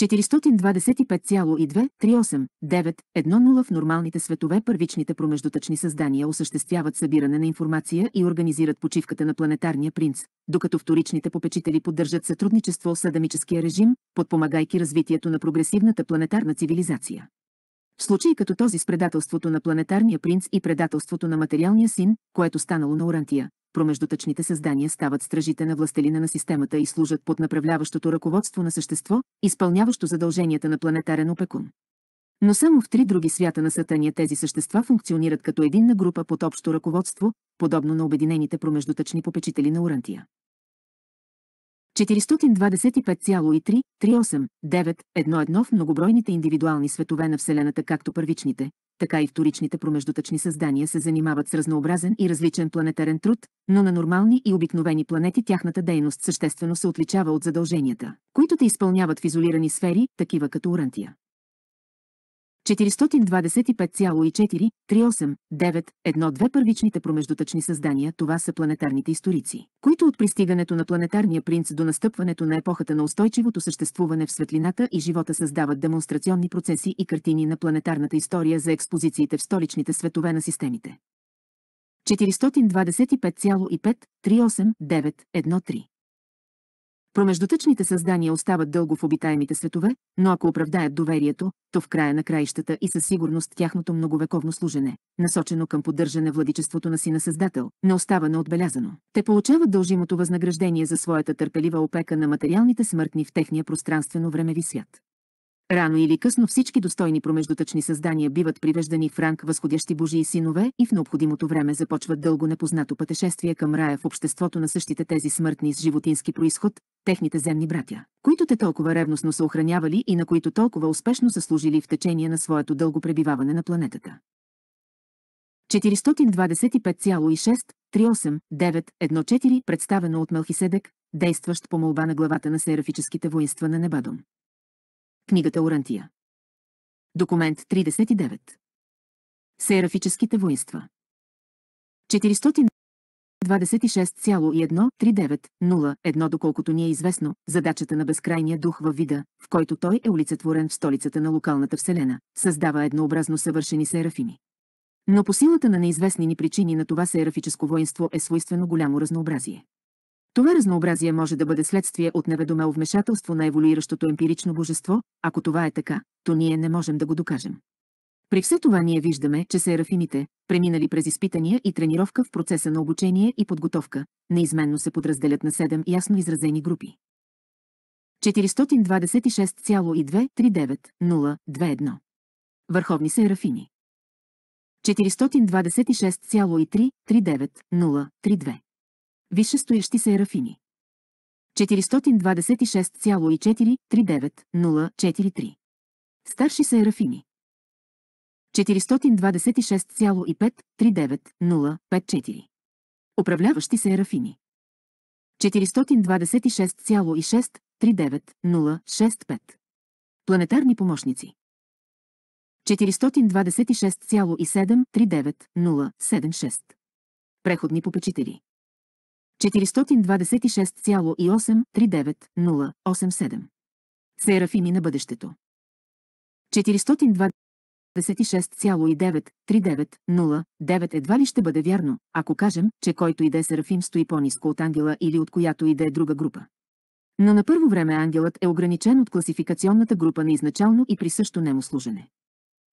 Speaker 1: 425,23891 в нормалните светове първичните промеждутъчни създания осъществяват събиране на информация и организират почивката на планетарния принц, докато вторичните попечители поддържат сътрудничество с адамическия режим, подпомагайки развитието на прогресивната планетарна цивилизация. В случаи като този с предателството на планетарния принц и предателството на материалния син, което станало на Орантия, промеждутъчните създания стават стражите на властелина на системата и служат под направляващото ръководство на същество, изпълняващо задълженията на планетарен опекун. Но само в три други свята на Сатания тези същества функционират като единна група под общо ръководство, подобно на обединените промеждутъчни попечители на Урантия. 425,3389111 в многобройните индивидуални светове на Вселената както първичните, така и вторичните промеждутъчни създания се занимават с разнообразен и различен планетарен труд, но на нормални и обикновени планети тяхната дейност съществено се отличава от задълженията, които те изпълняват в изолирани сфери, такива като Урантия. 425,4389,12 първичните промеждутъчни създания това са планетарните историци, които от пристигането на планетарния принц до настъпването на епохата на устойчивото съществуване в светлината и живота създават демонстрационни процеси и картини на планетарната история за експозициите в столичните светове на системите. 425,5389,13 Промеждутъчните създания остават дълго в обитаемите светове, но ако оправдаят доверието, то в края на краищата и със сигурност тяхното многовековно служене, насочено към поддържане владичеството на сина Създател, не остава неотбелязано. Те получават дължимото възнаграждение за своята търпелива опека на материалните смъртни в техния пространствено-времеви свят. Рано или късно всички достойни промеждутъчни създания биват привеждани в ранг възходящи божии синове и в необходимото време започват дълго непознато пътешествие към рая в обществото на същите тези смъртни с животински происход, техните земни братя, които те толкова ревностно са охранявали и на които толкова успешно са служили в течение на своето дълго пребиваване на планетата. 4256 представено от Мелхиседек, действащ по молба на главата на серафическите воинства на Небадом. Книгата Орантия. Документ 39. Серафическите воинства. 426,13901 доколкото ни е известно, задачата на безкрайния дух във вида, в който той е улицетворен в столицата на локалната вселена, създава еднообразно съвършени серафими. Но по силата на неизвестни ни причини на това серафическо воинство е свойствено голямо разнообразие. Това разнообразие може да бъде следствие от неведомело вмешателство на еволюиращото емпирично божество, ако това е така, то ние не можем да го докажем. При все това ние виждаме, че серафимите, преминали през изпитания и тренировка в процеса на обучение и подготовка, неизменно се подразделят на 7 ясно изразени групи. 426,2 021 Върховни серафини 426339 39032 висшестоящи се ерафини. 426,4390443. Старши серафини. ерафини. 426,5390054. Управляващи се 426,639065. Планетарни помощници. 426,739076. Преходни попечители. 426,839,087. Серафими на бъдещето. 426,939,0 едва ли ще бъде вярно, ако кажем, че който иде Серафим стои по низко от ангела или от която иде друга група. Но на първо време ангелът е ограничен от класификационната група на изначално и присъщо немослужене. служене.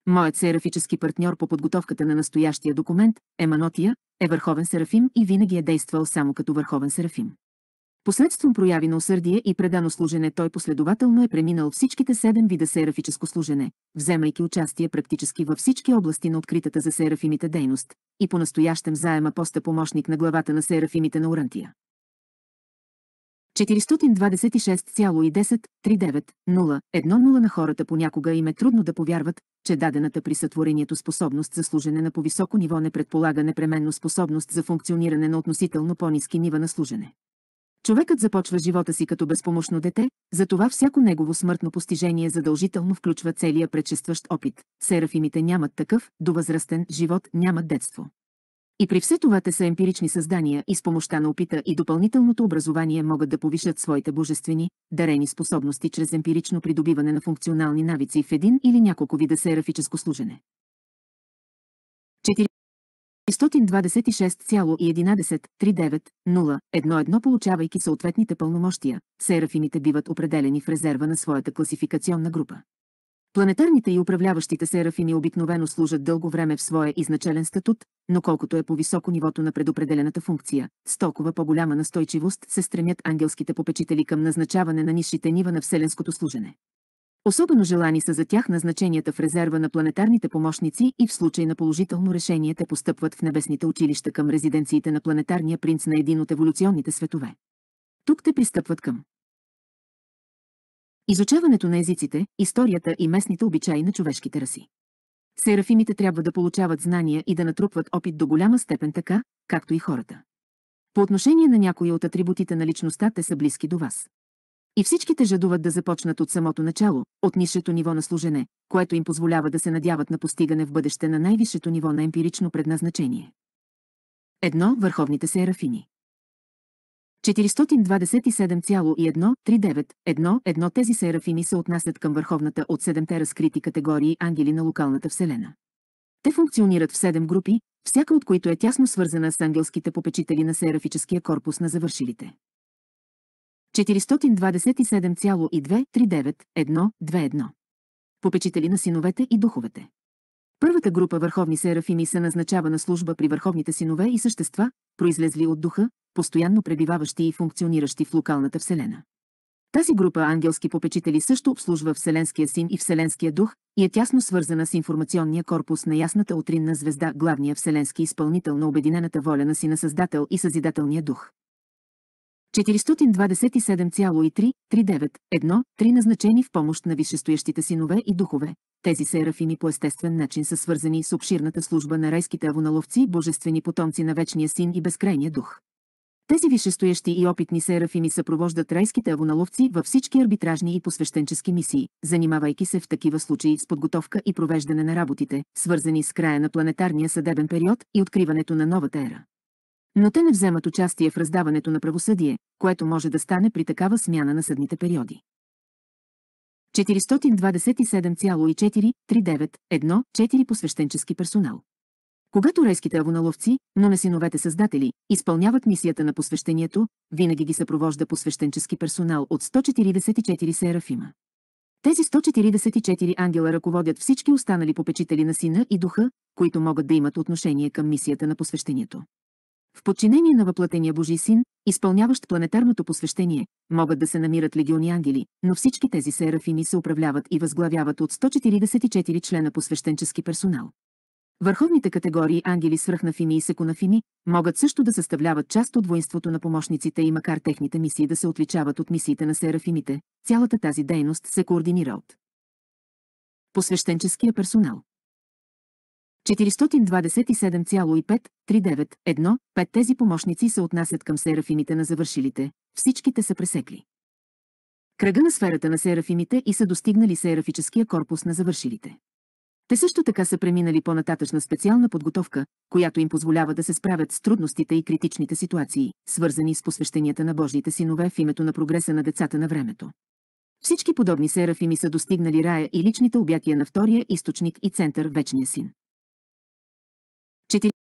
Speaker 1: Моят серафически партньор по подготовката на настоящия документ, Еманотия, е върховен серафим и винаги е действал само като върховен серафим. Посредством прояви на усърдие и предано служене той последователно е преминал всичките седем вида серафическо служене, вземайки участие практически във всички области на откритата за серафимите дейност и по-настоящем заема поста помощник на главата на серафимите на Орантия. 426,103901 на хората понякога им е трудно да повярват, че дадената при сътворението способност за служене на по-високо ниво не предполага непременно способност за функциониране на относително по-низки нива на служене. Човекът започва живота си като безпомощно дете, затова всяко негово смъртно постижение задължително включва целия предшестващ опит. Серафимите нямат такъв, до възрастен живот нямат детство. И при все това те са емпирични създания и с помощта на опита и допълнителното образование могат да повишат своите божествени, дарени способности чрез емпирично придобиване на функционални навици в един или няколко вида серафическо служене. 426,11390,11 получавайки съответните пълномощия, серафимите биват определени в резерва на своята класификационна група. Планетарните и управляващите серафини обикновено служат дълго време в своя изначален статут, но колкото е по-високо нивото на предопределената функция, с толкова по-голяма настойчивост се стремят ангелските попечители към назначаване на нишите нива на вселенското служене. Особено желани са за тях назначенията в резерва на планетарните помощници и в случай на положително решение те постъпват в небесните училища към резиденциите на планетарния принц на един от еволюционните светове. Тук те пристъпват към Изучаването на езиците, историята и местните обичаи на човешките раси. Серафимите трябва да получават знания и да натрупват опит до голяма степен така, както и хората. По отношение на някои от атрибутите на личността те са близки до вас. И всичките жадуват да започнат от самото начало, от нисшето ниво на служене, което им позволява да се надяват на постигане в бъдеще на най-висшето ниво на емпирично предназначение. Едно – върховните серафини. 427,1391 тези серафими се отнасят към върховната от седемте разкрити категории ангели на локалната вселена. Те функционират в седем групи, всяка от които е тясно свързана с ангелските попечители на серафическия корпус на завършилите. 427,239121 Попечители на синовете и духовете Първата група върховни серафими се назначава на служба при върховните синове и същества, произлезли от духа, постоянно пребиваващи и функциониращи в локалната вселена. Тази група ангелски попечители също обслужва Вселенския син и Вселенския дух и е тясно свързана с информационния корпус на ясната утринна звезда, главния вселенски изпълнител на обединената воля на Сина Създател и Съзидателния дух. 427,339-1-3 назначени в помощ на висшестоящите синове и духове. Тези серафими по естествен начин са свързани с обширната служба на райските авоналовци, божествени потомци на Вечния Син и Безкрайния Дух. Тези висшестоящи и опитни серафими съпровождат райските авоналовци във всички арбитражни и посвещенчески мисии, занимавайки се в такива случаи с подготовка и провеждане на работите, свързани с края на планетарния съдебен период и откриването на новата ера. Но те не вземат участие в раздаването на правосъдие, което може да стане при такава смяна на съдните периоди. 427,4391-4 посвещенчески персонал. Когато рейските авоналовци, но не синовете създатели, изпълняват мисията на посвещението, винаги ги съпровожда посвещенчески персонал от 144 серафима. Тези 144 ангела ръководят всички останали попечители на сина и духа, които могат да имат отношение към мисията на посвещението. В подчинение на въплатения Божий син, изпълняващ планетарното посвещение, могат да се намират легиони ангели, но всички тези серафими се управляват и възглавяват от 144 члена посвещенчески персонал. Върховните категории ангели свръхнафими и секунафими могат също да съставляват част от воинството на помощниците и макар техните мисии да се отличават от мисиите на серафимите, цялата тази дейност се координира от посвещенческия персонал. 427,5391, пет тези помощници се отнасят към серафимите на завършилите, всичките са пресекли. Кръга на сферата на серафимите и са достигнали серафическия корпус на завършилите. Те също така са преминали по-нататъчна специална подготовка, която им позволява да се справят с трудностите и критичните ситуации, свързани с посвещенията на Божите синове в името на прогреса на децата на времето. Всички подобни серафими са достигнали рая и личните обятия на втория източник и център Вечния син.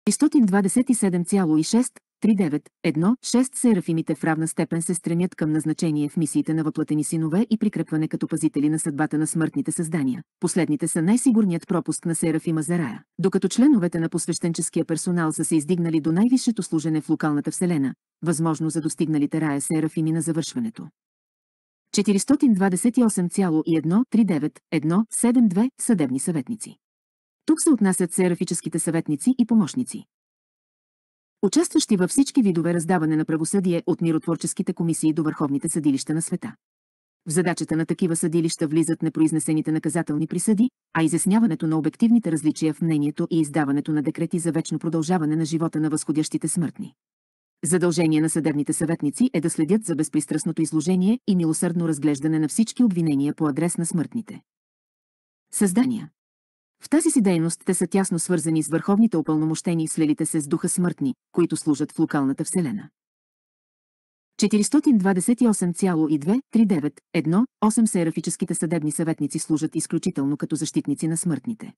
Speaker 1: 427,63916 серафимите в равна степен се стремят към назначение в мисиите на въплатени синове и прикрепване като пазители на съдбата на смъртните създания. Последните са най-сигурният пропуск на серафима за рая. Докато членовете на посвещенческия персонал са се издигнали до най-висшето служене в локалната вселена, възможно за достигналите рая серафими на завършването. 428,1391,72 съдебни съветници. Тук се отнасят серафическите съветници и помощници. Участващи във всички видове раздаване на правосъдие от миротворческите комисии до върховните съдилища на света. В задачата на такива съдилища влизат непроизнесените наказателни присъди, а изясняването на обективните различия в мнението и издаването на декрети за вечно продължаване на живота на възходящите смъртни. Задължение на съдебните съветници е да следят за безпристрастното изложение и милосърдно разглеждане на всички обвинения по адрес на смъртните. Създания в тази си дейност те са тясно свързани с върховните опълномощени и слилите се с духа смъртни, които служат в локалната вселена. 428,2391 8 Серафическите съдебни съветници служат изключително като защитници на смъртните.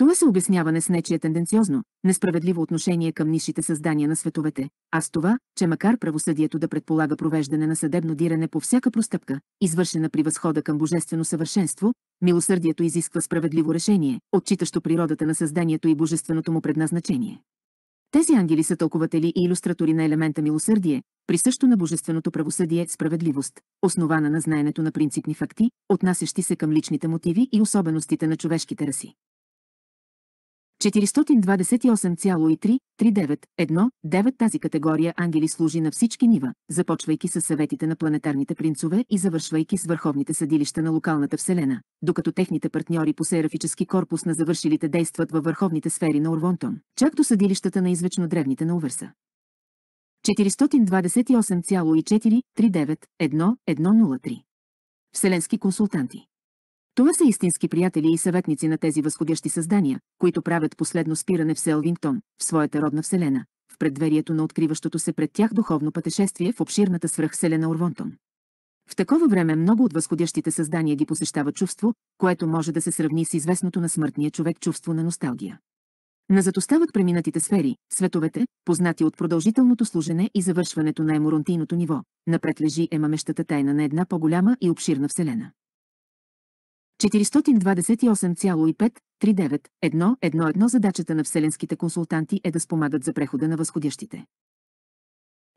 Speaker 1: Това се обяснява не с нечие тенденциозно, несправедливо отношение към нишите създания на световете, а с това, че макар правосъдието да предполага провеждане на съдебно диране по всяка простъпка, извършена при възхода към божествено съвършенство, милосърдието изисква справедливо решение, отчитащо природата на създанието и божественото му предназначение. Тези ангели са тълкователи и иллюстратори на елемента милосърдие, присъщо на божественото правосъдие справедливост, основана на знаенето на принципни факти, отнасящи се към личните мотиви и особеностите на човешките раси. 428,33919 тази категория ангели служи на всички нива, започвайки с съветите на планетарните принцове и завършвайки с върховните съдилища на локалната вселена, докато техните партньори по серафически корпус на завършилите действат във върховните сфери на Орвонтон, чак до съдилищата на извечно древните на Увърса. 428,4391103 Вселенски консултанти това са истински приятели и съветници на тези възходящи създания, които правят последно спиране в Селвингтон, в своята родна вселена, в предверието на откриващото се пред тях духовно пътешествие в обширната свръхселена Орвонтон. В такова време много от възходящите създания ги посещава чувство, което може да се сравни с известното на смъртния човек чувство на носталгия. Назад остават преминатите сфери, световете, познати от продължителното служене и завършването на еморонтийното ниво. Напред лежи емамещата тайна на една по-голяма и обширна вселена. 428,539. задачата на вселенските консултанти е да спомагат за прехода на възходящите.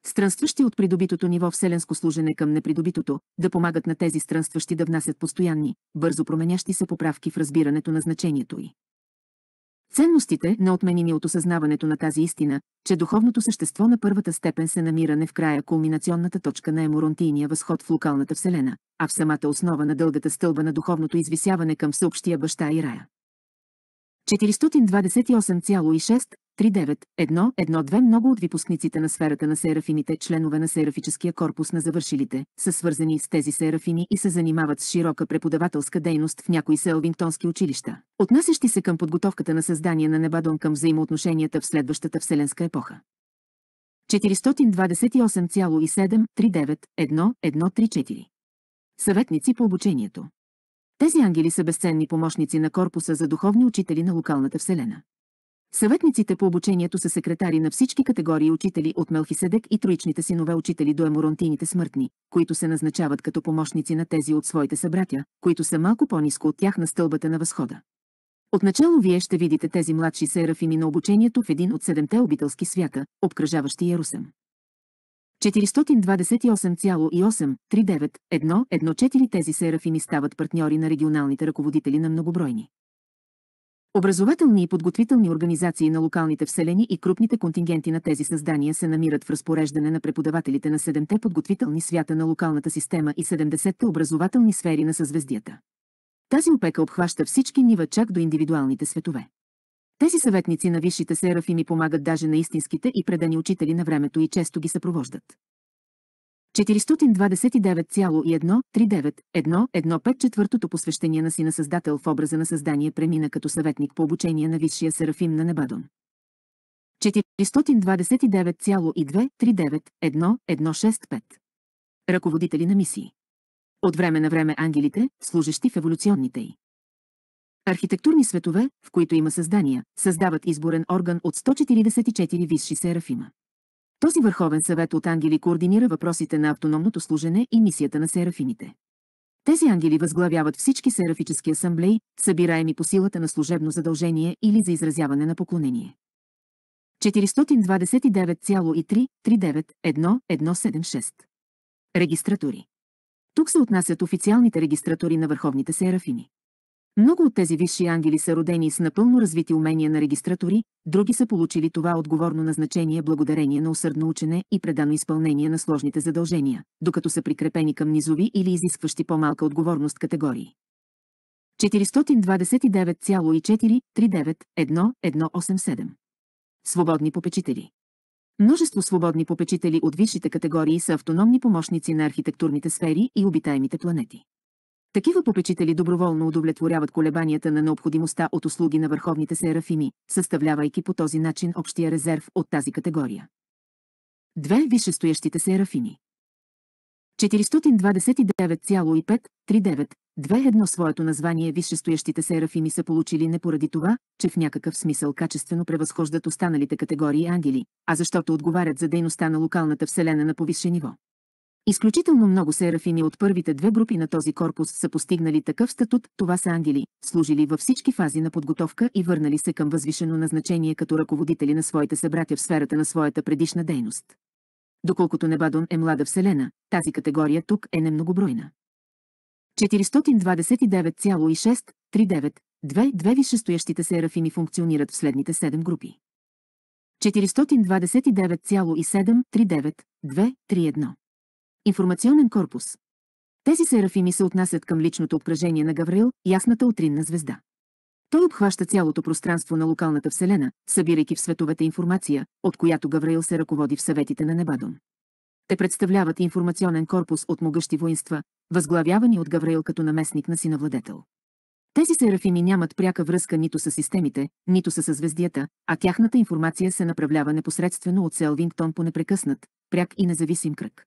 Speaker 1: Странстващи от придобитото ниво вселенско служене към непридобитото, да помагат на тези странстващи да внасят постоянни, бързо променящи се поправки в разбирането на значението й. Ценностите, неотменими от осъзнаването на тази истина, че духовното същество на първата степен се намира не в края кулминационната точка на еморонтийния възход в локалната вселена, а в самата основа на дългата стълба на духовното извисяване към всеобщия баща и рая. 428,6 39.1.1.2 Много от випускниците на сферата на серафините, членове на серафическия корпус на завършилите, са свързани с тези серафини и се занимават с широка преподавателска дейност в някои селвингтонски училища, отнасящи се към подготовката на създание на Небадон към взаимоотношенията в следващата вселенска епоха. 428,7391134 Съветници по обучението Тези ангели са безценни помощници на корпуса за духовни учители на локалната вселена. Съветниците по обучението са секретари на всички категории учители от Мелхиседек и троичните синове учители до Еморонтините смъртни, които се назначават като помощници на тези от своите събратя, които са малко по-низко от тях на стълбата на възхода. Отначало вие ще видите тези младши серафими на обучението в един от седемте обителски свята, обкръжаващи Ярусем. 428,83911 тези серафими стават партньори на регионалните ръководители на многобройни Образователни и подготвителни организации на локалните вселени и крупните контингенти на тези създания се намират в разпореждане на преподавателите на 7-те подготвителни свята на локалната система и 70-те образователни сфери на съзвездията. Тази опека обхваща всички нива чак до индивидуалните светове. Тези съветници на висшите ми помагат даже на истинските и предани учители на времето и често ги съпровождат. 429,139-1-1-5 четвъртото посвещение на сина Създател в образа на създание премина като съветник по обучение на висшия Серафим на Небадон. 429,2391165 1 Ръководители на мисии От време на време ангелите, служещи в еволюционните й. Архитектурни светове, в които има създания, създават изборен орган от 144 висши Серафима. Този върховен съвет от ангели координира въпросите на автономното служене и мисията на серафините. Тези ангели възглавяват всички серафически асамблеи, събираеми по силата на служебно задължение или за изразяване на поклонение. 429,3391176 Регистратури Тук се отнасят официалните регистратури на върховните серафини. Много от тези висши ангели са родени с напълно развити умения на регистратори, други са получили това отговорно назначение благодарение на усърдно учене и предано изпълнение на сложните задължения, докато са прикрепени към низови или изискващи по-малка отговорност категории. 429,4391187 Свободни попечители Множество свободни попечители от висшите категории са автономни помощници на архитектурните сфери и обитаемите планети. Такива попечители доброволно удовлетворяват колебанията на необходимостта от услуги на върховните серафими, съставлявайки по този начин общия резерв от тази категория. Две висшестоящите серафими. 429,539 2 своето название висшестоящите серафими са получили не поради това, че в някакъв смисъл качествено превъзхождат останалите категории ангели, а защото отговарят за дейността на локалната вселена на повисше ниво. Изключително много серафими от първите две групи на този корпус са постигнали такъв статут, това са ангели, служили във всички фази на подготовка и върнали се към възвишено назначение като ръководители на своите събратя в сферата на своята предишна дейност. Доколкото Небадон е млада вселена, тази категория тук е немногобройна. 429,639 Две, две висшестоящите серафими функционират в следните 7 групи. 429,7-39 2 3 1 Информационен корпус. Тези серафими се отнасят към личното обкръжение на Гаврил, ясната утринна звезда. Той обхваща цялото пространство на локалната вселена, събирайки в световете информация, от която Гавраил се ръководи в съветите на Небадон. Те представляват информационен корпус от могъщи воинства, възглавявани от Гавраил като наместник на синовладетел. Тези серафими нямат пряка връзка нито с системите, нито с звездията, а тяхната информация се направлява непосредствено от Селвингтон по непрекъснат, пряк и независим кръг.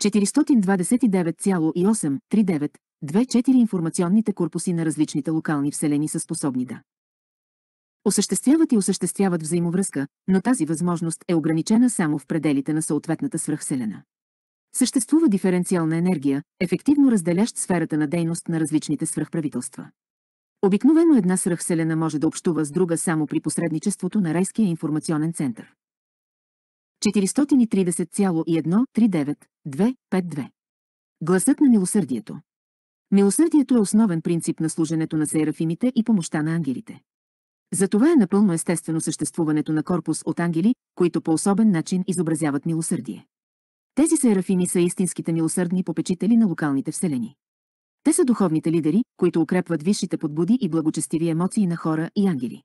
Speaker 1: 429,83924 информационните корпуси на различните локални вселени са способни да осъществяват и осъществяват взаимовръзка, но тази възможност е ограничена само в пределите на съответната свръхселена. Съществува диференциална енергия, ефективно разделящ сферата на дейност на различните свръхправителства. Обикновено една свръхселена може да общува с друга само при посредничеството на Райския информационен център. 430,139252. Гласът на милосърдието. Милосърдието е основен принцип на служенето на серафимите и помощта на ангелите. Затова е напълно естествено съществуването на корпус от ангели, които по особен начин изобразяват милосърдие. Тези серафими са истинските милосърдни попечители на локалните вселени. Те са духовните лидери, които укрепват висшите подбуди и благочестиви емоции на хора и ангели.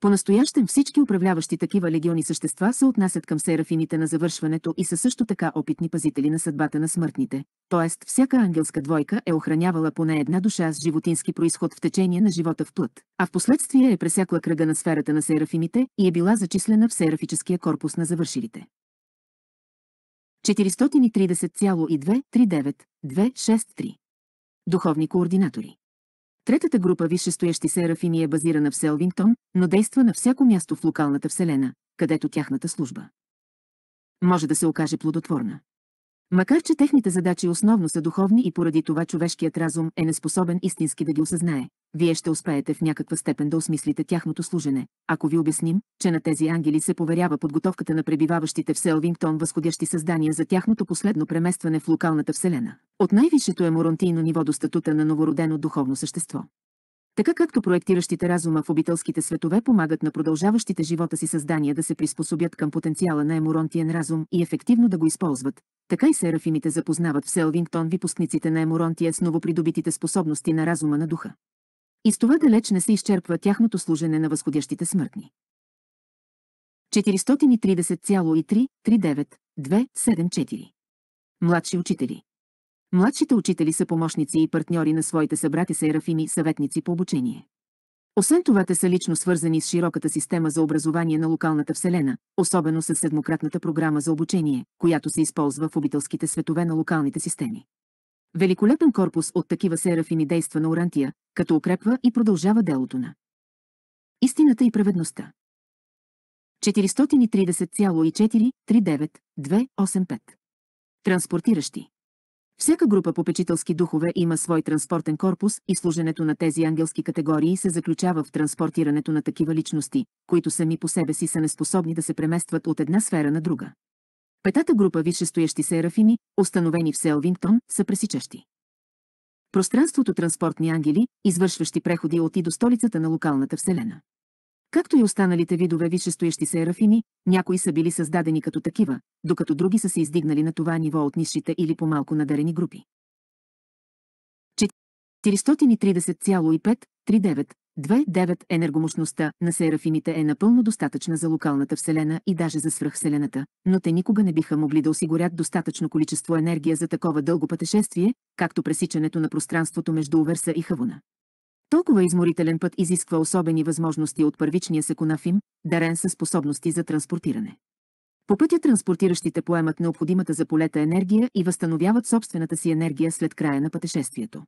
Speaker 1: По-настоящем всички управляващи такива легиони същества се отнасят към серафимите на завършването и са също така опитни пазители на съдбата на смъртните, Тоест, всяка ангелска двойка е охранявала поне една душа с животински происход в течение на живота в плът, а в последствие е пресякла кръга на сферата на серафимите и е била зачислена в серафическия корпус на завършилите. 430239 Духовни координатори Третата група висшестоящи серафини е базирана в Селвингтон, но действа на всяко място в локалната вселена, където тяхната служба може да се окаже плодотворна. Макар че техните задачи основно са духовни и поради това човешкият разум е неспособен истински да ги осъзнае, вие ще успеете в някаква степен да осмислите тяхното служене, ако ви обясним, че на тези ангели се поверява подготовката на пребиваващите в Селвингтон възходящи създания за тяхното последно преместване в локалната вселена, от най-висшето еморонтийно ниво до статута на новородено духовно същество така както проектиращите разума в обителските светове помагат на продължаващите живота си създания да се приспособят към потенциала на еморонтиен разум и ефективно да го използват, така и серафимите запознават в Селвингтон випускниците на еморонтия с новопридобитите способности на разума на духа. И с това далеч не се изчерпва тяхното служене на възходящите смъртни. 430,339274 Младши учители Младшите учители са помощници и партньори на своите събрати Серафими, съветници по обучение. Освен това те са лично свързани с широката система за образование на локалната вселена, особено с седмократната програма за обучение, която се използва в обителските светове на локалните системи. Великолепен корпус от такива серафини действа на Орантия, като укрепва и продължава делото на истината и праведността. 430,439,285 Транспортиращи всяка група попечителски духове има свой транспортен корпус и служенето на тези ангелски категории се заключава в транспортирането на такива личности, които сами по себе си са неспособни да се преместват от една сфера на друга. Петата група висшестоящи серафими, установени в Селвингтон, са пресичащи. Пространството транспортни ангели, извършващи преходи от и до столицата на локалната вселена. Както и останалите видове висшестоящи се ерафими, някои са били създадени като такива, докато други са се издигнали на това ниво от низшите или по-малко надарени групи. 430,53929 енергомощността на серафимите е напълно достатъчна за локалната Вселена и даже за свръхселената, но те никога не биха могли да осигурят достатъчно количество енергия за такова дълго пътешествие, както пресичането на пространството между Уверса и Хавуна. Толкова изморителен път изисква особени възможности от първичния секунафим, дарен със способности за транспортиране. По пътя транспортиращите поемат необходимата за полета енергия и възстановяват собствената си енергия след края на пътешествието.